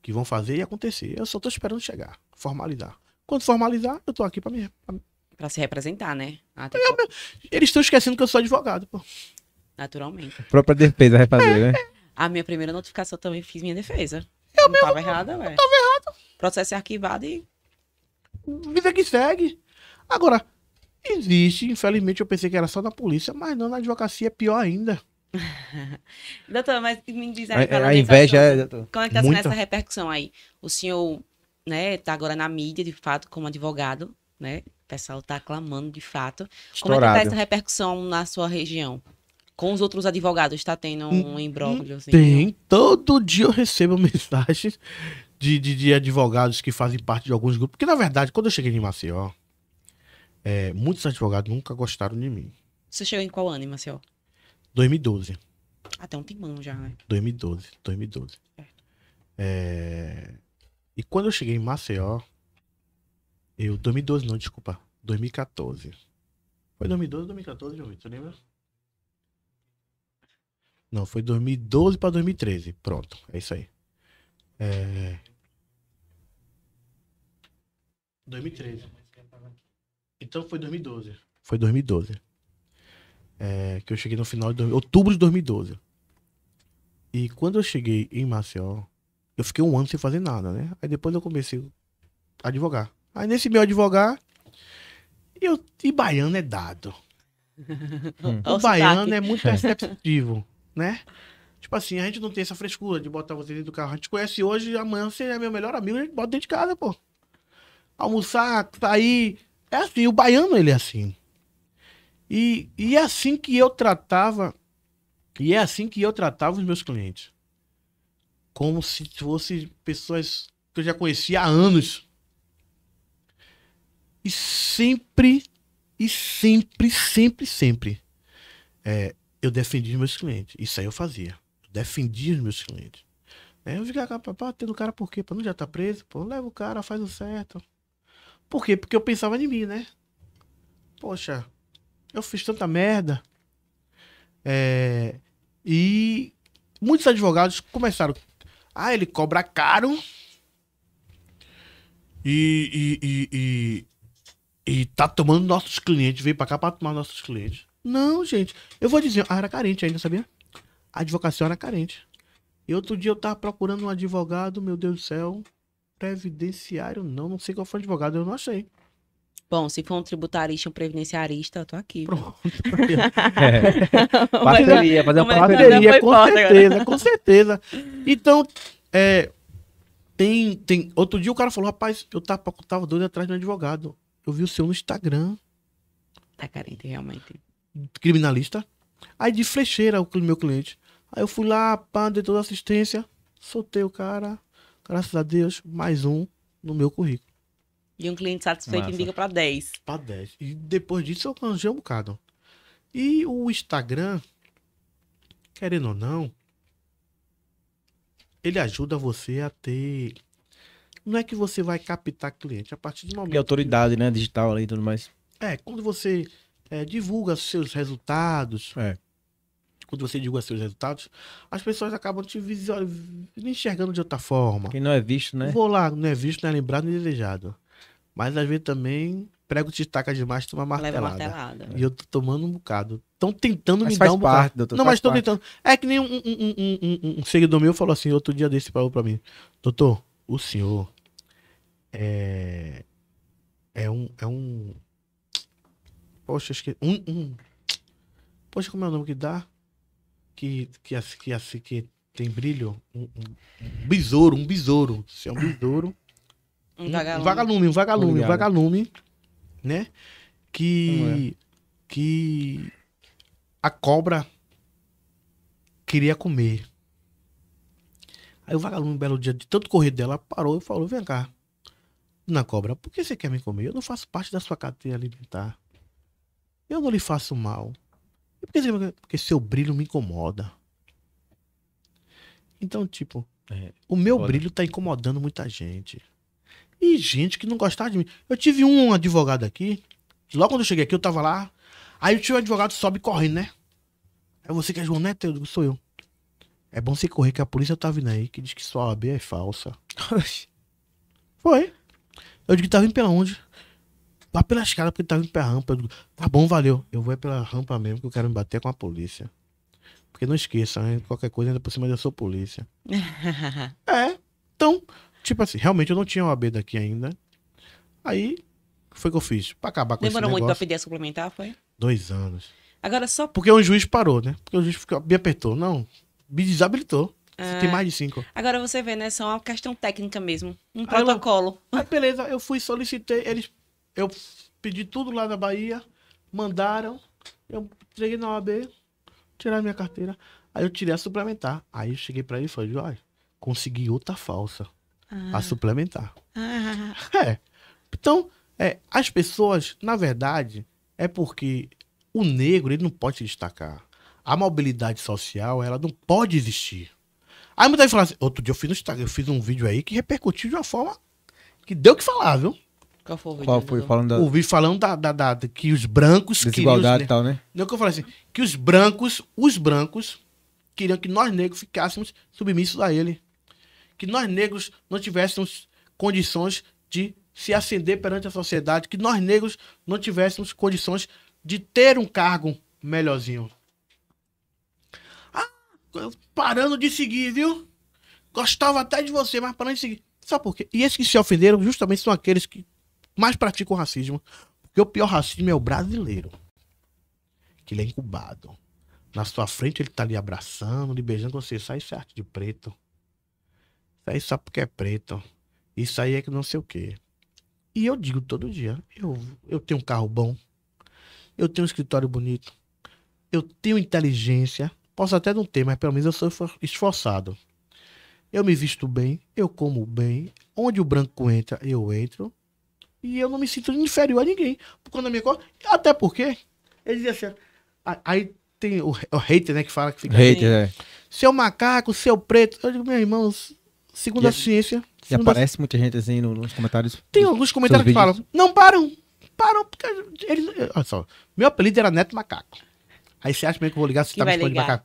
Que vão fazer e acontecer. Eu só tô esperando chegar, formalizar. Quando formalizar, eu tô aqui pra me. Pra, pra se representar, né? Até ah, tá eu, Eles estão esquecendo que eu sou advogado, pô. Naturalmente. A própria defesa vai fazer, é, né? A minha primeira notificação também fiz minha defesa não mesmo, tava errada, velho. Tava errado. Processo é arquivado e. Vida que segue. Agora, existe, infelizmente, eu pensei que era só na polícia, mas não, na advocacia é pior ainda. doutor, mas me diz aí. É, a, a inveja é. Doutor, como é que tá sendo essa repercussão aí? O senhor, né, tá agora na mídia, de fato, como advogado, né? O pessoal tá aclamando, de fato. Estourado. Como é que tá essa repercussão na sua região? com os outros advogados está tendo um hum, hum, imbróglio? Assim? Tem. Todo dia eu recebo mensagens de, de, de, advogados que fazem parte de alguns grupos. Porque, na verdade, quando eu cheguei em Maceió, é, muitos advogados nunca gostaram de mim. Você chegou em qual ano em Maceió? 2012. Até um timão já, né? 2012, 2012. Certo. É... E quando eu cheguei em Maceió, eu... 2012 não, desculpa. 2014. Foi 2012 ou 2014, João Vitor? Você lembra? Não, foi 2012 para 2013. Pronto, é isso aí. É... 2013. Então foi 2012. Foi 2012. É, que eu cheguei no final de outubro de 2012. E quando eu cheguei em Maceió, eu fiquei um ano sem fazer nada, né? Aí depois eu comecei a advogar. Aí nesse meu advogar, eu, e baiano é dado. o baiano é muito perceptivo. né? Tipo assim, a gente não tem essa frescura de botar você dentro do carro. A gente conhece hoje, amanhã você é meu melhor amigo, a gente bota dentro de casa, pô. Almoçar, sair. É assim, o baiano ele é assim. E, e é assim que eu tratava. E é assim que eu tratava os meus clientes. Como se fossem pessoas que eu já conhecia há anos. E sempre, e sempre, sempre, sempre. É, eu defendi os meus clientes. Isso aí eu fazia. Defendi defendia os meus clientes. Aí é, eu ficava ter o cara por quê? para não já tá preso? Pô, leva o cara, faz o certo. Por quê? Porque eu pensava em mim, né? Poxa, eu fiz tanta merda. É, e muitos advogados começaram. Ah, ele cobra caro. E, e, e, e, e tá tomando nossos clientes. Veio para cá para tomar nossos clientes. Não, gente. Eu vou dizer, ah, era carente ainda, sabia? A advocacia era carente. E outro dia eu tava procurando um advogado, meu Deus do céu. Previdenciário, não, não sei qual foi o advogado, eu não achei. Bom, se for um tributarista, um previdenciarista, eu tô aqui. Pronto. é. Bateria, fazer uma Bateria com certeza, agora. com certeza. Então, é, tem, tem. Outro dia o cara falou, rapaz, eu tava, tava doido atrás de um advogado. Eu vi o seu no Instagram. Tá carente, realmente criminalista. Aí de flecheira o meu cliente. Aí eu fui lá, pá, dei toda assistência, soltei o cara. Graças a Deus, mais um no meu currículo. E um cliente satisfeito indica para 10. Para 10. E depois disso eu canjei um bocado. E o Instagram, querendo ou não, ele ajuda você a ter. Não é que você vai captar cliente a partir do momento. E autoridade, que... né? Digital ali e tudo mais. É, quando você é, divulga seus resultados. É. Quando você divulga seus resultados, as pessoas acabam te enxergando de outra forma. Quem não é visto, né? Vou lá, não é visto, não é lembrado, nem desejado. Mas às vezes também prego te taca demais e toma martelada. martelada. E eu tô tomando um bocado. Estão tentando mas me dar um parte, bocado. Doutor, não, mas estão tentando. É que nem um, um, um, um, seguidor meu falou assim, outro dia desse falou pra mim, doutor, o senhor é, é, um, é um Poxa, acho que. Um, um. Poxa, como é o nome que dá? Que, que, que, que, que tem brilho? Um, um, um besouro, um besouro. Se é um besouro. Um, um vagalume, um vagalume, um vagalume, né? Que. É? Que a cobra queria comer. Aí o vagalume, um belo dia, de tanto correr dela, parou e falou: Vem cá, na cobra, por que você quer me comer? Eu não faço parte da sua cadeia alimentar. Eu não lhe faço mal. Porque, porque seu brilho me incomoda. Então, tipo, é, o meu brilho tá incomodando muita gente. E gente que não gostava de mim. Eu tive um advogado aqui. Logo quando eu cheguei aqui, eu tava lá. Aí eu tive um advogado sobe correndo, né? É você que é João Neto? Eu digo, sou eu. É bom você correr que a polícia tá vindo aí, que diz que sua OAB é falsa. Foi. Eu digo, tava vindo pela onde? vá pela escada, porque ele tá vindo pela rampa. Eu digo, tá bom, valeu. Eu vou é pela rampa mesmo, que eu quero me bater com a polícia. Porque não esqueça, né? qualquer coisa ainda por cima eu sou polícia. é, então, tipo assim, realmente eu não tinha b daqui ainda. Aí, foi que eu fiz? Pra acabar com Demorou muito pra pedir a suplementar, foi? Dois anos. Agora só. Porque o juiz parou, né? Porque o juiz ficou, me apertou. Não, me desabilitou. Ah, tem mais de cinco. Agora você vê, né? Só uma questão técnica mesmo. Um protocolo. Eu, beleza, eu fui, solicitei. Eles eu pedi tudo lá da Bahia, mandaram, eu entreguei na OAB, tiraram minha carteira. Aí eu tirei a suplementar. Aí eu cheguei pra ele e falei, olha, consegui outra falsa. Ah. A suplementar. Ah. É. Então, é, as pessoas, na verdade, é porque o negro ele não pode se destacar. A mobilidade social, ela não pode existir. Aí muita gente fala assim, outro dia eu fiz, eu fiz um vídeo aí que repercutiu de uma forma que deu o que falar, viu? Qual foi o Qual foi? Falando da... Ouvi falando da, da, da, da que os brancos. Desigualdade né? e tal, né? Não é que eu falei assim. Que os brancos, os brancos, queriam que nós negros ficássemos submissos a ele. Que nós negros não tivéssemos condições de se ascender perante a sociedade. Que nós negros não tivéssemos condições de ter um cargo melhorzinho. Ah, parando de seguir, viu? Gostava até de você, mas parando de seguir. Sabe por quê? E esses que se ofenderam justamente são aqueles que mais pratica o racismo. Porque o pior racismo é o brasileiro. Que ele é incubado. Na sua frente ele tá lhe abraçando, lhe beijando. Você sai, isso é arte de preto. sai só é porque é preto. Isso aí é que não sei o quê. E eu digo todo dia: eu, eu tenho um carro bom. Eu tenho um escritório bonito. Eu tenho inteligência. Posso até não ter, mas pelo menos eu sou esforçado. Eu me visto bem, eu como bem. Onde o branco entra, eu entro. E eu não me sinto inferior a ninguém. quando conta minha Até porque, ele dizia assim. Aí tem o, o hater, né? Que fala que fica. Hater, assim, é. Seu macaco, seu preto. Eu digo, meu irmão, segundo e, a ciência. E aparece muita gente assim nos comentários. Tem alguns comentários que falam, não param! Param, porque eles. Olha só, meu apelido era Neto Macaco. Aí você acha mesmo que eu vou ligar se tá me chamando de macaco?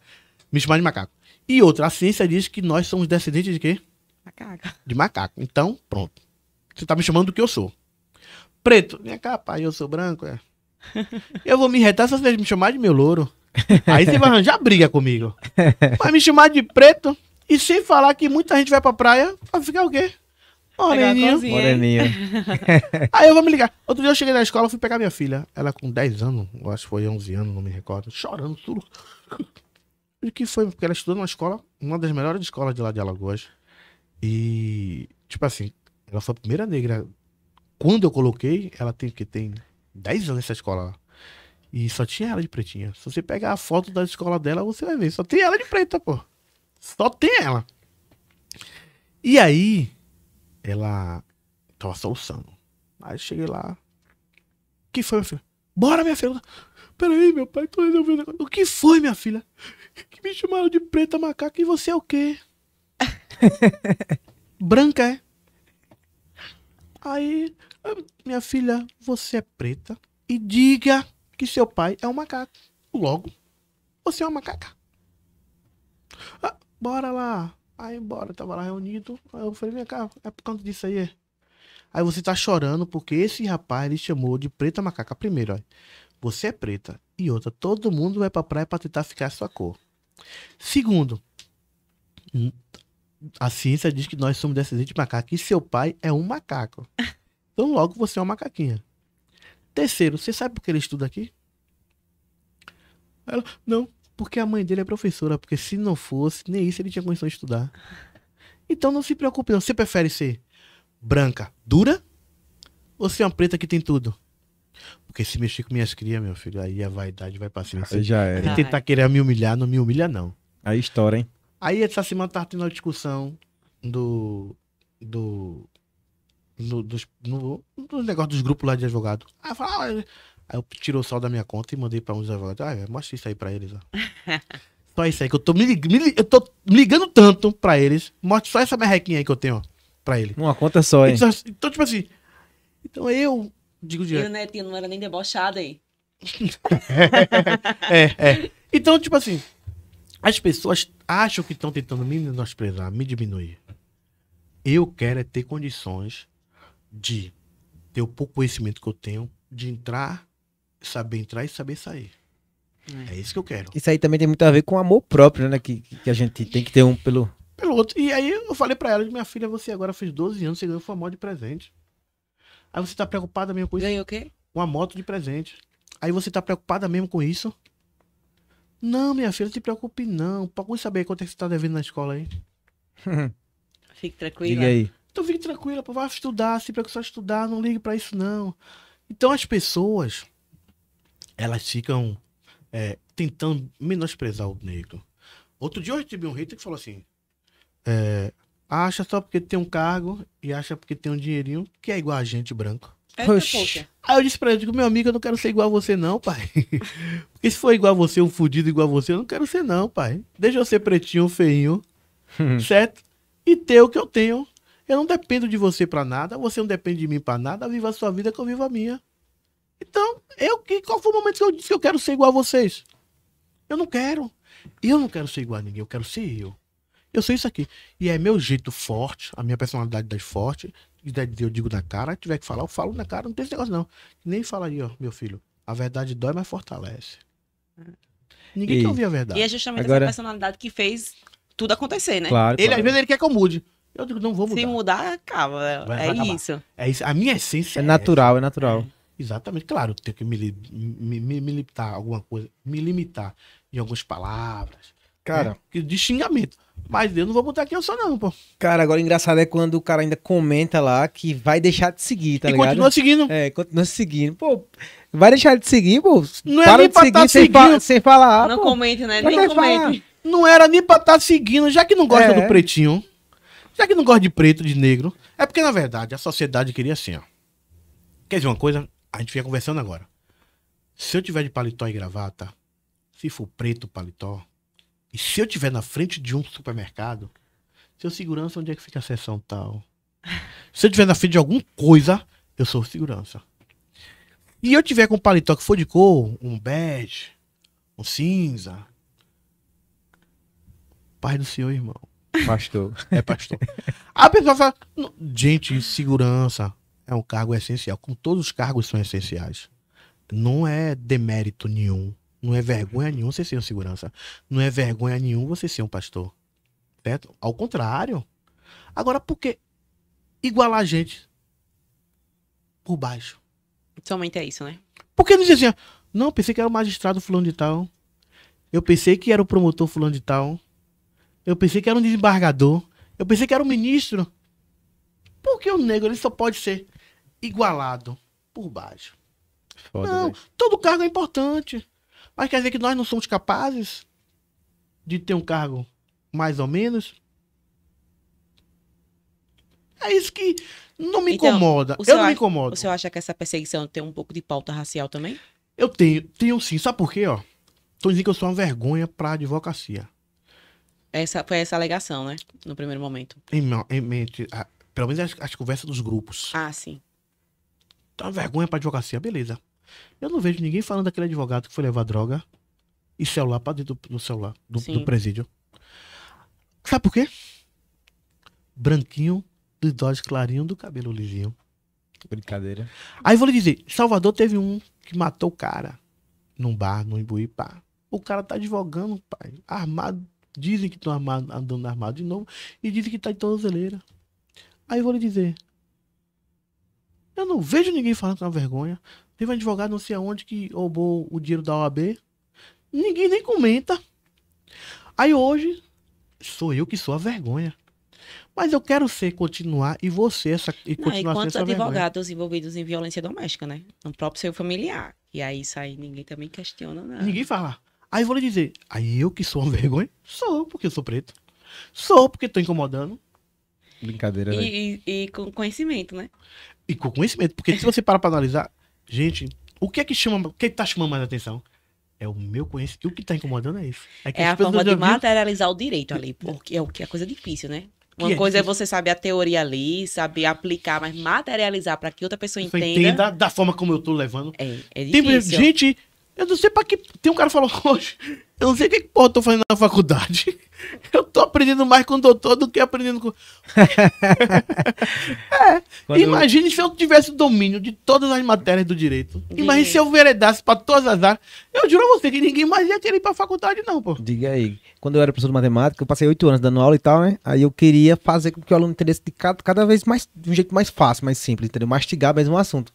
Me chamando de macaco. E outra, a ciência diz que nós somos descendentes de quê? Macaco. De macaco. Então, pronto. Você tá me chamando do que eu sou preto, vem cá, pai, eu sou branco. É. Eu vou me retar se vocês me chamarem de meu louro. Aí você vai arranjar briga comigo. Vai me chamar de preto e sem falar que muita gente vai pra praia pra ficar o quê? Moreninho. Moreninho. Aí eu vou me ligar. Outro dia eu cheguei na escola, fui pegar minha filha. Ela com 10 anos, acho que foi 11 anos, não me recordo. Chorando, tudo. O que foi? Porque ela estudou numa escola, uma das melhores escolas de lá de Alagoas. E, tipo assim, ela foi a primeira negra quando eu coloquei, ela tem que tem 10 anos essa escola lá. E só tinha ela de pretinha. Se você pegar a foto da escola dela, você vai ver. Só tem ela de preta, pô. Só tem ela. E aí, ela tava soluçando. Aí cheguei lá. O que foi, minha filha? Bora, minha filha. Peraí, meu pai, tô resolvendo. O que foi, minha filha? Que me chamaram de preta macaca e você é o quê? Branca, é? Aí, minha filha, você é preta e diga que seu pai é um macaco. Logo, você é uma macaca. Ah, bora lá. Aí bora, tava lá reunido. Aí eu falei, minha cara, é por conta disso aí. Aí você tá chorando porque esse rapaz ele chamou de preta macaca. Primeiro, ó, você é preta. E outra, todo mundo vai pra praia pra tentar ficar a sua cor. Segundo, a ciência diz que nós somos descendentes de macaco e seu pai é um macaco. Então logo você é uma macaquinha. Terceiro, você sabe por que ele estuda aqui? Ela, não, porque a mãe dele é professora, porque se não fosse, nem isso ele tinha condição de estudar. Então não se preocupe, não. Você prefere ser branca dura ou ser uma preta que tem tudo? Porque se mexer com minhas crias, meu filho, aí a vaidade vai pra cima. Aí já era. E tentar querer me humilhar, não me humilha, não. Aí história, hein? Aí essa semana tava tendo uma discussão do. do no, dos, no, no negócio dos grupos lá de advogado. Aí eu, falo, ah, aí eu tiro o sal da minha conta e mandei pra um advogados. Ah, é, mostra isso aí pra eles, ó. só isso aí, que eu tô me, me, eu tô ligando tanto pra eles. Mostra só essa merrequinha aí que eu tenho, ó, pra ele. Uma conta só, hein? Então, assim, então tipo assim. Então eu digo direto. E o Netinho não era nem debochado aí. É, é, é. Então, tipo assim, as pessoas acham que estão tentando me menosprezar, me diminuir. Eu quero é ter condições de ter o pouco conhecimento que eu tenho, de entrar, saber entrar e saber sair. É. é isso que eu quero. Isso aí também tem muito a ver com amor próprio, né? Que, que a gente tem que ter um pelo. Pelo outro. E aí eu falei para ela: minha filha, você agora fez 12 anos, você ganhou uma moto de presente. Aí você tá preocupada mesmo com isso? Ganhou o quê? Uma moto de presente. Aí você tá preocupada mesmo com isso? Não, minha filha, não se preocupe não. você saber quanto é que você tá devendo na escola aí. Fique tranquila. Diga aí. Então fique tranquila, vá estudar, se preocupe só estudar, não ligue para isso não. Então as pessoas, elas ficam é, tentando menosprezar o negro. Outro dia eu recebi um hater que falou assim, é, acha só porque tem um cargo e acha porque tem um dinheirinho que é igual a gente branco. É, Aí eu disse pra ele, digo, meu amigo, eu não quero ser igual a você não, pai. Porque se for igual a você, um fudido igual a você, eu não quero ser não, pai. Deixa eu ser pretinho, feinho, certo? E ter o que eu tenho. Eu não dependo de você para nada, você não depende de mim para nada, viva a sua vida que eu vivo a minha. Então, eu que qual foi o momento que eu disse que eu quero ser igual a vocês? Eu não quero. Eu não quero ser igual a ninguém, eu quero ser eu. Eu sei isso aqui. E é meu jeito forte, a minha personalidade das forte, eu digo na cara, tiver que falar, eu falo na cara, não tem esse negócio não. Nem fala aí, ó, meu filho. A verdade dói, mas fortalece. Ninguém e, quer ouvir a verdade. E é justamente Agora... essa personalidade que fez tudo acontecer, né? Claro. Ele, claro. Às vezes ele quer que eu mude. Eu digo, não vou mudar. Se mudar, acaba. Né? Vai, é isso. É isso. A minha essência é. é natural, é natural. É, exatamente. Claro, tenho que me, me, me, me, limitar alguma coisa, me limitar em algumas palavras. Né, cara. Né? De xingamento. Mas eu não vou botar quem eu sou, não, pô. Cara, agora engraçado é quando o cara ainda comenta lá que vai deixar de seguir, tá e ligado? Continua seguindo. É, continua seguindo. Pô, vai deixar de seguir, pô. Não é Para é nem de pra seguir, tá sem, seguindo. Fa sem falar. Não pô. comente, né? Pra nem Falar. Não era nem pra estar tá seguindo, já que não gosta é. do pretinho. Já que não gosta de preto, de negro, é porque, na verdade, a sociedade queria assim, ó. Quer dizer, uma coisa, a gente vinha conversando agora. Se eu tiver de paletó e gravata, se for preto paletó, e se eu tiver na frente de um supermercado, seu segurança, onde é que fica a sessão tal? Se eu tiver na frente de alguma coisa, eu sou segurança. E eu tiver com paletó que for de cor, um bege, um cinza. pai do Senhor, irmão. Pastor. É pastor. A pessoa fala, gente, segurança é um cargo essencial. Como todos os cargos são essenciais. Não é demérito nenhum. Não é vergonha uhum. nenhum você ser um segurança. Não é vergonha nenhum você ser um pastor. Certo? Ao contrário. Agora, por que igualar a gente por baixo? Somente é isso, né? Porque não dizia assim, não, pensei que era o magistrado fulano de tal. Eu pensei que era o promotor fulano de tal. Eu pensei que era um desembargador. Eu pensei que era um ministro. Porque o negro ele só pode ser igualado por baixo. Foda, não, todo cargo é importante. Mas quer dizer que nós não somos capazes de ter um cargo mais ou menos? É isso que não me então, incomoda. Eu não me incomodo. Você acha que essa perseguição tem um pouco de pauta racial também? Eu tenho, tenho sim. Sabe por quê, ó? Tô dizendo que eu sou uma vergonha pra advocacia. Essa, foi essa alegação, né? No primeiro momento. Em, em mente, a, pelo menos as, as, conversas dos grupos. Ah, sim. Então, vergonha pra advocacia, beleza. Eu não vejo ninguém falando daquele advogado que foi levar droga e celular pra dentro do, do celular, do, do, presídio. Sabe por quê? Branquinho, do olhos clarinho do cabelo lisinho. Brincadeira. Aí vou lhe dizer, Salvador teve um que matou o cara num bar, no Imbuí, pá. O cara tá advogando, pai, armado Dizem que estão armado, andando armado de novo. E dizem que está de tornozeleira. Aí eu vou lhe dizer. Eu não vejo ninguém falando com vergonha. Teve um advogado não sei aonde que roubou o dinheiro da OAB. Ninguém nem comenta. Aí hoje, sou eu que sou a vergonha. Mas eu quero ser, continuar, e você essa, e não, continuar e quantos advogados vergonha. envolvidos em violência doméstica, né? No próprio seu familiar. E aí isso aí ninguém também questiona nada. Ninguém fala. Aí vou lhe dizer, aí eu que sou uma vergonha? Sou, porque eu sou preto. Sou, porque tô incomodando. Brincadeira, né? E, e, e, com conhecimento, né? E com conhecimento, porque se você para pra analisar, gente, o que é que chama, o que, é tá chamando mais atenção? É o meu conhecimento. E o que tá incomodando é isso. É, é a forma de materializar o direito ali, é. porque é o que é coisa difícil, né? Uma que é coisa é, é, você saber a teoria ali, saber aplicar, mas materializar para que outra pessoa entenda. entenda. Da forma como eu tô levando. É, é difícil. Tem gente eu não sei pra que. Tem um cara que falou hoje. Eu não sei o que, porra eu tô fazendo na faculdade. Eu tô aprendendo mais com o doutor do que aprendendo com. é. Imagine se eu tivesse domínio de todas as matérias do direito. Imagine se eu veredasse pra todas as áreas. Eu juro a você que ninguém mais ia querer ir pra faculdade, não, pô. Diga aí. Quando eu era professor de matemática, eu passei oito anos dando aula e tal, né? Aí eu queria fazer com que o aluno entendesse de cada, cada vez mais, de um jeito mais fácil, mais simples, entendeu? Mastigar mesmo o assunto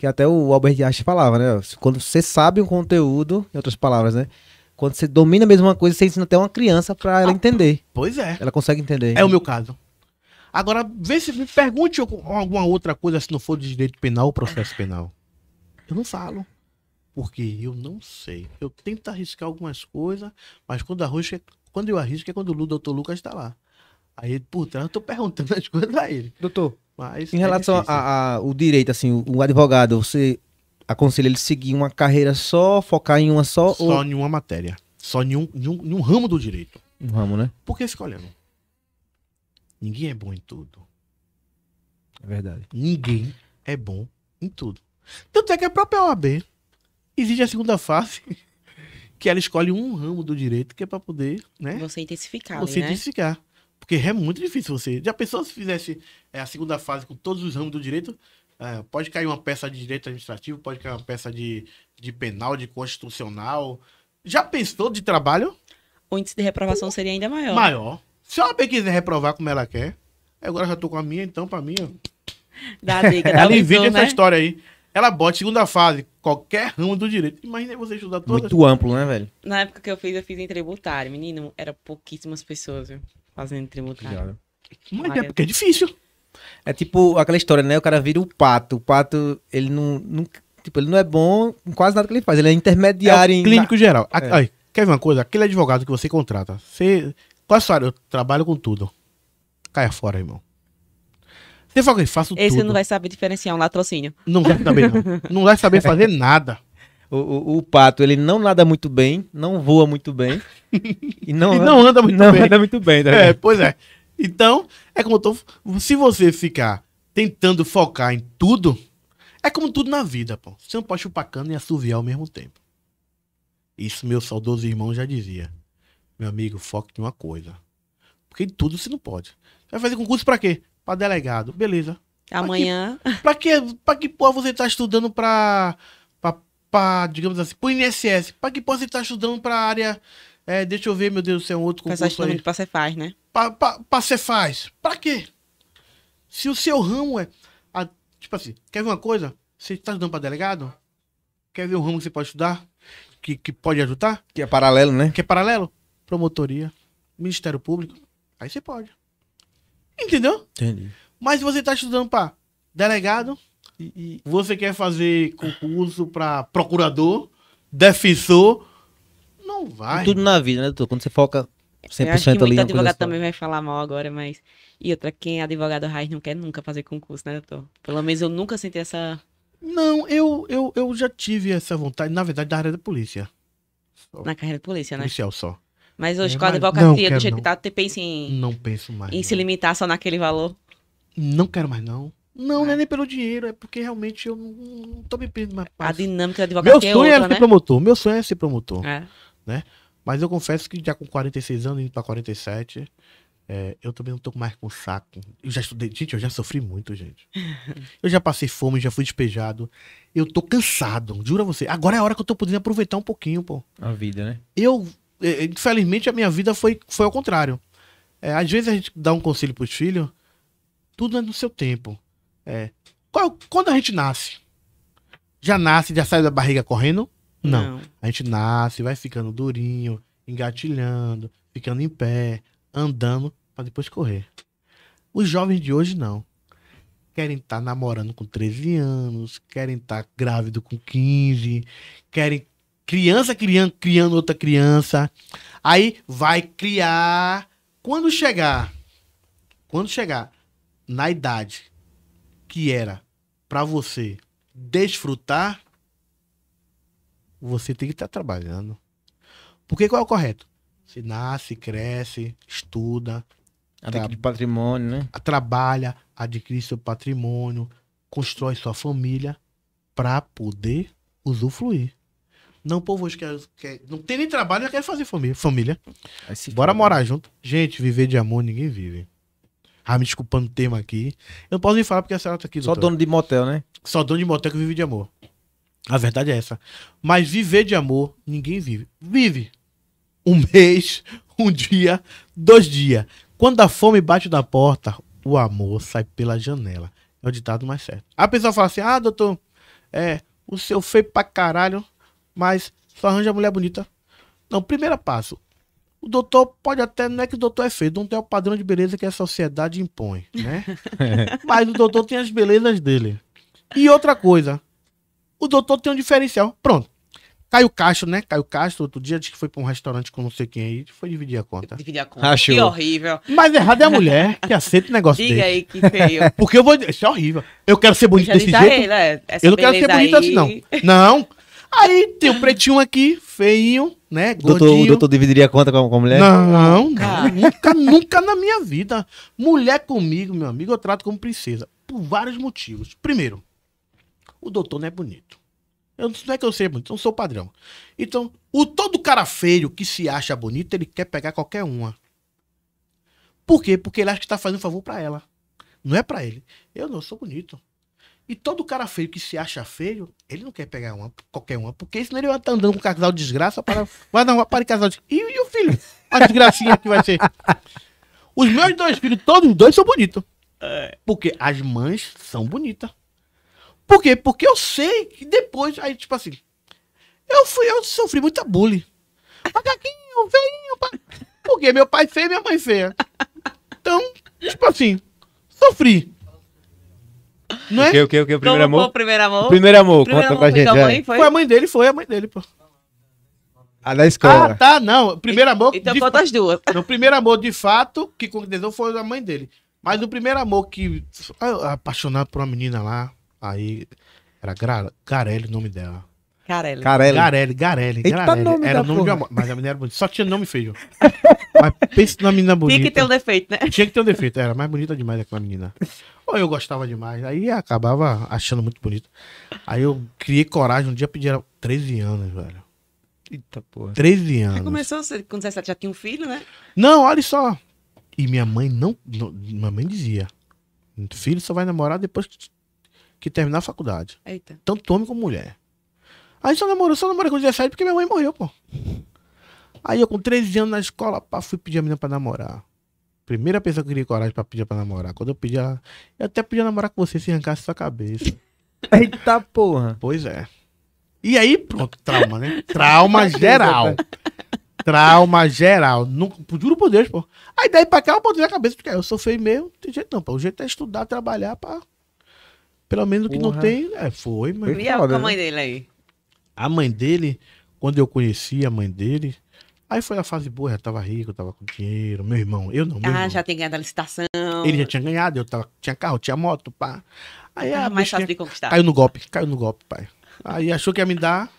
que até o Albert Einstein falava, né? Quando você sabe um conteúdo, em outras palavras, né? Quando você domina a mesma coisa, você ensina até uma criança para ela ah, entender. Pois é. Ela consegue entender. É o meu caso. Agora, vê se me pergunte alguma outra coisa se não for de direito penal ou processo penal. Eu não falo. Porque eu não sei. Eu tento arriscar algumas coisas, mas quando, arrisco, quando eu arrisco é quando o doutor Lucas está lá. Aí, por trás, eu tô perguntando as coisas a ele. Doutor, mas em é relação é ao direito, assim, o, advogado, você aconselha ele seguir uma carreira só, focar em uma só? Só ou... em uma matéria. Só em um, em, um, em um ramo do direito. Um ramo, né? Por que escolhendo? Ninguém é bom em tudo. É verdade. Ninguém é bom em tudo. Tanto é que a própria OAB exige a segunda fase, que ela escolhe um ramo do direito que é para poder, né? Você intensificar. Você né? intensificar. Porque é muito difícil você. Já pensou se fizesse é, a segunda fase com todos os ramos do direito? É, pode cair uma peça de direito administrativo, pode cair uma peça de, de penal, de constitucional. Já pensou de trabalho? O índice de reprovação seria ainda maior. Maior. Se a AB quiser reprovar como ela quer, agora já tô com a minha, então pra mim. Dá a dica, dá Ela invita essa né? história aí. Ela bota segunda fase, qualquer ramo do direito. Imagina você estudar todas. Muito amplo, né, velho? Na época que eu fiz, eu fiz em tributário. Menino, era pouquíssimas pessoas, viu? fazendo tributário. Mas é porque é difícil. É tipo aquela história, né? O cara vira o pato. O pato, ele não, não tipo, ele não é bom em quase nada que ele faz. Ele é intermediário é em... Clínico geral. É. quer ver uma coisa? Aquele advogado que você contrata, você. Qual é a sua área? Eu trabalho com tudo. Caia fora, irmão. Você fala que faço Esse tudo. Esse não vai saber diferenciar um latrocínio. Não vai saber, não. não vai saber fazer nada o, o, o, pato ele não nada muito bem, não voa muito bem e não, e não anda muito não bem. anda muito bem. Tá é, pois é. Então é como eu tô, se você ficar tentando focar em tudo, é como tudo na vida, pô. Você não pode chupar cana e assoviar ao mesmo tempo. Isso meu saudoso irmão já dizia. Meu amigo, foque em uma coisa. Porque em tudo você não pode. Você vai fazer concurso para quê? Para delegado. Beleza. Amanhã. Pra que, pra que, pra que porra você tá estudando pra para, digamos assim, para o INSS, para que possa estar tá estudando para a área. É, deixa eu ver, meu Deus, se é um outro concurso. essa estudando para Cefaz, né? Para Cefaz. Para quê? Se o seu ramo é. A, tipo assim, quer ver uma coisa? Você está estudando para delegado? Quer ver um ramo que você pode estudar? Que, que pode ajudar? Que é paralelo, né? Que é paralelo? Promotoria, Ministério Público. Aí você pode. Entendeu? Entendi. Mas você está estudando para delegado, e, você quer fazer concurso para procurador, defensor, não vai. Tudo na vida, né, doutor? Quando você foca 100% eu acho que ali. advogado também vai falar mal agora, mas. E outra, quem é advogado raiz não quer nunca fazer concurso, né, doutor? Pelo menos eu nunca senti essa. Não, eu, eu, eu já tive essa vontade, na verdade, da área da polícia. Só. Na carreira da polícia, né? Policial só. Mas hoje, é, com a advocacia do jeito que tá, você pensa em. Não penso mais. Em não. se limitar só naquele valor? Não quero mais, não. Não, não é né? nem pelo dinheiro, é porque realmente eu não, tô me pedindo mais A dinâmica de advogado é é né? Meu sonho é sonho outra, era né? ser promotor, meu sonho era ser promotor, É. né? Mas eu confesso que já com 46 anos, indo pra 47, é, eu também não tô mais com saco. Eu já estudei, gente, eu já sofri muito, gente. Eu já passei fome, já fui despejado. Eu tô cansado, juro a você. Agora é a hora que eu tô podendo aproveitar um pouquinho, pô A vida, né? eu, é, infelizmente, a minha vida foi, foi ao contrário. É, às vezes a gente dá um conselho pros filhos, tudo é no seu tempo. É. Quando a gente nasce, já nasce, já sai da barriga correndo? Não. Não. A gente nasce, vai ficando durinho, engatilhando, ficando em pé, andando, para depois correr. Os jovens de hoje não. Querem estar tá namorando com 13 anos, querem estar tá grávido com 15, querem criança criando, criando outra criança. Aí vai criar. Quando chegar, quando chegar na idade que era para você desfrutar, você tem que estar tá trabalhando. Porque qual é o correto? Você nasce, cresce, estuda. Adquire patrimônio, né? Trabalha, adquire seu patrimônio, constrói sua família para poder usufruir. Não, povo hoje quer, quer, Não tem nem trabalho, já quer fazer família. família. Bora né? morar junto. Gente, viver de amor ninguém vive. Ah, me desculpando o tema aqui. Eu não posso nem falar porque a senhora tá aqui. Doutor. Só dono de motel, né? Só dono de motel que vive de amor. A verdade é essa. Mas viver de amor, ninguém vive. Vive. Um mês, um dia, dois dias. Quando a fome bate na porta, o amor sai pela janela. É o ditado mais certo. A pessoa fala assim: ah, doutor, é, o seu feio pra caralho, mas só arranja mulher bonita. Não, primeiro passo. O doutor pode até, não é que o doutor é feio, não tem o padrão de beleza que a sociedade impõe, né? Mas o doutor tem as belezas dele. E outra coisa, o doutor tem um diferencial. Pronto. Caio Castro, né? Caio Castro, outro dia disse que foi pra um restaurante com não sei quem aí, foi dividir a conta. Dividir a conta. Achou. Que horrível. Mas errado é a mulher que aceita o negócio Diga desse. Diga aí que feio. Porque eu vou. Isso é horrível. Eu quero ser bonito desse ah, jeito. né? eu não quero ser bonito aí... assim, não. Não. Aí tem o pretinho aqui, feinho, né? Doutor, O doutor dividiria a conta com a, com a mulher? Não, cara, nunca, nunca na minha vida. Mulher comigo, meu amigo, eu trato como princesa. Por vários motivos. Primeiro, o doutor não é bonito. Eu, não é que eu seja bonito, eu não sou padrão. Então, o todo cara feio que se acha bonito, ele quer pegar qualquer uma. Por quê? Porque ele acha que está fazendo favor para ela. Não é para ele. Eu não sou bonito. E todo cara feio que se acha feio, ele não quer pegar uma, qualquer uma, porque senão ele vai estar andando com um casal de desgraça para. Vai uma para casal de. E, e o filho? A desgracinha que vai ser. Os meus dois filhos, todos os dois são bonitos. É. Porque as mães são bonitas. Por quê? Porque eu sei que depois, aí, tipo assim, eu fui, eu sofri muita bullying. Macaquinho, veinho, porque meu pai é feio e minha mãe é feia. Então, tipo assim, sofri. Não é? O que, o que, o que? O primeiro amor? o primeiro amor? primeiro amor, primeiro conta amor com a gente. Foi, mãe, foi? foi a mãe dele, foi a mãe dele, pô. A da escola. Ah, tá, não. Primeiro amor. Então de... conta as duas. O primeiro amor, de fato, que concretizou foi a mãe dele. Mas o primeiro amor que. Apaixonado por uma menina lá. Aí. Era Garelli o nome dela. Garelli. Carelli. Garelli, Garelli. Eita, Garelli. Nome era o nome porra. de uma... Mas a menina era bonita. Só tinha nome feio. mas pensa na menina bonita. Tinha que ter um defeito, né? Tinha que ter um defeito. Era mais bonita demais aquela menina. Ou eu gostava demais. Aí acabava achando muito bonito. Aí eu criei coragem. Um dia pedi 13 anos, velho. Eita porra. 13 anos. Já começou com 17, já tinha um filho, né? Não, olha só. E minha mãe não. não minha mãe dizia: filho só vai namorar depois que, que terminar a faculdade. Eita. Tanto homem como mulher. Aí só namorou, só namorou com 17 porque minha mãe morreu, pô. Aí eu com 13 anos na escola, pá, fui pedir a menina pra namorar. Primeira pessoa que eu queria coragem pra pedir pra namorar. Quando eu pedi ela, eu até podia namorar com você se arrancasse sua cabeça. Eita porra. Pois é. E aí, pronto, trauma, né? Trauma geral. Trauma geral. Nunca, juro por Deus, pô. Aí daí pra cá eu botei a cabeça, porque eu sou feio mesmo, não tem jeito não, pô. O jeito é estudar, trabalhar pra. Pelo menos o que não tem. É, foi, mas. E a mãe né? dele aí? A mãe dele, quando eu conheci a mãe dele, aí foi a fase boa, eu tava rico, eu tava com dinheiro, meu irmão, eu não. ah, irmão. já tem ganhado a licitação. Ele já tinha ganhado, eu tava, tinha carro, tinha moto, pá. Aí a mais fácil de conquistar. Caiu no golpe, caiu no golpe, pai. Aí achou que ia me dar,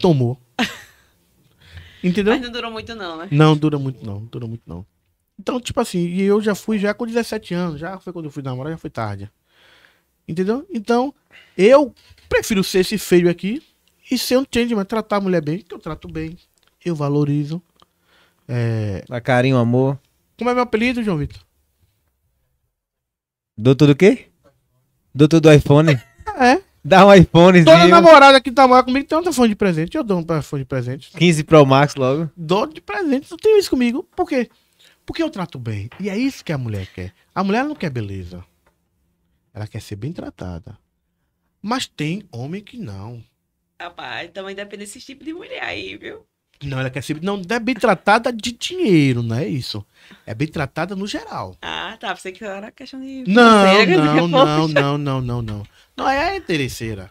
tomou. Entendeu? Mas não durou muito não, né? Não, dura muito não, dura muito não. Então, tipo assim, e eu já fui já com 17 anos, já foi quando eu fui namorar, já foi tarde. Entendeu? Então, eu prefiro ser esse feio aqui e ser um changeman, tratar a mulher bem, que eu trato bem, eu valorizo. É... Dá carinho, amor. Como é meu apelido, João Vitor? Doutor do quê? Doutor do iPhone? é. Dá um iPhone. Toda namorada que tá mal comigo tem um telefone de presente. Eu dou um telefone de presente. 15 Pro Max logo. Dou de presente. não tem isso comigo. Por quê? Porque eu trato bem. E é isso que a mulher quer. A mulher não quer beleza. Ela quer ser bem tratada. Mas tem homem que não. Rapaz, então ainda depende desse tipo de mulher aí, viu? Não, ela quer ser. Não, é bem tratada de dinheiro, não é isso? É bem tratada no geral. Ah, tá. Você que era questão de. Não, não, né, não, não, não, não, não. Não é a interesseira.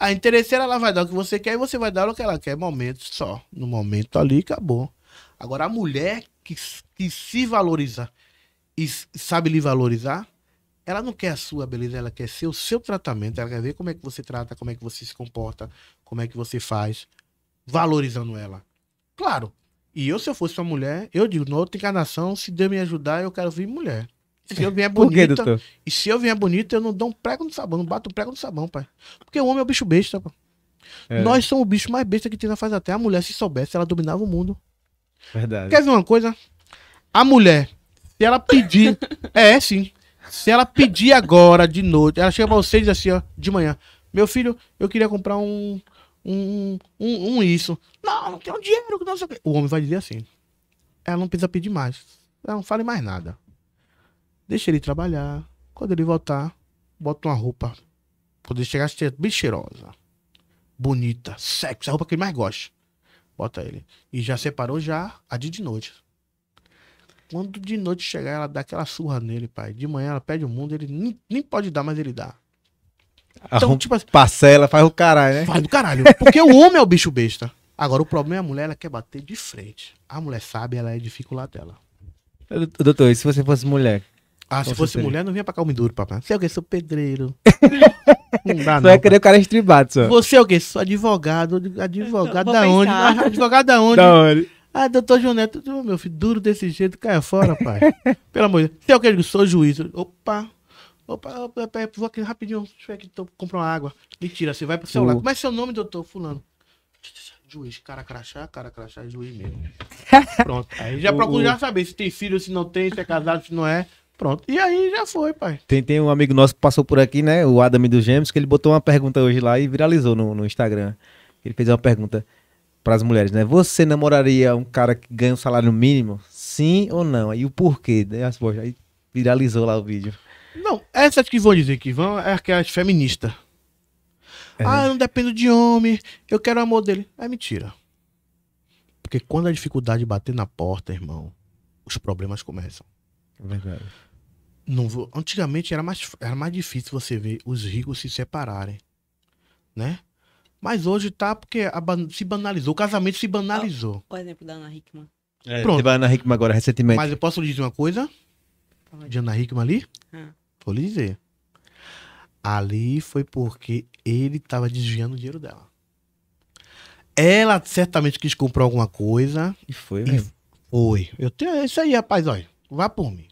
A interesseira, ela vai dar o que você quer e você vai dar o que ela quer. Momento só. No momento ali, acabou. Agora, a mulher que, que se valoriza e sabe lhe valorizar, ela não quer a sua beleza, ela quer ser o seu tratamento, ela quer ver como é que você trata, como é que você se comporta, como é que você faz, valorizando ela. Claro. E eu, se eu fosse uma mulher, eu digo, na outra encarnação, se Deus me ajudar, eu quero vir mulher. Se eu vier bonita. Quê, e se eu vier bonita, eu não dou um prego no sabão, não bato um prego no sabão, pai. Porque o homem é o bicho besta, pô. É. Nós somos o bicho mais besta que tem na face da terra. A mulher, se soubesse, ela dominava o mundo. Verdade. Quer ver uma coisa? A mulher, se ela pedir. é, sim. Se ela pedir agora de noite, ela chega pra você e diz assim, ó, de manhã: Meu filho, eu queria comprar um. Um, um, um isso. Não, não um dinheiro. Não sei o, quê. o homem vai dizer assim: Ela não precisa pedir mais. Ela não fale mais nada. Deixa ele trabalhar. Quando ele voltar, bota uma roupa. Quando ele chegar, bem cheirosa. Bonita, sexy, a roupa que ele mais gosta. Bota ele. E já separou já a de de noite. Quando de noite chegar, ela dá aquela surra nele, pai. De manhã ela pede o mundo, ele nem, nem pode dar, mas ele dá. Então, Arrum, tipo assim, Parcela, faz o caralho, né? Faz do caralho. Porque o homem é o bicho besta. Agora, o problema é a mulher, ela quer bater de frente. A mulher sabe, ela é dificular dela. Doutor, e se você fosse mulher? Ah, se fosse seria? mulher, não vinha pra cá o Miduro, papai. Você é o quê? Sou pedreiro. não dá, não. Você vai querer o cara estribado, só. Você é o quê? Sou advogado. Advogado da onde? Advogado da onde? Da onde? Ah, doutor João Neto, oh, meu filho, duro desse jeito, cai fora, pai. Pelo amor de Deus. Tem alguém que sou juiz. Opa, opa, opa, opa, vou aqui rapidinho, deixa eu aqui, tô, comprar uma água. Mentira, você vai pro celular. Uh. Como é seu nome, doutor fulano? Juiz, cara crachá, cara crachá, juiz mesmo. Pronto. Aí já uh. procuro já saber se tem filho, se não tem, se é casado, se não é. Pronto. E aí já foi, pai. Tem, tem um amigo nosso que passou por aqui, né? O Adam dos Gêmeos, que ele botou uma pergunta hoje lá e viralizou no, no Instagram. Ele fez uma pergunta para as mulheres, né? Você namoraria um cara que ganha um salário mínimo? Sim ou não? Aí o porquê? Né? As boas, aí viralizou lá o vídeo. Não, essas que vão dizer que vão é aquelas feministas. É. Ah, eu não dependo de homem, eu quero o amor dele. É mentira. Porque quando a dificuldade bater na porta, irmão, os problemas começam. É verdade. Não vou... Antigamente era mais, era mais difícil você ver os ricos se separarem, né? Mas hoje tá porque ban... se banalizou, o casamento se banalizou. O exemplo da Ana Hickman. É, Pronto. Teve a Ana Hickman agora recentemente. Mas eu posso lhe dizer uma coisa? De Ana Hickman ali? Ah. Vou lhe dizer. Ali foi porque ele estava desviando o dinheiro dela. Ela certamente quis comprar alguma coisa. E foi, velho. Foi. Eu tenho é isso aí, rapaz, olha. Vá por mim.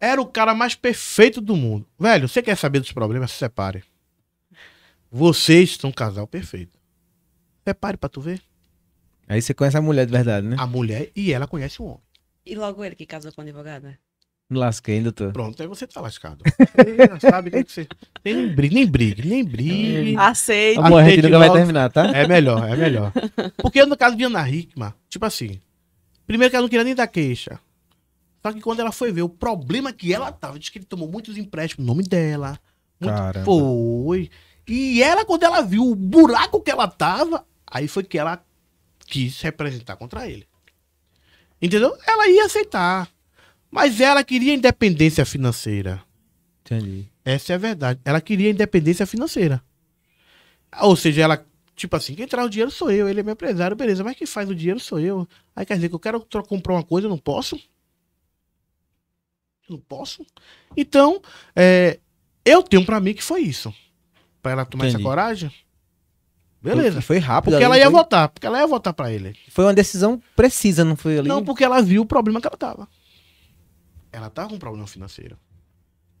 Era o cara mais perfeito do mundo. Velho, você quer saber dos problemas? Se separe. Vocês são um casal perfeito. prepare pra tu ver. Aí você conhece a mulher de verdade, né? A mulher e ela conhece o homem. E logo ele que casou com a advogada? Me lasquei, doutor? Pronto, aí você tá lascado. Você sabe que você. Nem brigue, nem brigue, nem brigue. Aceite. Amor, a gente nunca vai terminar, tá? É melhor, é melhor. Porque no caso de Ana Hickman, tipo assim. Primeiro que ela não queria nem dar queixa. Só que quando ela foi ver o problema que ela tava, disse que ele tomou muitos empréstimos, nome dela. Muito... Foi. E ela, quando ela viu o buraco que ela tava, aí foi que ela quis representar contra ele. Entendeu? Ela ia aceitar. Mas ela queria independência financeira. Entendi. Essa é a verdade. Ela queria independência financeira. Ou seja, ela, tipo assim, quem traz o dinheiro sou eu, ele é meu empresário, beleza, mas quem faz o dinheiro sou eu. Aí quer dizer que eu quero comprar uma coisa, eu não posso? Eu não posso? Então, é, eu tenho para mim que foi isso. Pra ela tomar Entendi. essa coragem? Beleza. Foi, rápido. Porque ela ia foi... votar. Porque ela ia votar pra ele. Foi uma decisão precisa, não foi ali? Não, porque ela viu o problema que ela tava. Ela tava com um problema financeiro.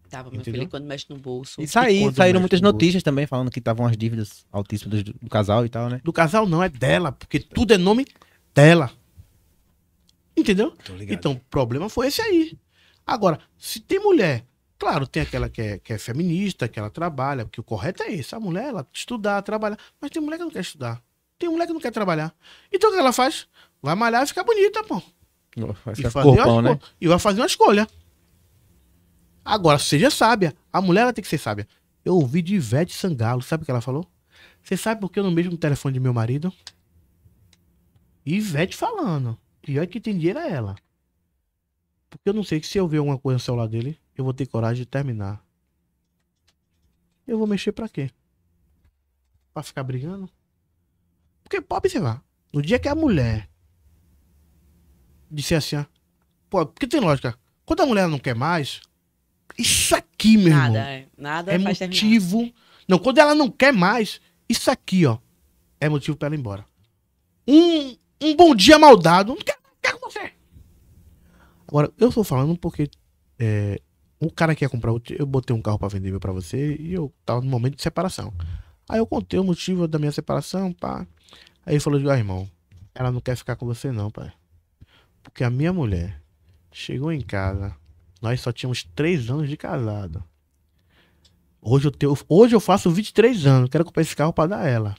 Tava, meu filho, quando mexe no bolso. E saí, saíram muitas no notícias bolso. também falando que estavam as dívidas altíssimas do, do, casal e tal, né? Do casal não, é dela, porque tudo é nome dela. Entendeu? Então o problema foi esse aí. Agora, se tem mulher Claro, tem aquela que é, que é feminista, que ela trabalha, porque o correto é isso. A mulher, ela estudar, trabalhar. Mas tem mulher que não quer estudar. Tem mulher que não quer trabalhar. Então o que ela faz? Vai malhar e ficar bonita, pô. Vai ficar e, fazer corpão, né? e vai fazer uma escolha. Agora, seja sábia. A mulher ela tem que ser sábia. Eu ouvi de Ivete Sangalo, sabe o que ela falou? Você sabe por que eu não mesmo no telefone de meu marido? Ivete falando. Pior que tem dinheiro é ela. Porque eu não sei que se eu ver alguma coisa no celular dele, eu vou ter coragem de terminar. Eu vou mexer para quê? Pra ficar brigando? Porque pode observar. No dia que a mulher disser assim, ó, ah, pô, porque tem lógica. Quando a mulher não quer mais, isso aqui, meu nada, irmão. É. nada é motivo. Terminar. Não, quando ela não quer mais, isso aqui, ó, é motivo para ela ir embora. Um, um bom dia maldado. Não quero, quero com você. Agora, eu estou falando porque é, o cara quer comprar outro. Eu botei um carro para vender meu para você e eu tava no momento de separação. Aí eu contei o motivo da minha separação, pá. Aí ele falou: ah, irmão, ela não quer ficar com você, não, pai. Porque a minha mulher chegou em casa, nós só tínhamos três anos de casado. Hoje eu, tenho, hoje eu faço 23 anos, quero comprar esse carro para dar ela.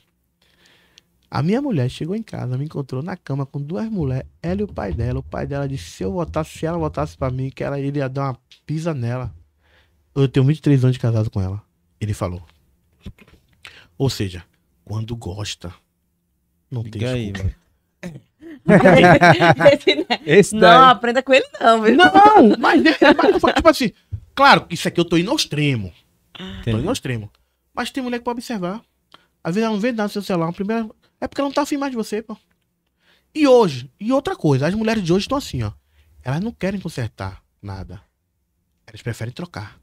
A minha mulher chegou em casa, me encontrou na cama com duas mulheres, ela e o pai dela. O pai dela disse: se eu votasse, se ela votasse para mim, que ela iria dar uma pisa nela. Eu tenho 23 anos de casado com ela. Ele falou. Ou seja, quando gosta, não Liga tem aí, desculpa. Esse não, daí. aprenda com ele não. Viu? Não, é, mas, mas tipo assim, claro, isso aqui eu tô indo ao extremo. Entendi. Tô indo ao extremo. Mas tem mulher que pode observar. Às vezes ela não vê nada no seu celular. A primeira é porque ela não tá afim mais de você, pô. E hoje, e outra coisa, as mulheres de hoje estão assim, ó. Elas não querem consertar nada. Elas preferem trocar.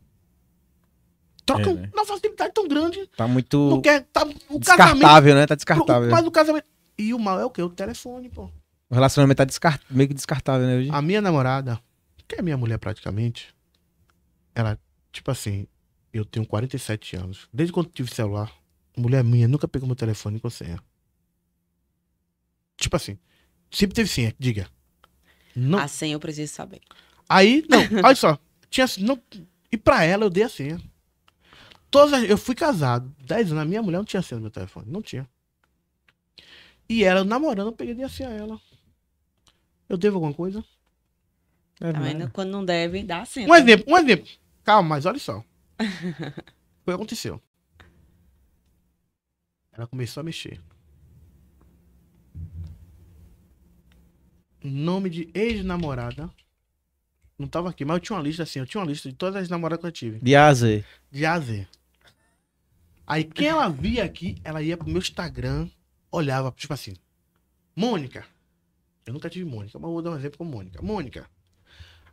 Trocam é, né? uma facilidade tão grande. Tá muito. Não quer, tá, o descartável, né? Tá descartável. Mas o casamento. E o mal é o quê? O telefone, pô. O relacionamento tá descart... meio que descartável, né? Hoje? A minha namorada, que é minha mulher praticamente, ela, tipo assim, eu tenho 47 anos. Desde quando tive celular, mulher minha nunca pegou meu telefone com senha. Tipo assim. Sempre teve senha, diga. Não. A senha eu preciso saber. Aí, não, olha só. Tinha, não, e pra ela eu dei a senha. Todas eu fui casado, 10 anos, a minha mulher não tinha senha no meu telefone, não tinha. E ela, namorando, eu peguei a senha a ela. Eu devo alguma coisa? É tá Quando não deve, dá a senha. Um exemplo, um exemplo. Calma, mas olha só. o que aconteceu? Ela começou a mexer. nome de ex-namorada. Não tava aqui, mas eu tinha uma lista assim, eu tinha uma lista de todas as namoradas que eu tive. De AZ. De AZ. Aí quem ela via aqui, ela ia pro meu Instagram, olhava, tipo assim, Mônica. Eu nunca tive Mônica, mas vou dar um exemplo com Mônica. Mônica.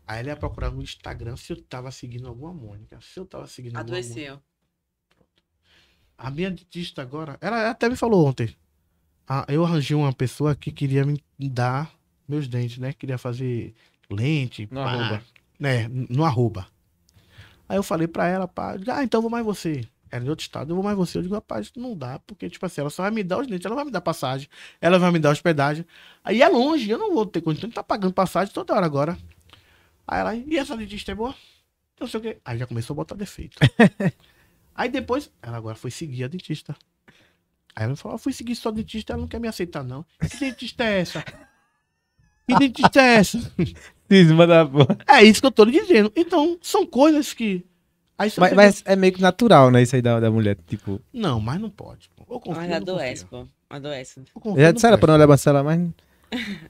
Aí ela ia procurar no Instagram se eu tava seguindo alguma Mônica. Se eu tava seguindo Adoeceu. alguma Mônica. A minha dentista agora, ela até me falou ontem. Ah, eu arranjei uma pessoa que queria me dar meus dentes, né? Queria fazer lente. No pá, arroba. Né? No arroba. Aí eu falei pra ela, pá, ah, então eu vou mais você. Era de outro estado, eu vou mais você. Eu digo, rapaz, não dá, porque, tipo assim, ela só vai me dar os dentes, ela vai me dar passagem, ela vai me dar hospedagem. Aí é longe, eu não vou ter condição de tá pagando passagem toda hora agora. Aí ela, e essa dentista é boa? Não sei o quê. Aí já começou a botar defeito. Aí depois, ela agora foi seguir a dentista. Aí ela me falou, ah, fui seguir só dentista, ela não quer me aceitar, não. Que dentista é essa? Que Identidade é essa? Cisma da porra. É isso que eu tô lhe dizendo. Então, são coisas que. Aí Mas, vai- mas é meio que natural, né? Isso aí da, da mulher, tipo. Não, mas não pode. pô. Ou Mas adoece, pô. Adoece. Já disseram pra não olhar pra celular, mas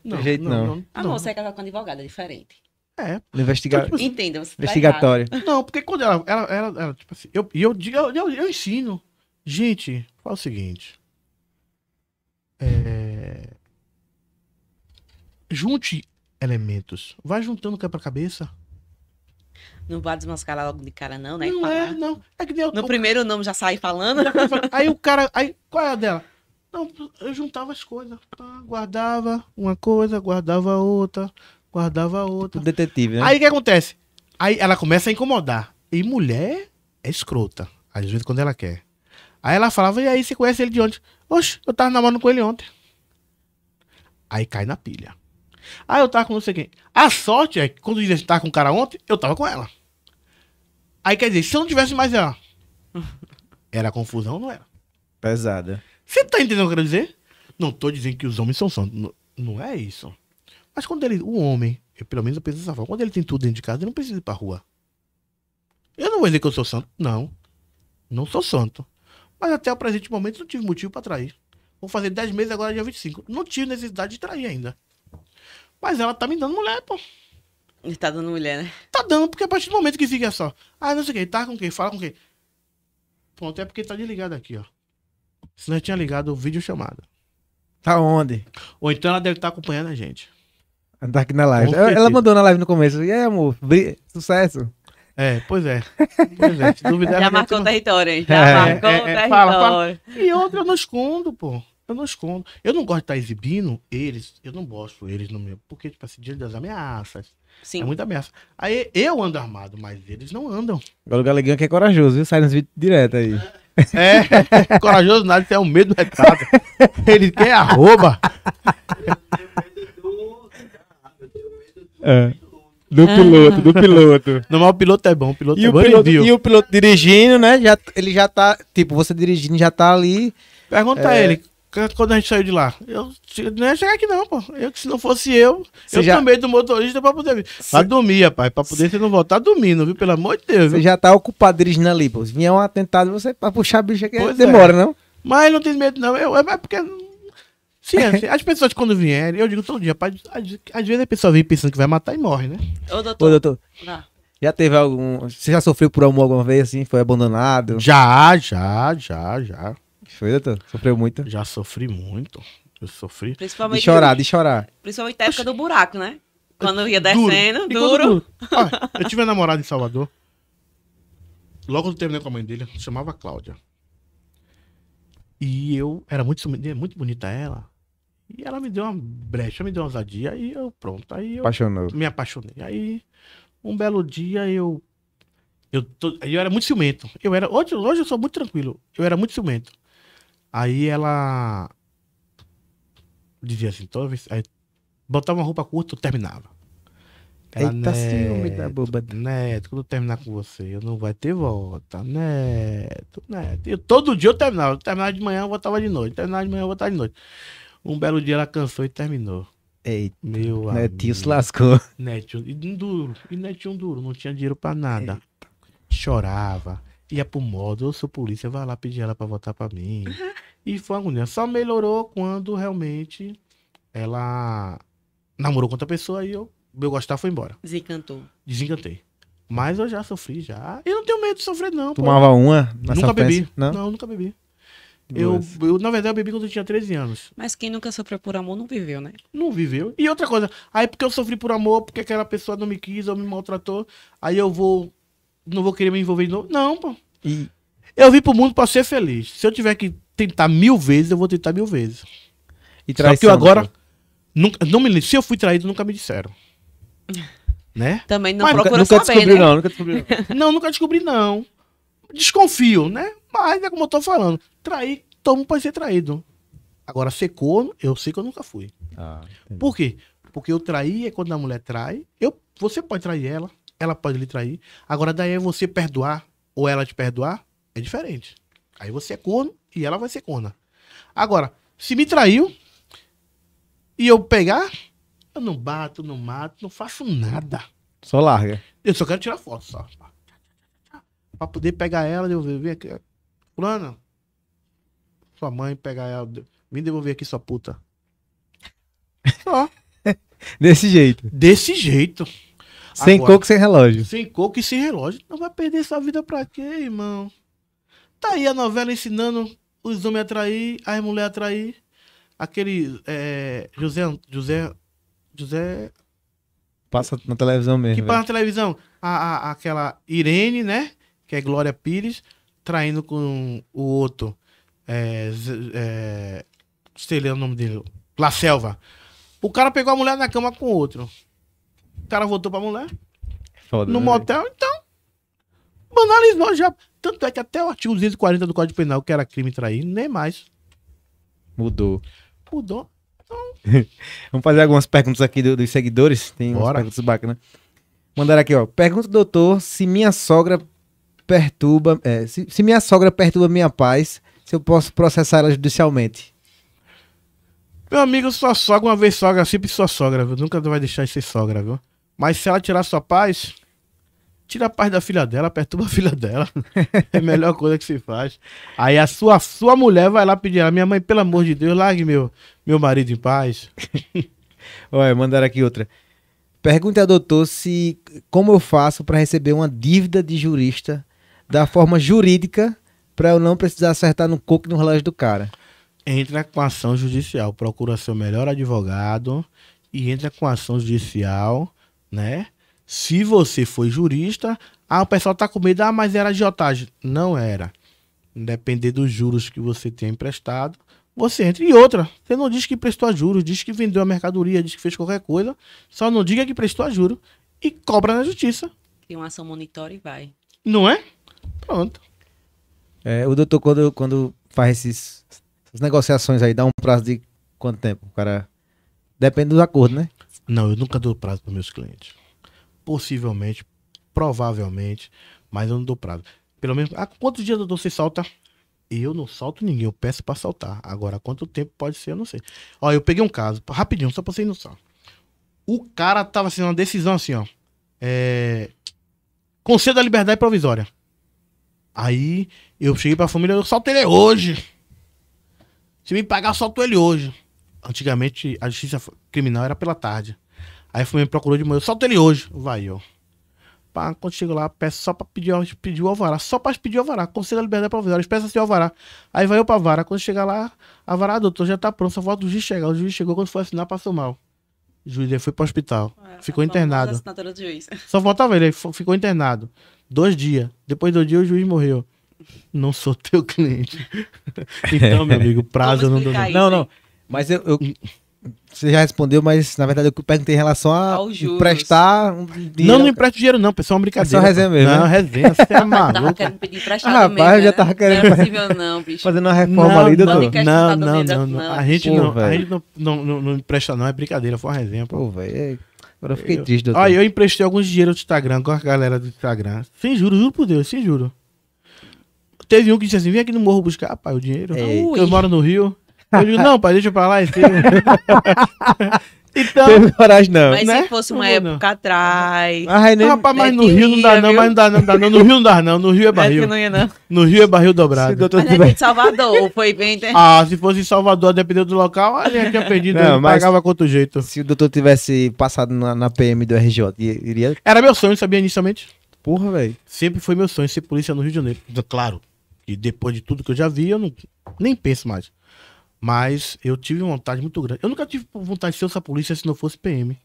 não, jeito, não. A moça é casado com advogado, advogada é diferente. É, não investiga... Tipo assim, Entenda, você tá Não, porque quando ela, ela, ela, ela, tipo assim, eu, e eu, eu, eu, eu ensino. Gente, fala o seguinte. É, Junte elementos. Vai juntando quebra-cabeça. Não vai desmascarar logo de cara, não, né? Não é, não. É que deu, no o... primeiro nome já sai tá falando. Aí o cara. Aí, qual é a dela? Não, eu juntava as coisas. Guardava uma coisa, guardava outra, guardava outra. Tipo detetive, né? Aí o que acontece? Aí ela começa a incomodar. E mulher é escrota. Às vezes quando ela quer. Aí ela falava, e aí você conhece ele de onde? Oxe, eu tava namorando com ele ontem. Aí cai na pilha. Ah, eu tava com não sei quem. A sorte é que quando eu tava com o cara ontem, eu tava com ela. Aí quer dizer, se eu não tivesse mais ela, era confusão ou não era? Pesada. Você tá entendendo o que eu quero dizer? Não tô dizendo que os homens são santos. Não, não é isso. Mas quando ele. O homem, eu, pelo menos eu penso dessa forma, quando ele tem tudo dentro de casa, ele não precisa ir pra rua. Eu não vou dizer que eu sou santo. Não. Não sou santo. Mas até o presente momento não tive motivo para trair. Vou fazer 10 meses agora, é dia 25. Não tive necessidade de trair ainda. Mas ela tá me dando mulher, pô. Ele tá dando mulher, né? Tá dando, porque a partir do momento que fica só. Ah, não sei o que, tá com quem? Fala com quem? Pronto, é porque tá desligado aqui, ó. Se não tinha ligado o vídeo chamada. Tá onde? Ou então ela deve estar tá acompanhando a gente. Tá aqui na live. Ela, ela, mandou na live no começo. E aí, amor? Sucesso? É, pois é. Pois é. Se duvidar, já marcou o não... território, hein? Já é, marcou é, é, território. Fala, fala. E outra, eu não escondo, pô. Eu não escondo. Eu não gosto de estar tá exibindo eles, eu não gosto eles no meu. Porque, tipo assim, dia das ameaças. Sim. É muita ameaça. Aí eu ando armado, mas eles não andam. Agora o Galegão que é corajoso, viu? Sai nos vídeos direto aí. É, corajoso nada, isso é o um medo do retrato. Ele quer arroba. é. Do piloto, do piloto. Normal, o piloto é bom, o piloto e é o piloto, E o piloto dirigindo, né? Já, ele já tá, tipo, você dirigindo já tá ali. Pergunta é... a ele, quando a gente saiu de lá. Eu não ia chegar aqui, não, pô. Eu, se não fosse eu, eu já... também do motorista pra poder. Cê... Pra dormir, rapaz. Pra poder você não voltar tá dormindo, viu? Pelo amor de Deus. Você já tá ocupado dirigindo ali, pô. Se vier um atentado, você pra puxar a bicha que demora, é. não? Mas não tem medo, não. Eu, é, é porque. Sim, assim, as pessoas quando vierem, eu digo todo dia, pai às, vezes a pessoa vem pensando que vai matar e morre, né? Ô, doutor. Ô, doutor. Ah. Já teve algum. Você já sofreu por amor alguma vez assim? Foi abandonado? Já, já, já, já. Foi, doutor? Sofreu muito? Já sofri muito. Eu sofri. Principalmente de chorar, de chorar. Principalmente na época Oxi. do buraco, né? Quando eu ia descendo, duro. duro. duro. Ah, eu tive uma namorada em Salvador. Logo eu terminei com a mãe dele, chamava Cláudia. E eu era muito, né, muito bonita ela. E ela me deu uma brecha, me deu uma ousadia, aí eu pronto, aí eu Apaixonou. me apaixonei. Aí um belo dia eu eu, tô, eu era muito ciumento. Eu era hoje, hoje eu sou muito tranquilo. Eu era muito ciumento. Aí ela dizia assim, toda vez. Aí botava uma roupa curta, eu terminava. Ela, Eita Neto, ciúme da boba. Neto, quando eu terminar com você, eu não vai ter volta. Neto, Neto. Eu, todo dia eu terminava. Eu terminava de manhã, eu voltava de noite. Eu terminava de manhã, eu voltava de noite. Um belo dia ela cansou e terminou. Eita, meu Netinho amigo. se lascou. Netinho, e duro. E Netinho duro, não tinha dinheiro pra nada. Eita. Chorava ia pro modo, eu sou polícia, vai lá pedir ela para votar para mim. Uhum. E foi agonia. Só melhorou quando realmente ela namorou com outra pessoa e eu, meu gostar foi embora. Desencantou. Desencantei. Mas eu já sofri, já. Eu não tenho medo de sofrer, não. Tomava pô. uma? Nunca bebi. Não? não? nunca bebi. Eu, eu, na verdade, eu bebi quando eu tinha 13 anos. Mas quem nunca sofreu por amor não viveu, né? Não viveu. E outra coisa, aí porque eu sofri por amor, porque aquela pessoa não me quis ou me maltratou, aí eu vou. Não vou querer me envolver de novo. Não, pô. E eu vim pro mundo para ser feliz. Se eu tiver que tentar mil vezes, eu vou tentar mil vezes. E traição, Só que eu agora. Nunca, não me, se eu fui traído, nunca me disseram. Né? Também não procurou procura nunca, nunca descobri, né? não, nunca descobri. não, nunca descobri, não. Desconfio, né? Mas é como eu tô falando. Trair, todo mundo pode ser traído. Agora, secou, eu sei que eu nunca fui. Ah, Por quê? Porque eu traí é quando a mulher trai. Eu, você pode trair ela, ela pode lhe trair. Agora, daí é você perdoar, ou ela te perdoar, é diferente. Aí você é corno e ela vai ser corna. Agora, se me traiu e eu pegar, eu não bato, não mato, não faço nada. Só larga. Eu só quero tirar foto, só. Pra poder pegar ela, devolver. Vem aqui. Fulana, sua mãe pegar ela. Vem devolver aqui sua puta. Só. Desse jeito. Desse jeito. Sem Agora, coco, sem relógio. Sem coco e sem relógio. Não vai perder sua vida pra quê, irmão? Tá aí a novela ensinando os homens a trair, as mulheres a trair. Aquele é, José, José, José... Passa na televisão mesmo. Que passa na televisão. A, a, aquela Irene, né? Que é Glória Pires, traindo com o outro. É, é, sei lá o nome dele. La Selva. O cara pegou a mulher na cama com outro. O cara voltou pra mulher. Foda, no né, motel, então. Banalizou já. Tanto é que até o artigo 240 do Código Penal, que era crime trair, nem mais. Mudou. Mudou. Então... Vamos fazer algumas perguntas aqui do, dos seguidores. Tem Bora. umas perguntas bacanas. Mandaram aqui, ó. Pergunta, doutor, se minha sogra perturba. É, se, se minha sogra perturba minha paz, se eu posso processar ela judicialmente. Meu amigo, sua sogra, uma vez sogra, sempre sua sogra, viu? Nunca vai deixar de ser sogra, viu? Mas se ela tirar sua paz, tira a paz da filha dela, perturba a filha dela. é a melhor coisa que se faz. Aí a sua, sua mulher vai lá pedir, ah, minha mãe, pelo amor de Deus, largue meu, meu marido em paz. Olha, mandaram aqui outra. Pergunta ao doutor se como eu faço para receber uma dívida de jurista da forma jurídica para eu não precisar acertar no coco e no relógio do cara. Entra com ação judicial, procura seu melhor advogado e entra com ação judicial né? Se você foi jurista, ah, o pessoal tá com medo, ah, mas era agiotagem. Não era. Depender dos juros que você tem emprestado, você entra. E outra, você não diz que prestou a juros, diz que vendeu a mercadoria, diz que fez qualquer coisa, só não diga que prestou a juros e cobra na justiça. Tem uma ação monitória e vai. Não é? Pronto. É, o doutor, quando, quando faz esses, essas negociações aí, dá um prazo de quanto tempo? O cara. Depende do acordo, né? Não, eu nunca dou prazo para meus clientes. Possivelmente, provavelmente, mas eu não dou prazo. Pelo menos, há ah, quantos dias eu dou você salta? Eu não salto ninguém, eu peço para saltar. Agora, quanto tempo pode ser, eu não sei. Ó, eu peguei um caso, rapidinho, só para vocês noção. O cara tava assim, uma decisão assim, ó. É... a liberdade provisória. Aí eu cheguei pra família, eu solto ele hoje. Se me pagar, eu solto ele hoje antigamente a justiça criminal era pela tarde. Aí fui me procurou de manhã, solta ele hoje. Vai, ó. Pá, quando chego lá, peço só pra pedir, pedir o alvará, só pra pedir o alvará, consiga a liberdade provisória, espécie assim, se alvará. Aí vai eu pra vara, quando chegar lá, a vara, ah, doutor, já tá pronto, só falta o juiz chegar. O juiz chegou, quando foi assinar, passou mal. O juiz aí foi pro hospital, é, ficou internado. juiz. Só faltava ele, ficou internado. Dois dias, depois do dia o juiz morreu não sou teu cliente. então, meu amigo, prazo não dou. Isso, não, não. Mas eu, eu, Você já respondeu, mas na verdade eu perguntei em relação a emprestar um dinheiro. Não, não empresta dinheiro, não, pessoal, é uma brincadeira. É só resenha mesmo. Não, né? resenha, você é maluco. tava querendo pedir emprestado ah, rapaz, mesmo, eu já né? tava querendo. Não é possível, não, bicho. Fazendo uma reforma não, ali, doutor. Não, não, não, não, A gente, Pô, não, a gente não, não, não, não, empresta, não, é brincadeira, foi uma resenha. Pô, velho. É, agora eu fiquei eu, triste, doutor. Olha, eu emprestei alguns dinheiro do Instagram com a galera do Instagram. Sem juro, juro por Deus, sem juro. Teve um que disse assim: vem aqui no morro buscar, pai, o dinheiro. Né? É. Eu moro no Rio. Eu digo, não, pai, deixa pra lá. Então, teve coragem, não. Mas né? se fosse uma não, época não. atrás. Ah, nem, rapaz, mas no Rio não dá, não, mas não dá, não dá, não. No Rio não dá, não. No Rio é, é barril. Não ia, não. No Rio é barril dobrado. mas tiver... é, é Salvador, foi bem. Né? Ah, se fosse em Salvador, dependendo do local, a gente tinha perdido. Não, mas pagava quanto jeito. Se o doutor tivesse passado na, na PM do RJ, iria. Era meu sonho, sabia inicialmente? Porra, velho. Sempre foi meu sonho ser polícia no Rio de Janeiro. Claro. E depois de tudo que eu já vi, eu não, nem penso mais. Mas eu tive vontade muito grande. Eu nunca tive vontade de ser essa polícia se não fosse PM.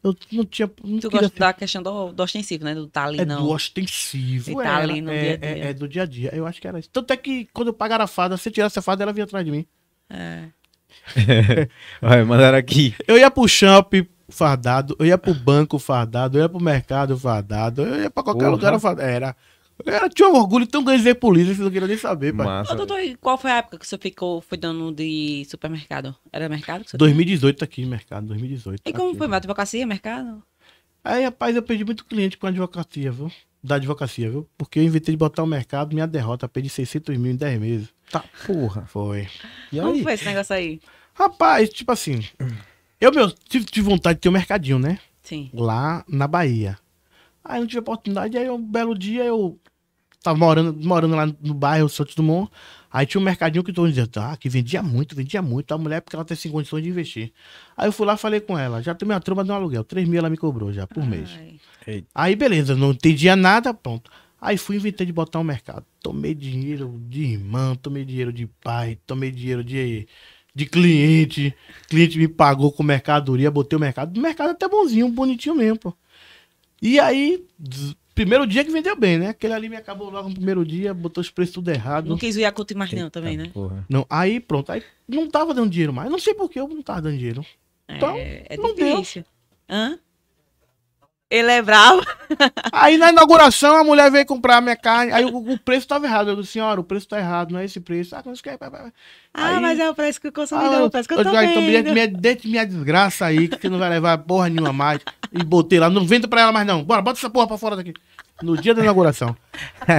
Eu não tinha. Não tu gosta ser... da questão do, do, ostensivo, né? Do tá ali, é não. Do ostensivo, tá é, tá ali no é, dia a é, dia. É, é, do dia a dia. Eu acho que era isso. Tanto é que quando eu pagava a fada, se eu tirasse a fada, ela vinha atrás de mim. É. Olha, mandaram aqui. Eu ia pro shopping fardado, eu ia pro banco fardado, eu ia pro mercado fardado, eu ia pra qualquer Porra. lugar fardado. Era. Eu tinha um orgulho tão grande de ver polícia, vocês não queriam nem saber, pai. Massa. Ô, doutor, qual foi a época que você ficou, foi dando de supermercado? Era mercado? Que você 2018 tá aqui, mercado, 2018. E como aqui. foi? Advocacia, mercado? Aí, rapaz, eu perdi muito cliente com a advocacia, viu? Da advocacia, viu? Porque eu inventei de botar o mercado, minha derrota, perdi 600 mil em 10 meses. Tá, porra. Foi. E aí? Como foi esse negócio aí? Rapaz, tipo assim, eu meu, tive, tive vontade de ter um mercadinho, né? Sim. Lá na Bahia. Aí não tive oportunidade, aí um belo dia eu tava morando, morando lá no bairro Santos Dumont. Aí tinha um mercadinho que todo mundo dizia, ah, que vendia muito, vendia muito. A mulher, porque ela tem sem condições de investir. Aí eu fui lá falei com ela, já tomei uma tromba de um aluguel. 3 mil ela me cobrou já por Ai. mês. Eita. Aí beleza, não entendia nada, pronto. Aí fui inventei de botar um mercado. Tomei dinheiro de irmã, tomei dinheiro de pai, tomei dinheiro de, de cliente. Cliente me pagou com mercadoria, botei o mercado. O mercado é até bonzinho, bonitinho mesmo, pô. E aí, primeiro dia que vendeu bem, né? Aquele ali me acabou logo no primeiro dia, botou os preços tudo errado. Não quis o Yakult mais não também, né? Porra. Não, aí pronto, aí não tava dando dinheiro mais. Não sei por que eu não tava dando dinheiro. É, então, é não difícil. Deu. Hã? Ele é bravo. Aí na inauguração a mulher veio comprar minha carne. Aí o, o preço estava errado. Eu disse, senhora, o preço está errado, não é esse preço. Ah, mas, que é, ah, aí, mas é o preço que o consumidor, ah, o preço que eu, eu tô então, vendo. Então, dentro de minha desgraça aí, que você não vai levar porra nenhuma mais. E botei lá, não vendo pra ela mais não. Bora, bota essa porra pra fora daqui. No dia da inauguração.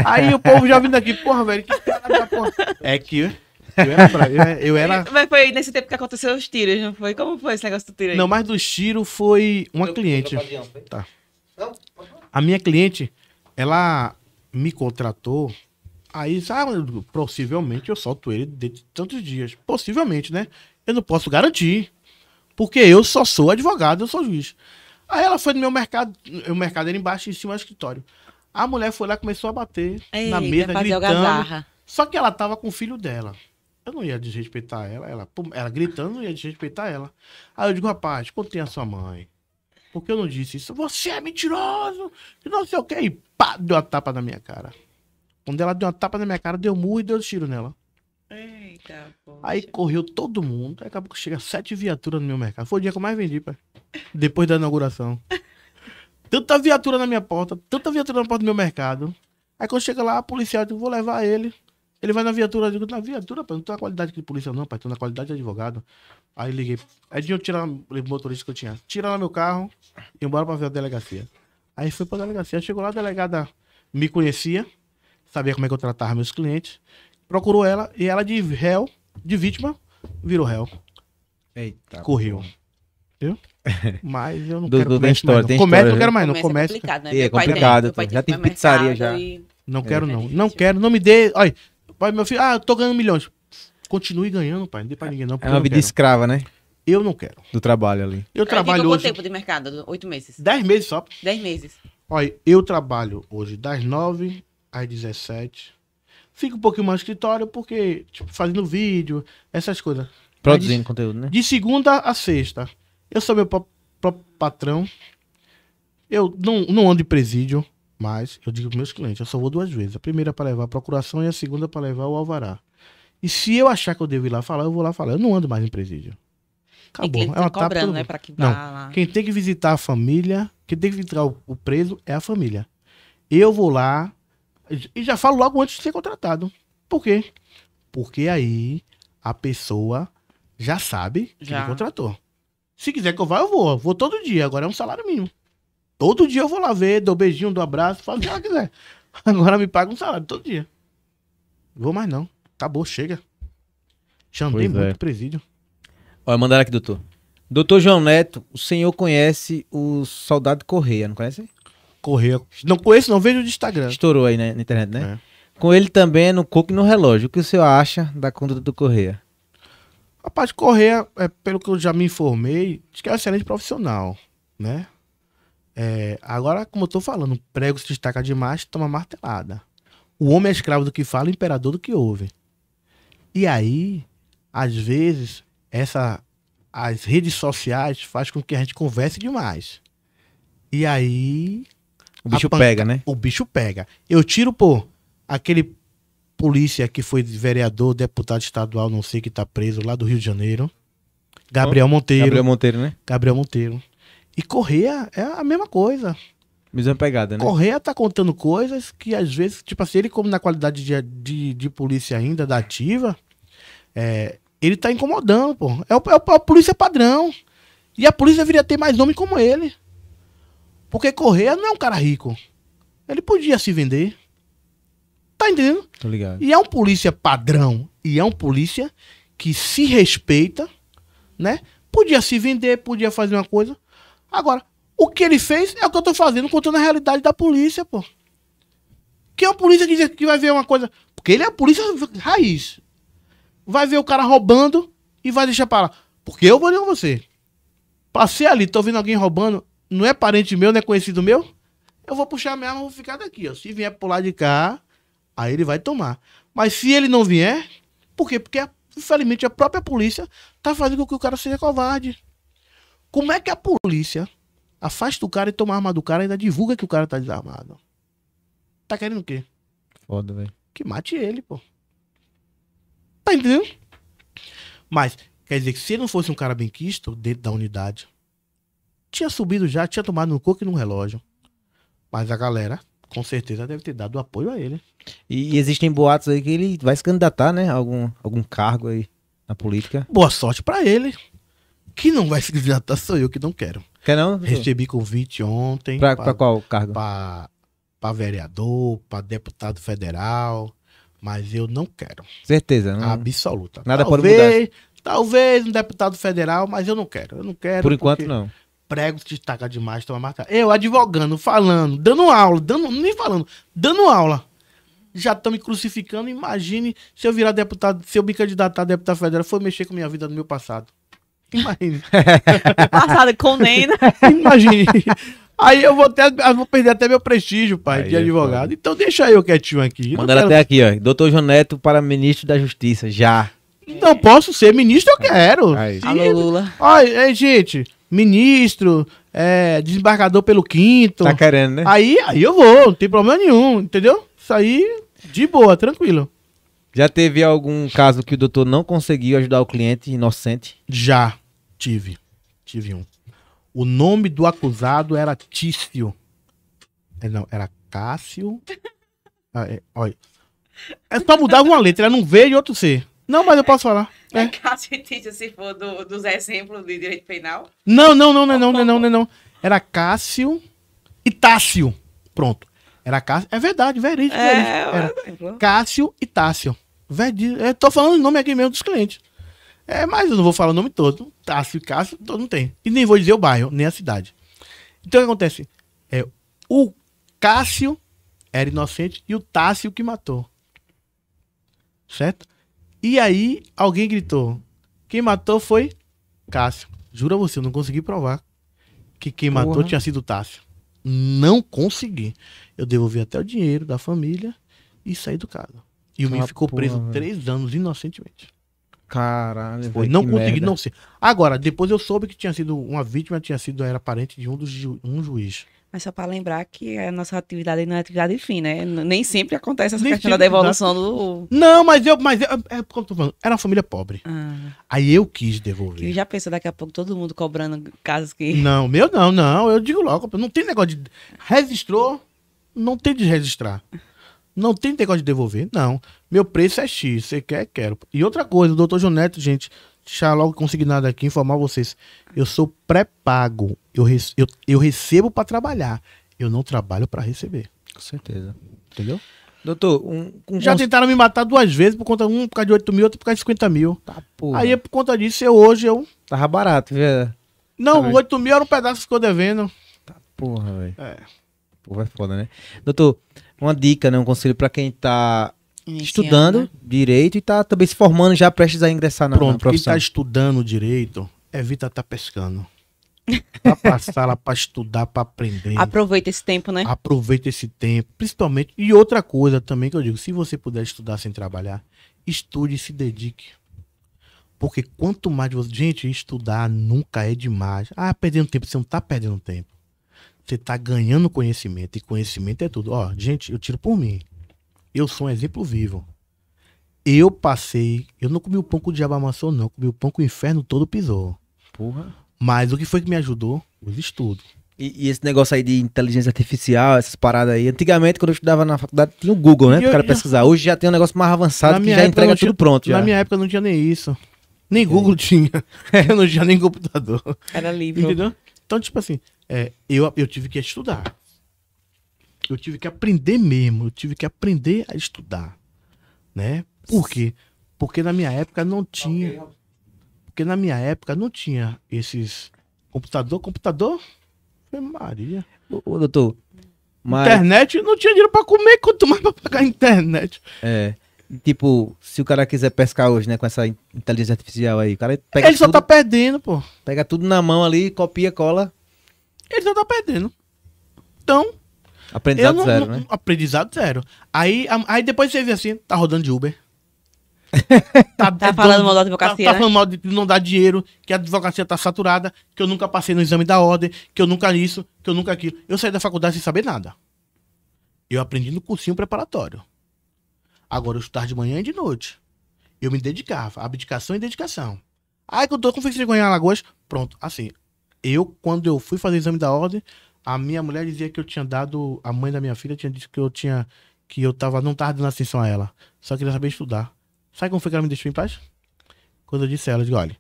aí o povo já vindo aqui, porra, velho, que porra. É que... Eu era, pra, eu, eu era, Mas foi nesse tempo que aconteceu os tiros, não foi? Como foi esse negócio do tiro aí? Não, mas do tiro foi uma eu, cliente. Tá. A minha cliente, ela me contratou. Aí, sabe, ah, possivelmente eu solto ele dentro de tantos dias. Possivelmente, né? Eu não posso garantir. Porque eu só sou advogado, eu sou juiz. Aí ela foi no meu mercado, o mercado era embaixo, em cima do escritório. A mulher foi lá começou a bater Ei, na mesa, gritando. Só que ela tava com o filho dela. Eu não ia desrespeitar ela. Ela, ela gritando, não ia desrespeitar ela. Aí eu digo, rapaz, contém a sua mãe. Porque eu não disse isso. Você é mentiroso! E não sei o que. E pá, deu uma tapa na minha cara. Quando ela deu uma tapa na minha cara, deu murro e deu um tiro nela. Eita, poxa. Aí correu todo mundo. Aí acabou que chega sete viaturas no meu mercado. Foi o dia que eu mais vendi, pai. Depois da inauguração. Tanta viatura na minha porta, tanta viatura na porta do meu mercado. Aí quando chega lá, a policial, eu vou levar ele. Ele vai na viatura, eu digo, na viatura, pai, não tô na qualidade de polícia, não, pai, tô na qualidade de advogado. Aí liguei, é de eu tirar o motorista que eu tinha. Tira lá meu carro e embora pra ver a delegacia. Aí fui pra delegacia, chegou lá, a delegada me conhecia, sabia como é que eu tratava meus clientes, procurou ela e ela de réu, de vítima, virou réu. Eita. Correu. Viu? Mas eu não do, quero do, comércio história, né? mais, não. Comércio história, eu quero mais, não. Comércio. É complicado, né? É complicado. Tem, tá. já tem pizzaria já. E... Não quero, é. não. Não quero, não me dê. Olha, Pai, meu filho, ah, eu tô ganhando milhões. Continue ganhando, pai. Não dê pra é, ninguém, não. É uma vida escrava, né? Eu não quero. Do trabalho ali. Eu trabalho hoje. Quanto tempo de mercado? Oito meses. Dez meses só. Dez meses. Olha, eu trabalho hoje das nove às dezessete. Fico um pouquinho mais no escritório porque, tipo, fazendo vídeo, essas coisas. Produzindo de, conteúdo, né? De segunda a sexta. Eu sou meu próprio patrão. Eu não, não ando de presídio. Mas eu digo para meus clientes, eu só vou duas vezes. A primeira para levar a procuração e a segunda para levar o alvará. E se eu achar que eu devo ir lá falar, eu vou lá falar. Eu não ando mais em presídio. Acabou. É uma tá cobrando, né, para que não. lá. Quem tem que visitar a família, quem tem que visitar o, preso é a família. Eu vou lá e já falo logo antes de ser contratado. Por quê? Porque aí a pessoa já sabe que já. me contratou. Se quiser que eu vá, eu vou. vou todo dia. Agora é um salário mínimo. Todo dia eu vou lá ver, dou beijinho, dou abraço, faço o ah, que ela quiser. Agora me paga um salário todo dia. Não vou mais não. Acabou, chega. Chamei é. muito é. presídio. Olha, mandaram aqui, doutor. Doutor João Neto, o senhor conhece o soldado Correia, não conhece? Correia. Não conheço, não vejo o Instagram. Estourou aí né, na internet, né? É. Com ele também no coco e no relógio. O que o senhor acha da conduta do Correia? Rapaz, Correia, é, pelo que eu já me informei, diz que é um excelente profissional, né? É, agora, como eu tô falando, prego se destaca demais, toma martelada. O homem é escravo do que fala, imperador do que ouve. E aí, às vezes, essa, as redes sociais faz com que a gente converse demais. E aí. O bicho pan... pega, né? O bicho pega. Eu tiro, pô, aquele polícia que foi vereador, deputado estadual, não sei, que tá preso lá do Rio de Janeiro. Gabriel Monteiro. Gabriel Monteiro, né? Gabriel Monteiro. E correr é, é a mesma coisa. Mesma pegada, né? Correia é tá contando coisas que às vezes, tipo assim, ele, como na qualidade de, de, de polícia ainda, da ativa, é, ele tá incomodando, pô. É, o, é, é a polícia padrão. E a polícia deveria ter mais homem como ele. Porque Correia não é um cara rico. Ele podia se vender. Tá entendendo? Tô ligado. E é um polícia padrão. E é um polícia que se respeita, né? Podia se vender, podia fazer uma coisa. Agora, o que ele fez é o que eu tô fazendo, contando a realidade da polícia, pô. Quem é a polícia que, que vai ver uma coisa? Porque ele é a polícia raiz. Vai ver o cara roubando e vai deixar pra lá. Porque eu vou com você. Passei ali, tô vendo alguém roubando, não é parente meu, não é conhecido meu. Eu vou puxar mesmo, vou ficar daqui, ó. Se vier pro lado de cá, aí ele vai tomar. Mas se ele não vier, por quê? Porque, infelizmente, a própria polícia tá fazendo com que o cara seja covarde. Como é que a polícia afasta o cara e toma a arma do cara e ainda divulga que o cara tá desarmado? Tá querendo o quê? Foda, velho. Que mate ele, pô. Tá entendendo? Mas, quer dizer que se ele não fosse um cara benquisto dentro da unidade, tinha subido já, tinha tomado no coco e no relógio. Mas a galera, com certeza, deve ter dado apoio a ele. E, e existem boatos aí que ele vai se candidatar, né? A algum, algum cargo aí na política. Boa sorte para ele que não vai se candidatar tá, sou eu que não quero. Quer não? Recebi convite ontem. Pra, pra, pra qual cargo? Pra, pra vereador, pra deputado federal. Mas eu não quero. Certeza, não? Né? Absoluta. Nada por mudar. Talvez um deputado federal, mas eu não quero. Eu não quero. Por enquanto, não. Prego se destaca demais, toma marca. Eu advogando, falando, dando aula, dando, nem falando, dando aula já estão me crucificando. Imagine se eu virar deputado, se eu me candidatar a deputado federal, foi mexer com minha vida no meu passado. Imagine. Passada com nem, né? Imagine. Aí eu vou, até, eu vou perder até meu prestígio, pai, Aí, de é advogado. Então deixa eu quietinho aqui. Mandaram quero... até aqui, ó. Doutor João Neto para ministro da Justiça, já. Então posso ser ministro, eu quero. Aí. Alô, Lula. Olha, gente, ministro, é, desembargador pelo quinto. Tá querendo, né? Aí, aí eu vou, não tem problema nenhum, entendeu? Isso aí, de boa, tranquilo. Já teve algum caso que o doutor não conseguiu ajudar o cliente inocente? Já. Tive. Tive um. O nome do acusado era Tício. É, não, era Cássio. Ah, é, olha. É só mudava uma letra, era um V e outro C. Não, mas eu posso falar. É, é Cássio e Tício, se for do, dos exemplos de direito penal? Não, não, não, não, não, não, não, não, não. Era Cássio e Tácio. Pronto. Era Cássio. É verdade, verídico. É, era Cássio e Tácio. Verdade. Eu tô falando o nome aqui mesmo dos clientes. É, mas eu não vou falar o nome todo. e Cássio, todo mundo tem. E nem vou dizer o bairro, nem a cidade. Então o que acontece? É, o Cássio era inocente e o Tássio que matou. Certo? E aí alguém gritou: quem matou foi Cássio. Jura você, eu não consegui provar que quem Porra. matou tinha sido Tássio. Não consegui. Eu devolvi até o dinheiro da família e saí do caso. E o menino ah, ficou preso véio. três anos inocentemente. Caralho, foi tipo, Não consegui, merda. não sei. Agora, depois eu soube que tinha sido uma vítima, tinha sido, era parente de um dos ju, um juiz. Mas só para lembrar que a nossa atividade não é atividade fim, né? Nem sempre acontece essa Nem questão da devolução do. Não, mas eu. Mas eu, é, é como tô falando, era uma família pobre. Ah. Aí eu quis devolver. já pensou daqui a pouco todo mundo cobrando casas que. Não, meu não, não. Eu digo logo, não tem negócio de. Registrou, não tem de registrar. Não tem negócio de devolver, não. Meu preço é X, você quer, quero. E outra coisa, o doutor Jonete, gente, deixar logo consignado aqui, informar vocês. Eu sou pré-pago. Eu, eu, eu recebo para trabalhar. Eu não trabalho para receber. Com certeza. Entendeu? Doutor, um, um já cons... tentaram me matar duas vezes por conta um por causa de 8 mil, outro por causa de 50 mil. Tá, porra. Aí por conta disso, eu hoje eu. Tava barato, viu? Não, tá 8 mil era um pedaço que ficou devendo. Tá, porra, velho. É. Porra, é foda, né? Doutor, uma dica, né? Um conselho para quem está estudando né? direito e está também se formando já prestes a ingressar na, Pronto, na profissão. Quem está estudando direito, evita estar tá pescando. Vá pra sala para estudar, para aprender. Aproveita esse tempo, né? Aproveita esse tempo, principalmente. E outra coisa também que eu digo: se você puder estudar sem trabalhar, estude e se dedique. Porque quanto mais você. Gente, estudar nunca é demais. Ah, perdendo tempo. Você não está perdendo tempo. Você está ganhando conhecimento e conhecimento é tudo. Ó, gente, eu tiro por mim. Eu sou um exemplo vivo. Eu passei. Eu não comi o pão que o diabo amassou, não. comi o pão que o inferno todo pisou. Porra. Mas o que foi que me ajudou? Os estudos. E, e, esse negócio aí de inteligência artificial, essas paradas aí. Antigamente, quando eu estudava na faculdade, tinha o Google, né? Para cara pesquisar. Hoje já tem um negócio mais avançado que já entrega tinha, tudo pronto. Já. Na minha época não tinha nem isso. Nem é. Google é. tinha. Eu não tinha nem computador. Era livre Entendeu? Então, tipo assim, é, eu, eu tive que estudar. Eu tive que aprender mesmo. Eu tive que aprender a estudar. Né? Por quê? Porque na minha época não tinha. Porque na minha época não tinha esses. Computador, computador? Foi Maria. Ô, ô doutor. Mas... Internet, não tinha dinheiro pra comer, quanto mais pra pagar a internet. É tipo, se o cara quiser pescar hoje, né, com essa inteligência artificial aí, o cara pega Ele tudo, só tá perdendo, pô. Pega tudo na mão ali, copia, cola. Ele só tá perdendo. Então. Aprendizado não, zero, né? Aprendizado zero. Aí, aí depois você vê assim, tá rodando de Uber. tá, tá falando mal da advocacia. Tá, né? tá falando mal de não dar dinheiro, que a advocacia tá saturada, que eu nunca passei no exame da ordem, que eu nunca isso, que eu nunca aquilo. Eu saí da faculdade sem saber nada. Eu aprendi no cursinho preparatório. Agora, eu estudar de manhã e de noite. Eu me dedicava, abdicação e dedicação. Aí que eu tô com de em Alagoas, pronto. Assim, eu, quando eu fui fazer o exame da ordem, a minha mulher dizia que eu tinha dado, a mãe da minha filha tinha dito que eu tinha, que eu tava, não tava dando atenção a ela. Só queria saber estudar. Sabe como foi que ela me deixou em paz? Quando eu disse a ela, eu digo, olha,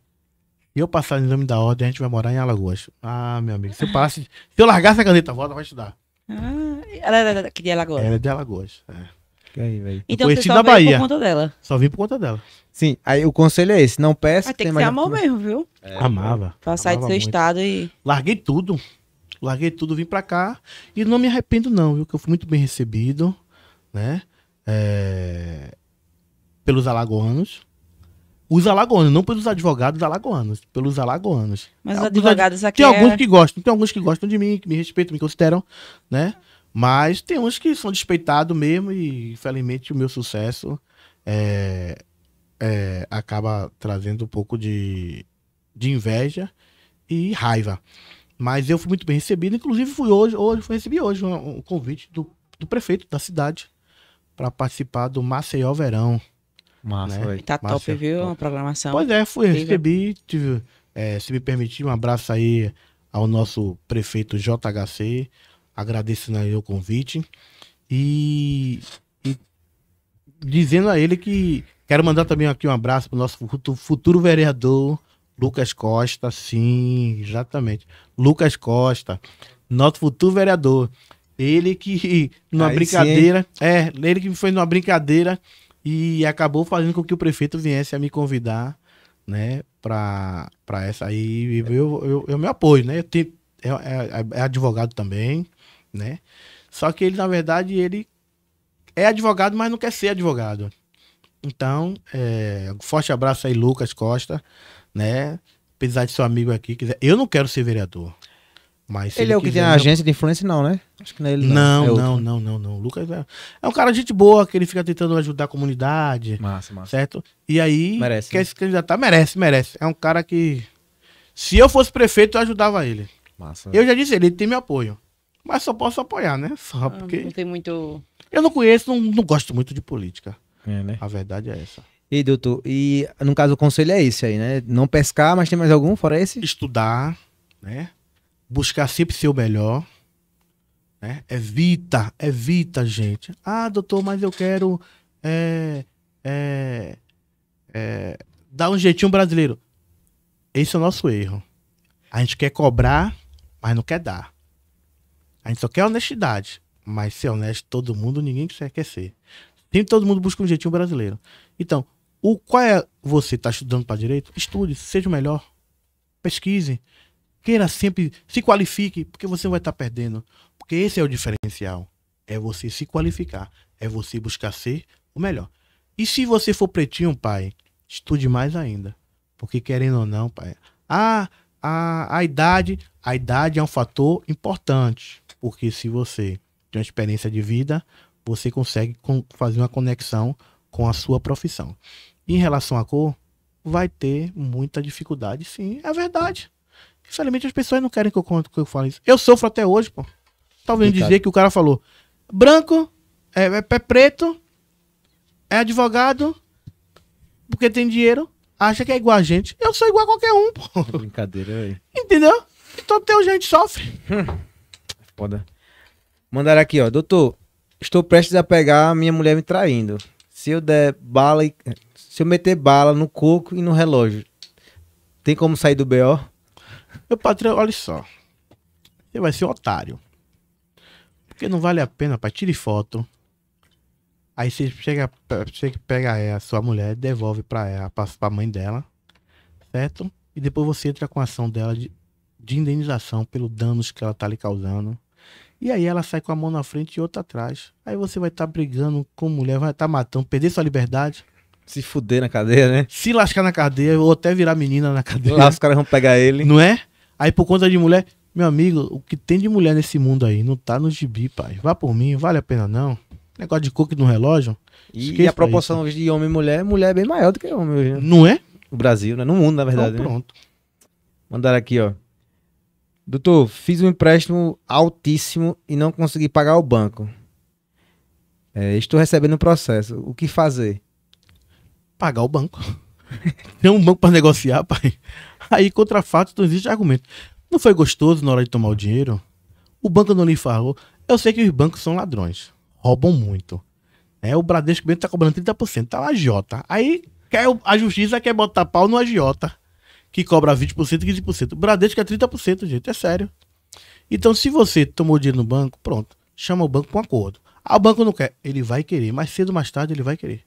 e eu passar no exame da ordem, a gente vai morar em Alagoas. Ah, meu amigo, se eu passe, se eu largar essa caneta, volta, vai estudar. Ah, ela era de Alagoas? Ela é de Alagoas, é. É aí, então você só veio Bahia. por conta dela. Só vim por conta dela. Sim, aí o conselho é esse, não peça. Mas tem que ser amor mesmo, viu? É, amava. Pra sair do seu muito. estado e... Larguei tudo. Larguei tudo, vim pra cá e não me arrependo não, viu? Que eu fui muito bem recebido, né? É... Pelos alagoanos. Os alagoanos, não pelos advogados alagoanos, pelos alagoanos. Mas os advogados aqui. Tem é... alguns que gostam, tem alguns que gostam de mim, que me respeitam, me consideram, né? Mas tem uns que são despeitados mesmo e, infelizmente, o meu sucesso é, é, acaba trazendo um pouco de, de inveja e raiva. Mas eu fui muito bem recebido, inclusive fui hoje, hoje fui recebi hoje um, um convite do, do prefeito da cidade para participar do Maceió Verão. Massa, né? Tá top, viu? Top. A programação. Pois é, fui, Incrível. recebi, tive, é, se me permitir, um abraço aí ao nosso prefeito JHC, agradecendo né, a o convite e, e, dizendo a ele que quero mandar também aqui um abraço para o nosso futuro vereador Lucas Costa, sim, exatamente. Lucas Costa, nosso futuro vereador. Ele que numa Aí brincadeira, sim, é, ele que me foi numa brincadeira e acabou fazendo com que o prefeito viesse a me convidar né, para essa aí. Eu, eu, eu me apoio, né? Eu te, é, é, é advogado também, né? Só que ele, na verdade, ele é advogado, mas não quer ser advogado. Então, é, forte abraço aí, Lucas Costa, né? Apesar de seu amigo aqui, quiser. Eu não quero ser vereador. Mas ele, ele, é o que quiser, tem a agência de influência, não, né? Acho que não é ele. Não, não, é não, não, não, não. O Lucas é... é um cara de gente boa, que ele fica tentando ajudar a comunidade. Massa, massa. Certo? E aí, merece, quer né? se candidatar? Merece, merece. É um cara que. Se eu fosse prefeito, eu ajudava ele. Massa. Eu já disse, ele tem meu apoio. Mas só posso apoiar, né? Só ah, porque. Não tem muito. Eu não conheço, não, não gosto muito de política. É, né? A verdade é essa. E doutor, e no caso o conselho é esse aí, né? Não pescar, mas tem mais algum fora esse? Estudar, né? Buscar sempre ser o melhor, né? Evita, evita, gente. Ah, doutor, mas eu quero é, é, é, dar um jeitinho brasileiro. Esse é o nosso erro. A gente quer cobrar mas não quer dar. A gente só quer honestidade. Mas ser honesto, todo mundo, ninguém quer ser. Sempre todo mundo busca um jeitinho brasileiro. Então, o qual é. Você está estudando para direito? Estude, seja o melhor. Pesquise. Queira sempre. Se qualifique, porque você vai estar tá perdendo. Porque esse é o diferencial. É você se qualificar. É você buscar ser o melhor. E se você for pretinho, pai, estude mais ainda. Porque querendo ou não, pai. Ah, a, a idade, a idade é um fator importante, porque se você tem uma experiência de vida, você consegue fazer uma conexão com a sua profissão. Em relação à cor, vai ter muita dificuldade, sim. É verdade. Infelizmente as pessoas não querem que eu conte que eu fale isso. Eu sofro até hoje, pô. Talvez dizer que o cara falou: branco, é, é, é preto, é advogado, porque tem dinheiro acha que é igual a gente. Eu sou igual a qualquer um, pô. Brincadeira, velho. Entendeu? Então tem gente sofre. Hum. Foda. Mandaram aqui, ó. Doutor, estou prestes a pegar a minha mulher me traindo. Se eu der bala e... Se eu meter bala no coco e no relógio, tem como sair do BO? Meu patrão, olha só. Você vai ser um otário. Porque não vale a pena, para Tire foto. Aí você chega, chega pega a sua mulher, devolve para ela, pra, a mãe dela, certo? E depois você entra com a ação dela de, de indenização pelo danos que ela tá lhe causando. E aí ela sai com a mão na frente e outra atrás. Aí você vai estar tá brigando com mulher, vai estar tá matando, perder sua liberdade. Se fuder na cadeia, né? Se lascar na cadeia, ou até virar menina na cadeia. Lá os caras vão pegar ele. Não é? Aí por conta de mulher, meu amigo, o que tem de mulher nesse mundo aí? Não tá no gibi, pai. Vá por mim, vale a pena não. Negócio de cookie no relógio. E, e é a proporção isso. de homem e mulher, mulher é bem maior do que homem hoje, né? Não é? No Brasil, né? No mundo, na verdade. Não, né? pronto. Mandaram aqui, ó. Doutor, fiz um empréstimo altíssimo e não consegui pagar o banco. É, estou recebendo um processo. O que fazer? Pagar o banco. Tem um banco para negociar, pai. Aí, contra fatos, não existe argumento. Não foi gostoso na hora de tomar o dinheiro? O banco não lhe falou. Eu sei que os bancos são ladrões roubam muito. É, o Bradesco mesmo tá cobrando 30%, tá lá agiota. Aí quer, a justiça quer botar pau no agiota, que cobra 20% 15%. O Bradesco é 30%, gente, é sério. Então, se você tomou dinheiro no banco, pronto, chama o banco para um acordo. Ah, o banco não quer. Ele vai querer, mais cedo ou mais tarde ele vai querer.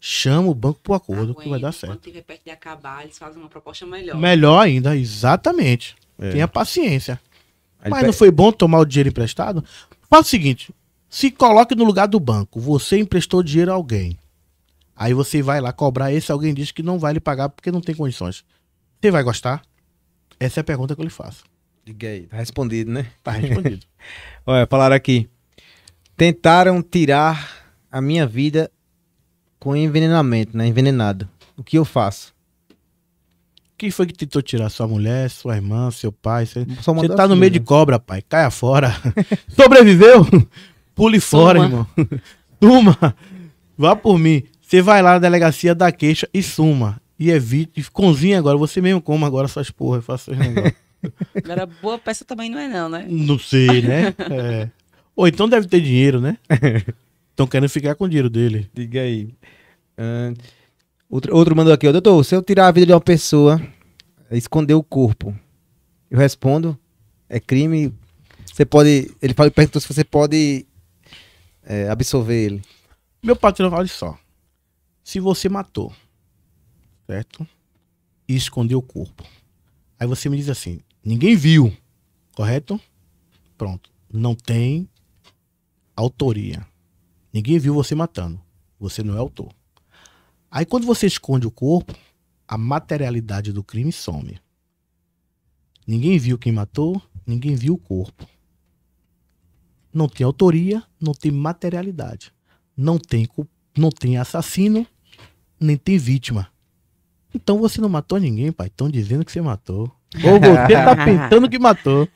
Chama o banco para um acordo que vai dar certo. Quando tiver perto de acabar, eles fazem uma proposta melhor. Melhor ainda, exatamente. É. Tenha paciência. Mas não foi bom tomar o dinheiro emprestado? Faz o seguinte, se coloque no lugar do banco. Você emprestou dinheiro a alguém. Aí você vai lá cobrar esse alguém diz que não vai lhe pagar porque não tem condições. Você vai gostar? Essa é a pergunta que eu lhe faço. Diga aí, tá respondido, né? Tá respondido. Olha, falaram aqui. Tentaram tirar a minha vida com envenenamento, né? Envenenado. O que eu faço? Quem foi que tentou tirar sua mulher, sua irmã, seu pai? Você, você tá no meio né? de cobra, pai. Caia fora. Sobreviveu? Pule fora, irmão. Suma. Vá por mim. Você vai lá na delegacia da queixa e suma. E evite. Cozinha agora. Você mesmo coma agora essas porra. Faça seus negócios. Agora, boa peça também não é, não, né? Não sei, né? É. Ou então deve ter dinheiro, né? Estão querendo ficar com o dinheiro dele. Diga aí. Uh, outro, outro mandou aqui, Doutor, se eu tirar a vida de uma pessoa, esconder o corpo, eu respondo, é crime. Você pode. Ele fala, perguntou se você pode é, absorver ele? Meu patrão, olha só. Se você matou, certo? E escondeu o corpo. Aí você me diz assim: ninguém viu, correto? Pronto. Não tem autoria. Ninguém viu você matando. Você não é autor. Aí quando você esconde o corpo, a materialidade do crime some. Ninguém viu quem matou, ninguém viu o corpo não tem autoria, não tem materialidade, não tem, não tem assassino, nem tem vítima. Então você não matou ninguém, pai. Estão dizendo que você matou. Ou você tá pensando que matou.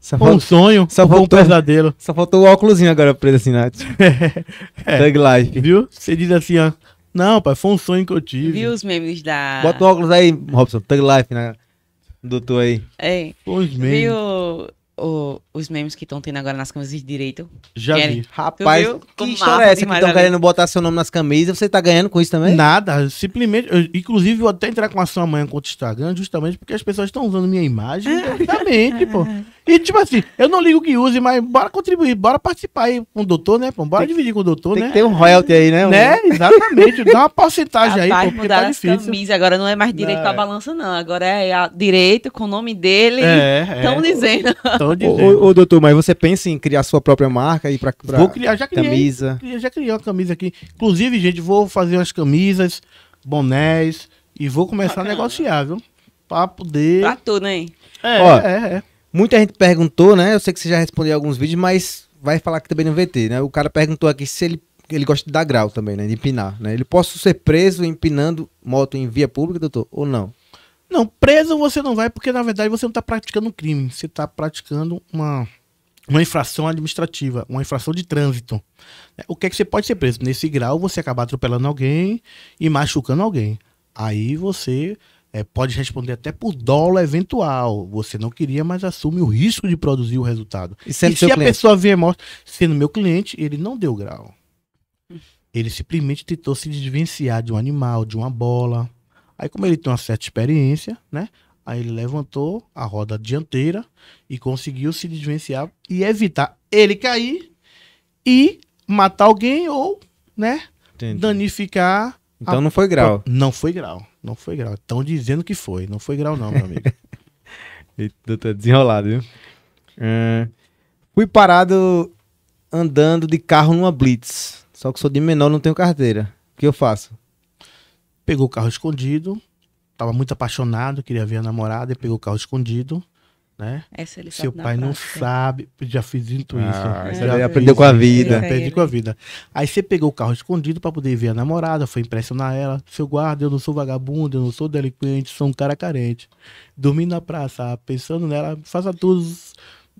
Só ou um sonho, só faltou, um pesadelo. Só faltou o óculos agora preso assim, Nath. Né? é, Thug Life. Viu? Você diz assim, ó. Não, pai, foi um sonho que eu tive. Viu os memes da. Bota o óculos aí, Robson. Thug Life, né? Doutor aí. Ei, foi os memes. Viu o, os memes que estão tendo agora nas camisas de direito. Já Querem. vi. Rapaz, que história é essa que estão querendo botar seu nome nas camisas? Você tá ganhando com isso também? Nada, simplesmente. Eu, inclusive, eu até entrar com ação amanhã contra o Instagram, justamente porque as pessoas estão usando minha imagem. É. Exatamente, pô. É. E tipo assim, eu não ligo que use, mas bora contribuir, bora participar aí com o doutor, né? Pô? Bora tem, dividir com o doutor, tem né? Tem um royalty aí, né? né? Exatamente, dá uma porcentagem aí, pô, porque tá difícil. Camisa, agora não é mais direito pra à é. balança, não. Agora é a direito com o nome dele. Estão é, é. dizendo. Estão dizendo. Ô, doutor, mas você pensa em criar sua própria marca aí pra, pra vou criar, já criei, camisa? Já criei uma camisa aqui. Inclusive, gente, vou fazer umas camisas, bonés e vou começar Bacana. a negociar, viu? Pra poder. Pra tudo, hein? É, Ó, é, é. Muita gente perguntou, né? Eu sei que você já respondeu alguns vídeos, mas vai falar que também no VT, né? O cara perguntou aqui se ele, ele gosta de dar grau também, né? De empinar, né? Ele posso ser preso empinando moto em via pública, doutor, ou não? Não, preso você não vai, porque na verdade você não está praticando um crime, você está praticando uma, uma infração administrativa, uma infração de trânsito. Né? O que é que você pode ser preso? Nesse grau, você acabar atropelando alguém e machucando alguém. Aí você é, pode responder até por dólar eventual. Você não queria, mas assume o risco de produzir o resultado. E, e se cliente? a pessoa vier morta, sendo meu cliente, ele não deu grau. Ele simplesmente tentou se desvenciar de um animal, de uma bola. Aí, como ele tem uma certa experiência, né? Aí ele levantou a roda dianteira e conseguiu se desvenciar e evitar ele cair e matar alguém ou, né? Entendi. Danificar então ah, não foi grau. Não foi grau, não foi grau. Estão dizendo que foi, não foi grau não, meu amigo. Eita, tá desenrolado, viu? fui parado andando de carro numa blitz. Só que sou de menor, não tenho carteira. O que eu faço? Pegou o carro escondido, tava muito apaixonado, queria ver a namorada, e pegou o carro escondido, né? Essa Seu pai não sabe, já fiz muito isso. Ah, já aprendeu com a vida. Aprendi com a vida. Aí você pegou o carro escondido para poder ver a namorada, foi impressionar ela. Seu guarda, eu não sou vagabundo, eu não sou delinquente, sou um cara carente. Dormindo na praça, pensando nela, faça tudo,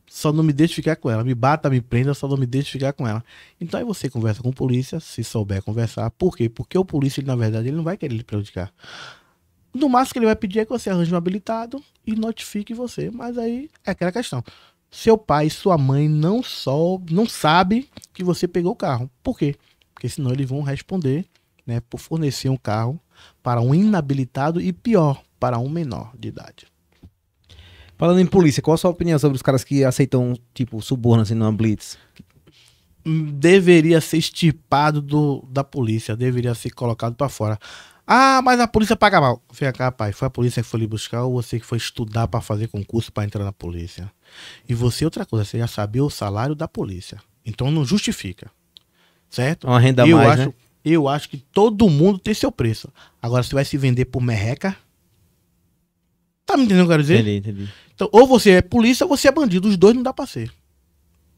só não me deixe ficar com ela. Me bata, me prenda, só não me deixe ficar com ela. Então aí você conversa com o polícia, se souber conversar. Por quê? Porque o polícia, ele, na verdade, ele não vai querer lhe prejudicar. No máximo que ele vai pedir é que você arranje um habilitado e notifique você. Mas aí é aquela questão. Seu pai e sua mãe não só não sabe que você pegou o carro. Por quê? Porque senão eles vão responder, né, por fornecer um carro para um inabilitado e pior, para um menor de idade. Falando em polícia, qual a sua opinião sobre os caras que aceitam, tipo, suborno assim numa blitz? Hum, deveria ser extirpado do, da polícia, deveria ser colocado para fora. Ah, mas a polícia paga mal. Vem cá, pai. Foi a polícia que foi lhe buscar ou você que foi estudar para fazer concurso para entrar na polícia? E você, outra coisa, você já sabia o salário da polícia. Então não justifica. Certo? Uma renda eu mais, acho, né? Eu acho que todo mundo tem seu preço. Agora, você vai se vender por merreca? Tá me entendendo o que eu quero dizer? Entendi, entendi. Então, ou você é polícia ou você é bandido. Os dois não dá pra ser.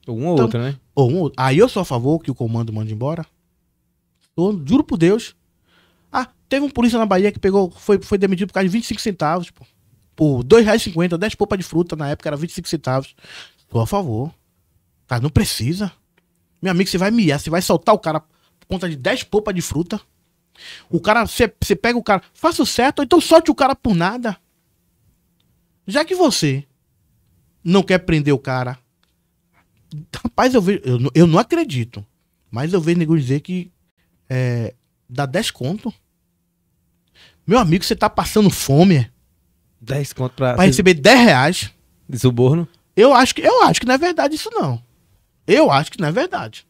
Ou um ou então, outro, né? Ou um outro. Aí eu sou a favor que o comando mande embora. Eu, juro por Deus. Ah, teve um polícia na Bahia que pegou, foi, foi demitido por causa de 25 centavos, pô. Por R$2,50, 10 polpas de fruta na época era 25 centavos. Tô a favor. Cara, tá, não precisa. Meu amigo, você vai miar, você vai soltar o cara por conta de 10 polpas de fruta. O cara, você, você pega o cara, faça o certo, ou então solte o cara por nada. Já que você não quer prender o cara. Rapaz, eu, vejo, eu, eu não acredito. Mas eu vejo nego dizer que é, dá 10 conto meu amigo, você tá passando fome? 10 é? conto pra. Pra receber 10 reais. De suborno? Eu acho, que, eu acho que não é verdade isso, não. Eu acho que não é verdade.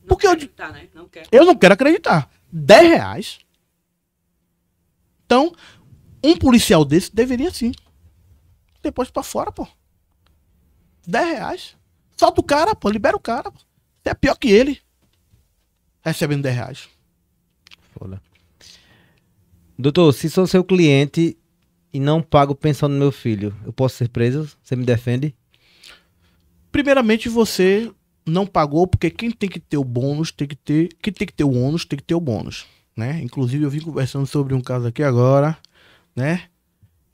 Não Porque eu. Né? Não eu não quero acreditar. 10 reais. Então, um policial desse deveria sim. Depois pra fora, pô. 10 reais. Solta o cara, pô. Libera o cara. Pô. É pior que ele. Recebendo 10 reais. Foda. Doutor, se sou seu cliente e não pago pensão do meu filho, eu posso ser preso? Você me defende? Primeiramente, você não pagou, porque quem tem que ter o bônus tem que ter. Quem tem que ter o ônus tem que ter o bônus. Né? Inclusive, eu vim conversando sobre um caso aqui agora, né?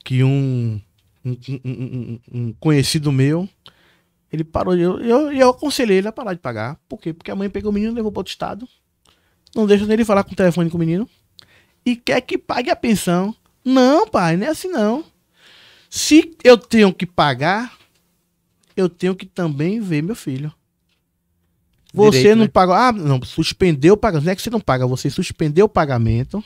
Que um, um, um, um conhecido meu, ele parou de. Eu, eu, eu aconselhei ele a parar de pagar. Por quê? Porque a mãe pegou o menino, levou para outro estado. Não deixa nem ele falar com o telefone com o menino e quer que pague a pensão. Não, pai, não é assim não. Se eu tenho que pagar, eu tenho que também ver meu filho. Você Direito, não né? pagou. Ah, não, suspendeu o pagamento. Não é que você não paga, você suspendeu o pagamento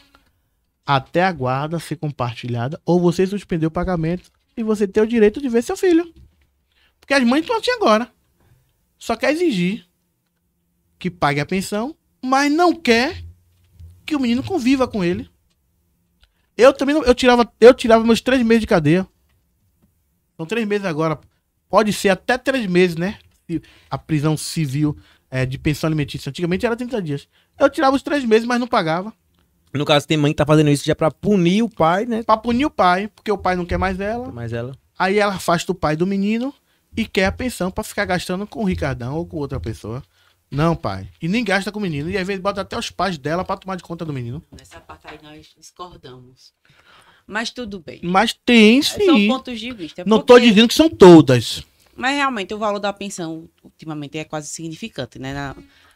até a guarda ser compartilhada, ou você suspendeu o pagamento e você tem o direito de ver seu filho. Porque as mães estão assim agora. Só quer exigir que pague a pensão, mas não quer que o menino conviva com ele. Eu também não, eu tirava, eu tirava meus três meses de cadeia. São três meses agora. Pode ser até três meses, né? A prisão civil é, de pensão alimentícia. Antigamente era 30 dias. Eu tirava os três meses, mas não pagava. No caso, tem mãe que tá fazendo isso já pra punir o pai, né? Pra punir o pai, porque o pai não quer mais ela. mais ela. Aí ela afasta o pai do menino e quer a pensão para ficar gastando com o Ricardão ou com outra pessoa. Não, pai. E nem gasta com o menino. E às vezes bota até os pais dela para tomar de conta do menino. Nessa parte aí nós discordamos. Mas tudo bem. Mas tem sim. São pontos de vista. Não porque... tô dizendo que são todas. Mas realmente o valor da pensão ultimamente é quase significante, né? Na,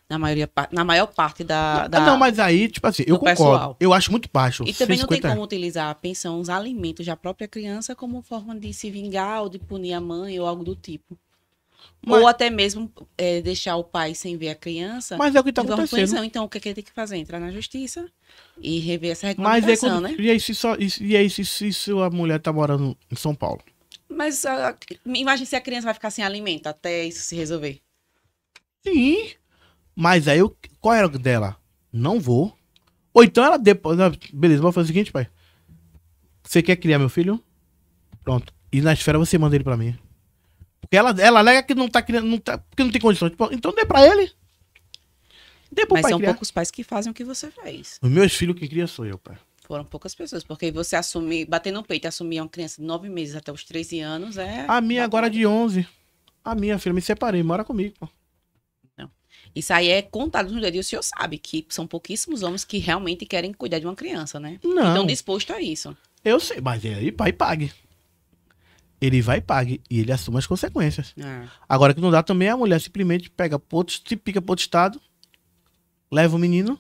na, maioria, na maior parte da, da. não, mas aí, tipo assim, eu concordo. Pessoal. Eu acho muito baixo. E também não tem como utilizar a pensão, os alimentos da própria criança como forma de se vingar ou de punir a mãe ou algo do tipo. Mas... Ou até mesmo é, deixar o pai sem ver a criança. Mas é o que está acontecendo. Então, o que, é que ele tem que fazer? Entrar na justiça e rever essa recomendação, é quando... né? E aí, se, só, e aí, se, se, se a mulher está morando em São Paulo? Mas a, imagine se a criança vai ficar sem alimento até isso se resolver. Sim. Mas aí, eu, qual era dela? Não vou. Ou então ela depois... Ah, beleza, vou fazer o seguinte, pai. Você quer criar meu filho? Pronto. E na esfera você manda ele para mim. Porque ela, ela alega que não tá querendo, não tá, porque não tem condições. Então dê pra ele. Dê pro Mas pai são criar. poucos pais que fazem o que você fez. Os meus filhos que criam sou eu, pai. Foram poucas pessoas, porque você assumir, bater no peito e assumir uma criança de nove meses até os 13 anos é. A minha agora é de 11. A minha filha, me separei, mora comigo, pô. Não. Isso aí é contado nos dedos. E o senhor sabe que são pouquíssimos homens que realmente querem cuidar de uma criança, né? Não. Estão dispostos a isso. Eu sei, mas é aí, pai, pague ele vai e pague. E ele assume as consequências. É. Agora, que não dá também é a mulher simplesmente pega pro outro, se pica pro outro estado, leva o menino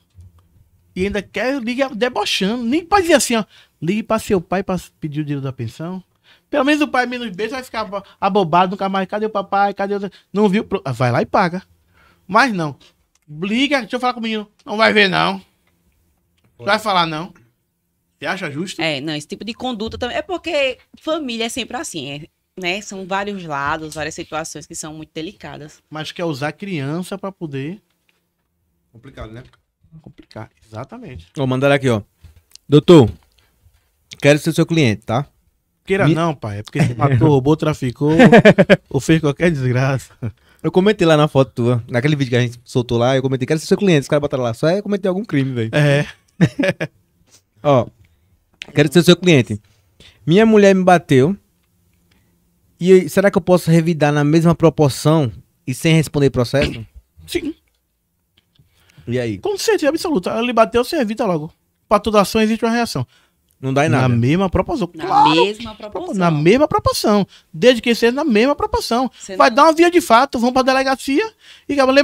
e ainda quer, liga debochando. Nem pra dizer assim, ó. Ligue pra seu pai pra pedir o dinheiro da pensão. Pelo menos o pai menos beijo vai ficar abobado, nunca mais. Cadê o papai? Cadê o. Não viu? Vai lá e paga. Mas não. Liga, deixa eu falar com o menino. Não vai ver, não. Não vai falar, não. Você acha justo? É, não, esse tipo de conduta também. É porque família é sempre assim, é, né? São vários lados, várias situações que são muito delicadas. Mas quer usar criança para poder. Complicado, né? Complicar, exatamente. Vou mandar aqui, ó. Doutor, quero ser seu cliente, tá? Queira Me... não, pai. É porque você matou, roubou, traficou ou fez qualquer desgraça. Eu comentei lá na foto tua, naquele vídeo que a gente soltou lá, eu comentei, quero ser seu cliente. Os caras botaram lá, só é cometer algum crime, velho. É. ó, Quero ser seu cliente. Minha mulher me bateu. E será que eu posso revidar na mesma proporção e sem responder processo? Sim. E aí? Com certeza absoluta. Ele bateu, você evita logo. Pra toda ação existe uma reação. Não dá em nada. Na mesma proporção. Na claro, mesma proporção. Na mesma proporção. Desde que seja na mesma proporção. Você Vai não... dar uma via de fato, vão pra delegacia e acaba lei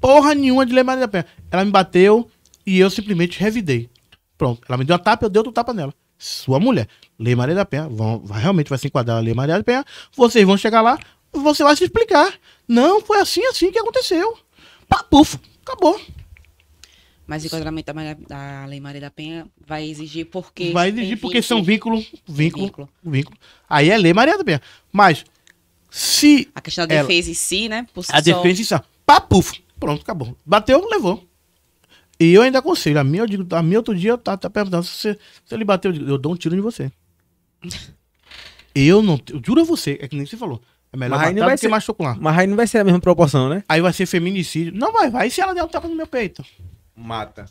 porra nenhuma de lei Maria da Penha. Ela me bateu e eu simplesmente revidei. Pronto. Ela me deu uma tapa, eu dei outro tapa nela. Sua mulher. Lei Maria da Penha. Vão, vai, realmente vai se enquadrar a Lei Maria da Penha. Vocês vão chegar lá, você vai se explicar. Não, foi assim, assim que aconteceu. Papufo. Acabou. Mas o enquadramento da, da, Lei Maria da Penha vai exigir porque. Vai exigir porque são vínculo, vínculo, vínculo, vínculo. Aí é Lei Maria da Penha. Mas se. A questão da ela, defesa em si, né? Si a só... defesa em si. Papufo. Pronto, acabou. Bateu, levou. E eu ainda aconselho. A minha, eu digo, a minha outro dia tá, tá perguntando se, você, se ele bateu. Eu, eu dou um tiro em você. eu não. Eu juro a você, é que nem você falou. É melhor mas matar do ser, que machucar. Mas aí não vai ser a mesma proporção, né? Aí vai ser feminicídio. Não vai, vai. E se ela der um tapa no meu peito? Mata.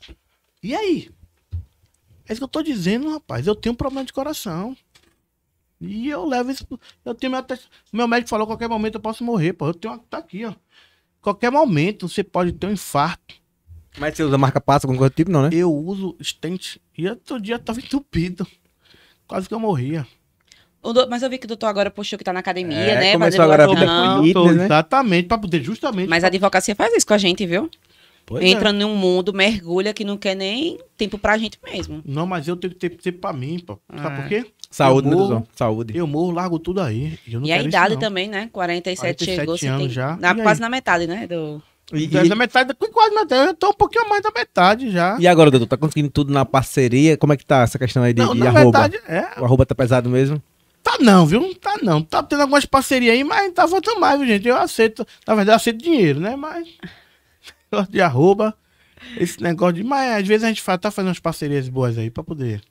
E aí? É isso que eu tô dizendo, rapaz. Eu tenho um problema de coração. E eu levo isso. Eu tenho meu, meu médico falou: qualquer momento eu posso morrer, pô. Eu tenho. Tá aqui, ó. Qualquer momento você pode ter um infarto. Mas você usa marca passa, alguma coisa do tipo, não, né? Eu uso estente. E outro dia tava entupido. Quase que eu morria. Do... Mas eu vi que o doutor agora puxou que tá na academia, é, né? Começou agora a vida fitness, né? Exatamente, pra poder justamente... Mas a advocacia faz isso com a gente, viu? Pois é. Entra é. num mundo, mergulha, que não quer nem tempo pra gente mesmo. Não, mas eu tenho que ter tempo pra mim, pô. Sabe ah. por quê? Saúde, né, eu morro, Saúde. Eu morro, largo tudo aí. e a idade isso, também, né? 47, 47 chegou. Anos tem... já. Na, quase aí? na metade, né? Do... E, então, e... metade, quase metade, eu tô um pouquinho mais da metade já. E agora, doutor, tá conseguindo tudo na parceria? Como é que tá essa questão aí de, não, de arroba? Metade, é... O arroba tá pesado mesmo? Tá não, viu? Tá não. Tá tendo algumas parcerias aí, mas não tá faltando mais, viu, gente? Eu aceito. Na verdade, eu aceito dinheiro, né? Mas. Negócio de arroba. Esse negócio de. Mas às vezes a gente faz, tá fazendo umas parcerias boas aí pra poder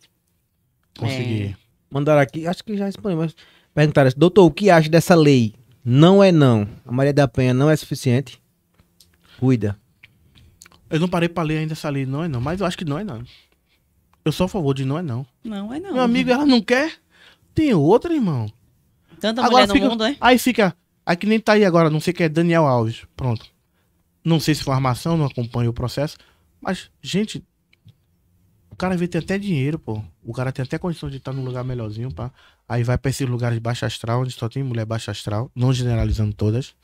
conseguir. É. Mandaram aqui, acho que já respondeu, mas perguntaram assim, doutor, o que acha dessa lei? Não é não. A Maria da Penha não é suficiente. Cuida. Eu não parei pra ler ainda essa lei, não é não, mas eu acho que não é não. Eu sou a favor de não é não. Não é não. Meu amigo, ela não quer? Tem outra, irmão. Tanta agora mulher fica, no mundo, é? Aí fica, aí que nem tá aí agora, não sei que é Daniel Alves. Pronto. Não sei se foi armação, não acompanho o processo, mas, gente, o cara vê tem até dinheiro, pô. O cara tem até condição de estar tá num lugar melhorzinho, pá. Aí vai pra esses lugares de baixa astral, onde só tem mulher baixa astral, não generalizando todas,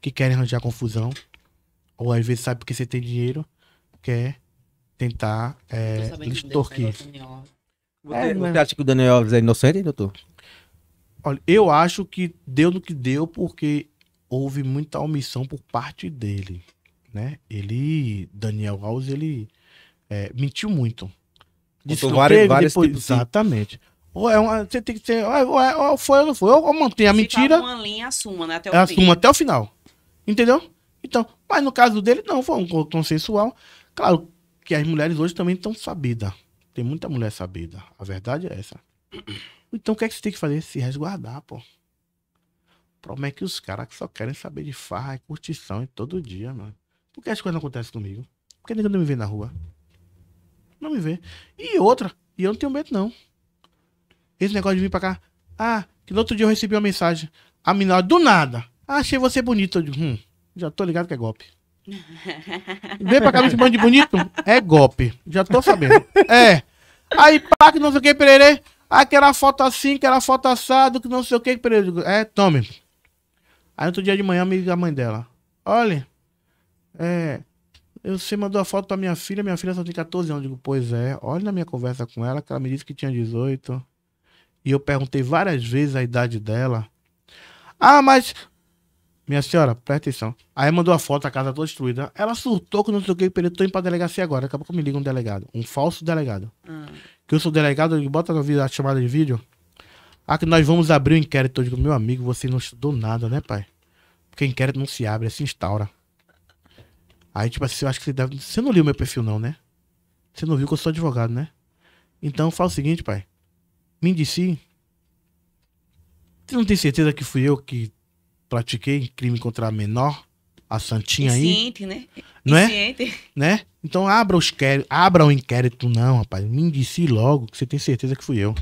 que querem arranjar confusão ou às vezes sabe porque você tem dinheiro, quer tentar é, extorquir. É, é, você acha que o Daniel Alves é inocente, doutor? Olha, eu acho que deu no que deu porque houve muita omissão por parte dele, né? Ele, Daniel Alves, ele é, mentiu muito. Disse várias, teve, várias depois, tipos, exatamente. Ou é uma, você tem que ser, ou, é, ou é- foi ou não foi, ou mantém a mentira. Uma linha assuma, né, até o assuma fim. até o final, entendeu? Então, mas no caso dele, não, foi um consensual. Claro que as mulheres hoje também estão sabidas. Tem muita mulher sabida. A verdade é essa. Então, o que é que você tem que fazer? Se resguardar, pô. O é que os caras que só querem saber de farra e curtição e todo dia, mano. Por que as coisas não acontecem comigo? Por que ninguém não me vê na rua? Não me vê. E outra, e eu não tenho medo, não. Esse negócio de vir pra cá. Ah, que no outro dia eu recebi uma mensagem. A menina, do nada. Ah, achei você bonito. Eu digo, hum. Já tô ligado que é golpe. Vem pra cá me chamando de bonito? É golpe. Já tô sabendo. É. Aí, pá, que não sei o que, pererê. Ah, que era foto assim, que era foto assado, que não sei o que, pererê. É, tome. Aí, outro dia de manhã, me liga a mãe dela. Olha, é... Você mandou a foto pra minha filha, minha filha só tem 14 anos. Eu digo, pois é. Olha na minha conversa com ela, que ela me disse que tinha 18. E eu perguntei várias vezes a idade dela. Ah, mas minha senhora, presta atenção. Aí mandou a foto, a casa toda destruída. Ela surtou que não sei o que, período, tô indo pra delegacia agora. Daqui a pouco me liga um delegado. Um falso delegado. Hum. Que eu sou delegado, ele bota a chamada de vídeo. Ah, que nós vamos abrir o inquérito. Eu digo, meu amigo, você não estudou nada, né, pai? Porque inquérito não se abre, se instaura. Aí, tipo assim, eu acho que você deve. Você não leu meu perfil, não, né? Você não viu que eu sou advogado, né? Então, fala o seguinte, pai. Me disse. Você não tem certeza que fui eu que pratiquei crime contra a menor, a Santinha aí. aí. Né? Não é? Né? Então abra, os quer... abra o inquérito, não, rapaz. Me indicie logo que você tem certeza que fui eu.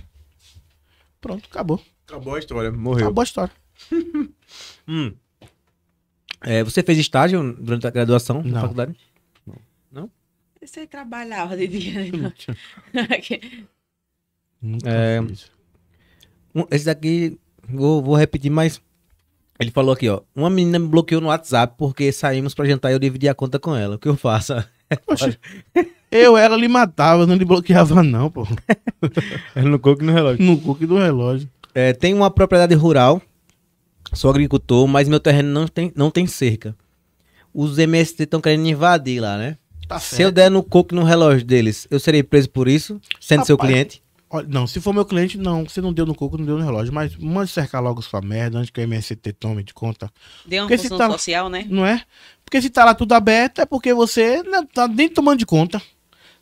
Pronto, acabou. Acabou a história, morreu. Acabou a história. hum. é, você fez estágio durante a graduação não. na faculdade? Não. Não? Você trabalhava de dia, né? Nunca é, um, esse daqui, vou, vou repetir, mas ele falou aqui, ó. Uma menina me bloqueou no WhatsApp porque saímos pra jantar e eu dividi a conta com ela. O que eu faço? Poxa, eu, ela lhe matava, não lhe bloqueava, não, pô. Era é no coque do relógio. No coque do relógio. É, tem uma propriedade rural. Sou agricultor, mas meu terreno não tem, não tem cerca. Os MST estão querendo invadir lá, né? Tá Se eu der no coque no relógio deles, eu serei preso por isso, sendo Rapaz, seu cliente. Olha, não, se for meu cliente, não. Você não deu no coco, não deu no relógio. Mas manda cercar logo sua merda antes que o MST tome de conta. Deu uma função tá, social, né? Não é? Porque se tá lá tudo aberto, é porque você não tá nem tomando de conta.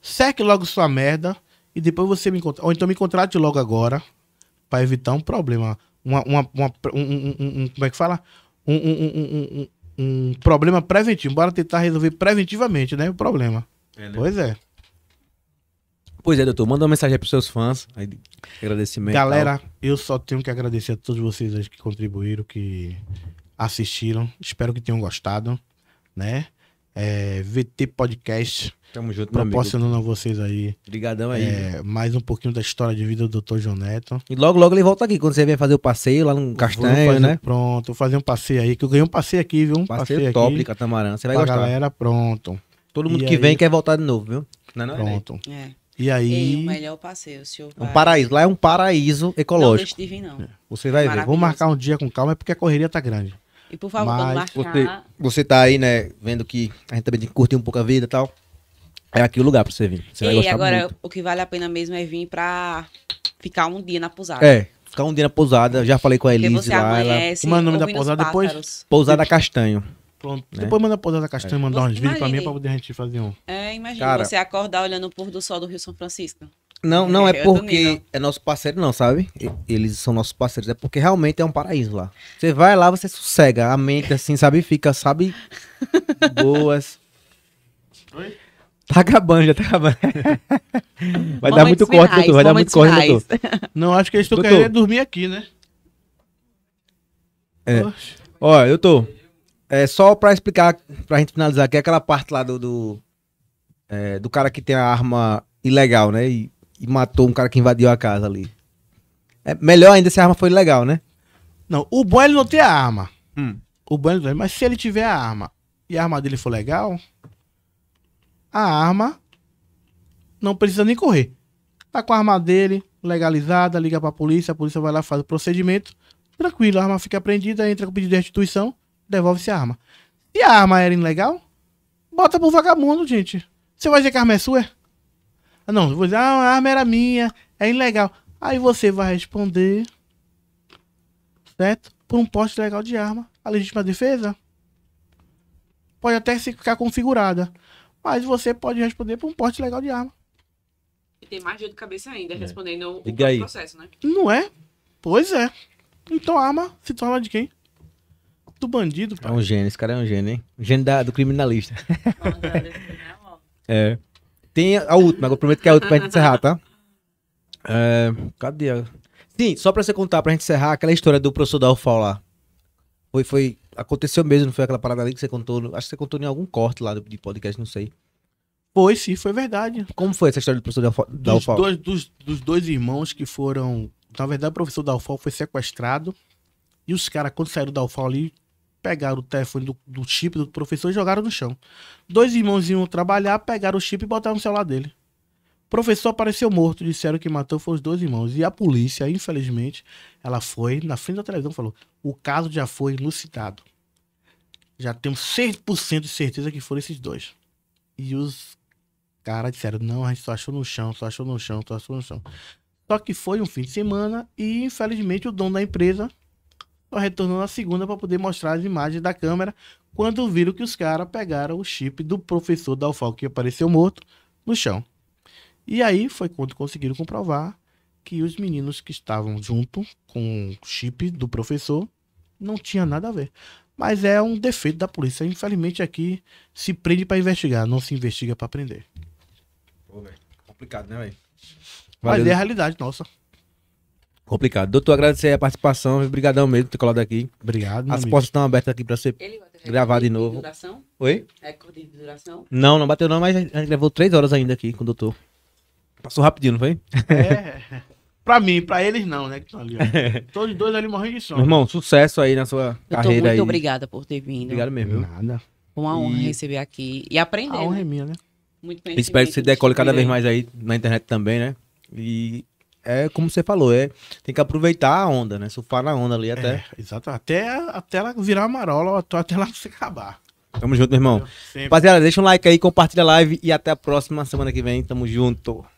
Cerque logo sua merda e depois você me contrata. Ou então me contrate logo agora para evitar um problema. Uma, uma, uma um, um, um, como é que fala? um, um problema preventivo. Bora tentar resolver preventivamente, né? O problema. É, né? Pois é. Pois é, doutor, manda uma mensagem para pros seus fãs, aí, agradecimento. Galera, eu só tenho que agradecer a todos vocês que contribuíram, que assistiram. Espero que tenham gostado, né? É, VT Podcast. Tamo junto, Proporcionando amigo. a vocês aí. Obrigadão aí. É, mais um pouquinho da história de vida do Dr. João Neto. E logo, logo ele volta aqui, quando você vier fazer o passeio lá no Castanho, fazer, né? Pronto, vou fazer um passeio aí, que eu ganhei um passeio aqui, viu? Um passeio, passeio top, aqui, Catamarã. Você vai pra gostar. galera, pronto. Todo mundo e que aí... vem quer voltar de novo, viu? Não, é não, pronto. É. E aí. Ei, o melhor passeio, senhor. Um paraíso. Lá é um paraíso ecológico. Não deixe de vir, não. É. Você vai é ver. vou marcar um dia com calma, é porque a correria tá grande. E por favor, Mas quando marcar. Você, você tá aí, né? Vendo que a gente também tem que curtir um pouco a vida e tal. É aqui o lugar pra você vir. Você e agora, muito. o que vale a pena mesmo é vir pra ficar um dia na pousada. É, ficar um dia na pousada. Já falei com a Elise lá. ela... Como é o nome da pousada depois? Pousada Castanho. Pronto. Né? Depois manda a poder da castanha é. mandar uns vídeos pra mim pra poder a gente fazer um. É, imagina Cara, você acordar olhando o pôr do sol do Rio São Francisco. Não, não é, é, é porque é nosso parceiro, não, sabe? Eles são nossos parceiros. É porque realmente é um paraíso lá. Você vai lá, você sossega a mente, assim, sabe? Fica, sabe? Boas. Oi? Tá acabando, já tá acabando. Vai dar muito corte, doutor. Vai dar muito corte, doutor. Não, acho que eles estão querendo é dormir aqui, né? É. Olha, eu tô. É, só pra explicar, pra gente finalizar aqui, aquela parte lá do. Do, é, do cara que tem a arma ilegal, né? E, e, matou um cara que invadiu a casa ali. É, melhor ainda se a arma foi ilegal, né? Não, o bom é ele não ter a arma. Hum. O bom é ele, mas se ele tiver a arma e a arma dele for legal, a arma não precisa nem correr. Tá com a arma dele legalizada, liga pra polícia, a polícia vai lá, faz o procedimento. Tranquilo, a arma fica apreendida, entra com pedido de restituição devolve-se a arma. Se a arma era ilegal, bota pro vagabundo, gente. Você vai dizer que a arma é sua? não, vou dizer, ah, a arma era minha, é ilegal. Aí você vai responder, certo? Por um porte legal de arma. A legítima defesa pode até ficar configurada, mas você pode responder por um porte legal de arma. E tem mais dia de cabeça ainda, é. respondendo o processo, né? Não é? Pois é. Então a arma se torna de quem? do bandido. É pai. É um gênio, esse cara é um gênio, hein? Gênio da, do criminalista. é. Tem a última, eu prometo que é a última pra gente encerrar, tá? É, cadê Sim, só pra você contar, pra gente encerrar, aquela história do professor Dalfal lá. Foi, foi, aconteceu mesmo, não foi aquela parada ali que você contou? Acho que você contou em algum corte lá de podcast, não sei. Foi, sim, foi verdade. Como foi essa história do professor Dalfal? Dos, dos, dos dois irmãos que foram... Na verdade, o professor Dalfal foi sequestrado e os caras, quando saíram da UFAL ali, pegaram o telefone do, do, chip do professor e jogaram no chão. Dois irmãos iam trabalhar, pegaram o chip e botaram no celular dele. O professor apareceu morto, disseram que matou foram os dois irmãos. E a polícia, infelizmente, ela foi na frente da televisão e falou: o caso já foi elucidado. Já temos 100% de certeza que foram esses dois. E os caras disseram: não, a gente só achou no chão, só achou no chão, só achou no chão. Só que foi um fim de semana e, infelizmente, o dono da empresa ela retornou na segunda para poder mostrar as imagens da câmera quando viram que os caras pegaram o chip do professor Dalfal que apareceu morto no chão. E aí foi quando conseguiram comprovar que os meninos que estavam junto com o chip do professor não tinha nada a ver. Mas é um defeito da polícia. Infelizmente aqui se prende para investigar, não se investiga para prender. Pô, véio. complicado, né, velho? Mas é a realidade nossa. Complicado. Doutor, agradecer a participação. Obrigadão mesmo por ter colado aqui. Obrigado. As portas estão abertas aqui para ser gravado de novo. Duração? Oi? Recorde de duração? Não, não bateu não, mas a gente gravou três horas ainda aqui com o doutor. Passou rapidinho, não foi? É. pra mim, pra eles não, né? Que estão ali, Todos dois ali morrendo de sono. irmão, sucesso aí na sua eu carreira muito aí. Muito obrigada por ter vindo. Obrigado mesmo. Nada. Uma honra receber aqui e aprender. A honra é né? é minha, né? Muito bem. Espero que você decole cada vez mais aí na internet também, né? E é como você falou, é tem que aproveitar a onda, né? Surfar na onda ali até. É, exato, até, até ela virar uma marola, até ela se acabar. Tamo junto, meu irmão. Rapaziada, deixa um like aí, compartilha a live e até a próxima semana que vem. Tamo junto.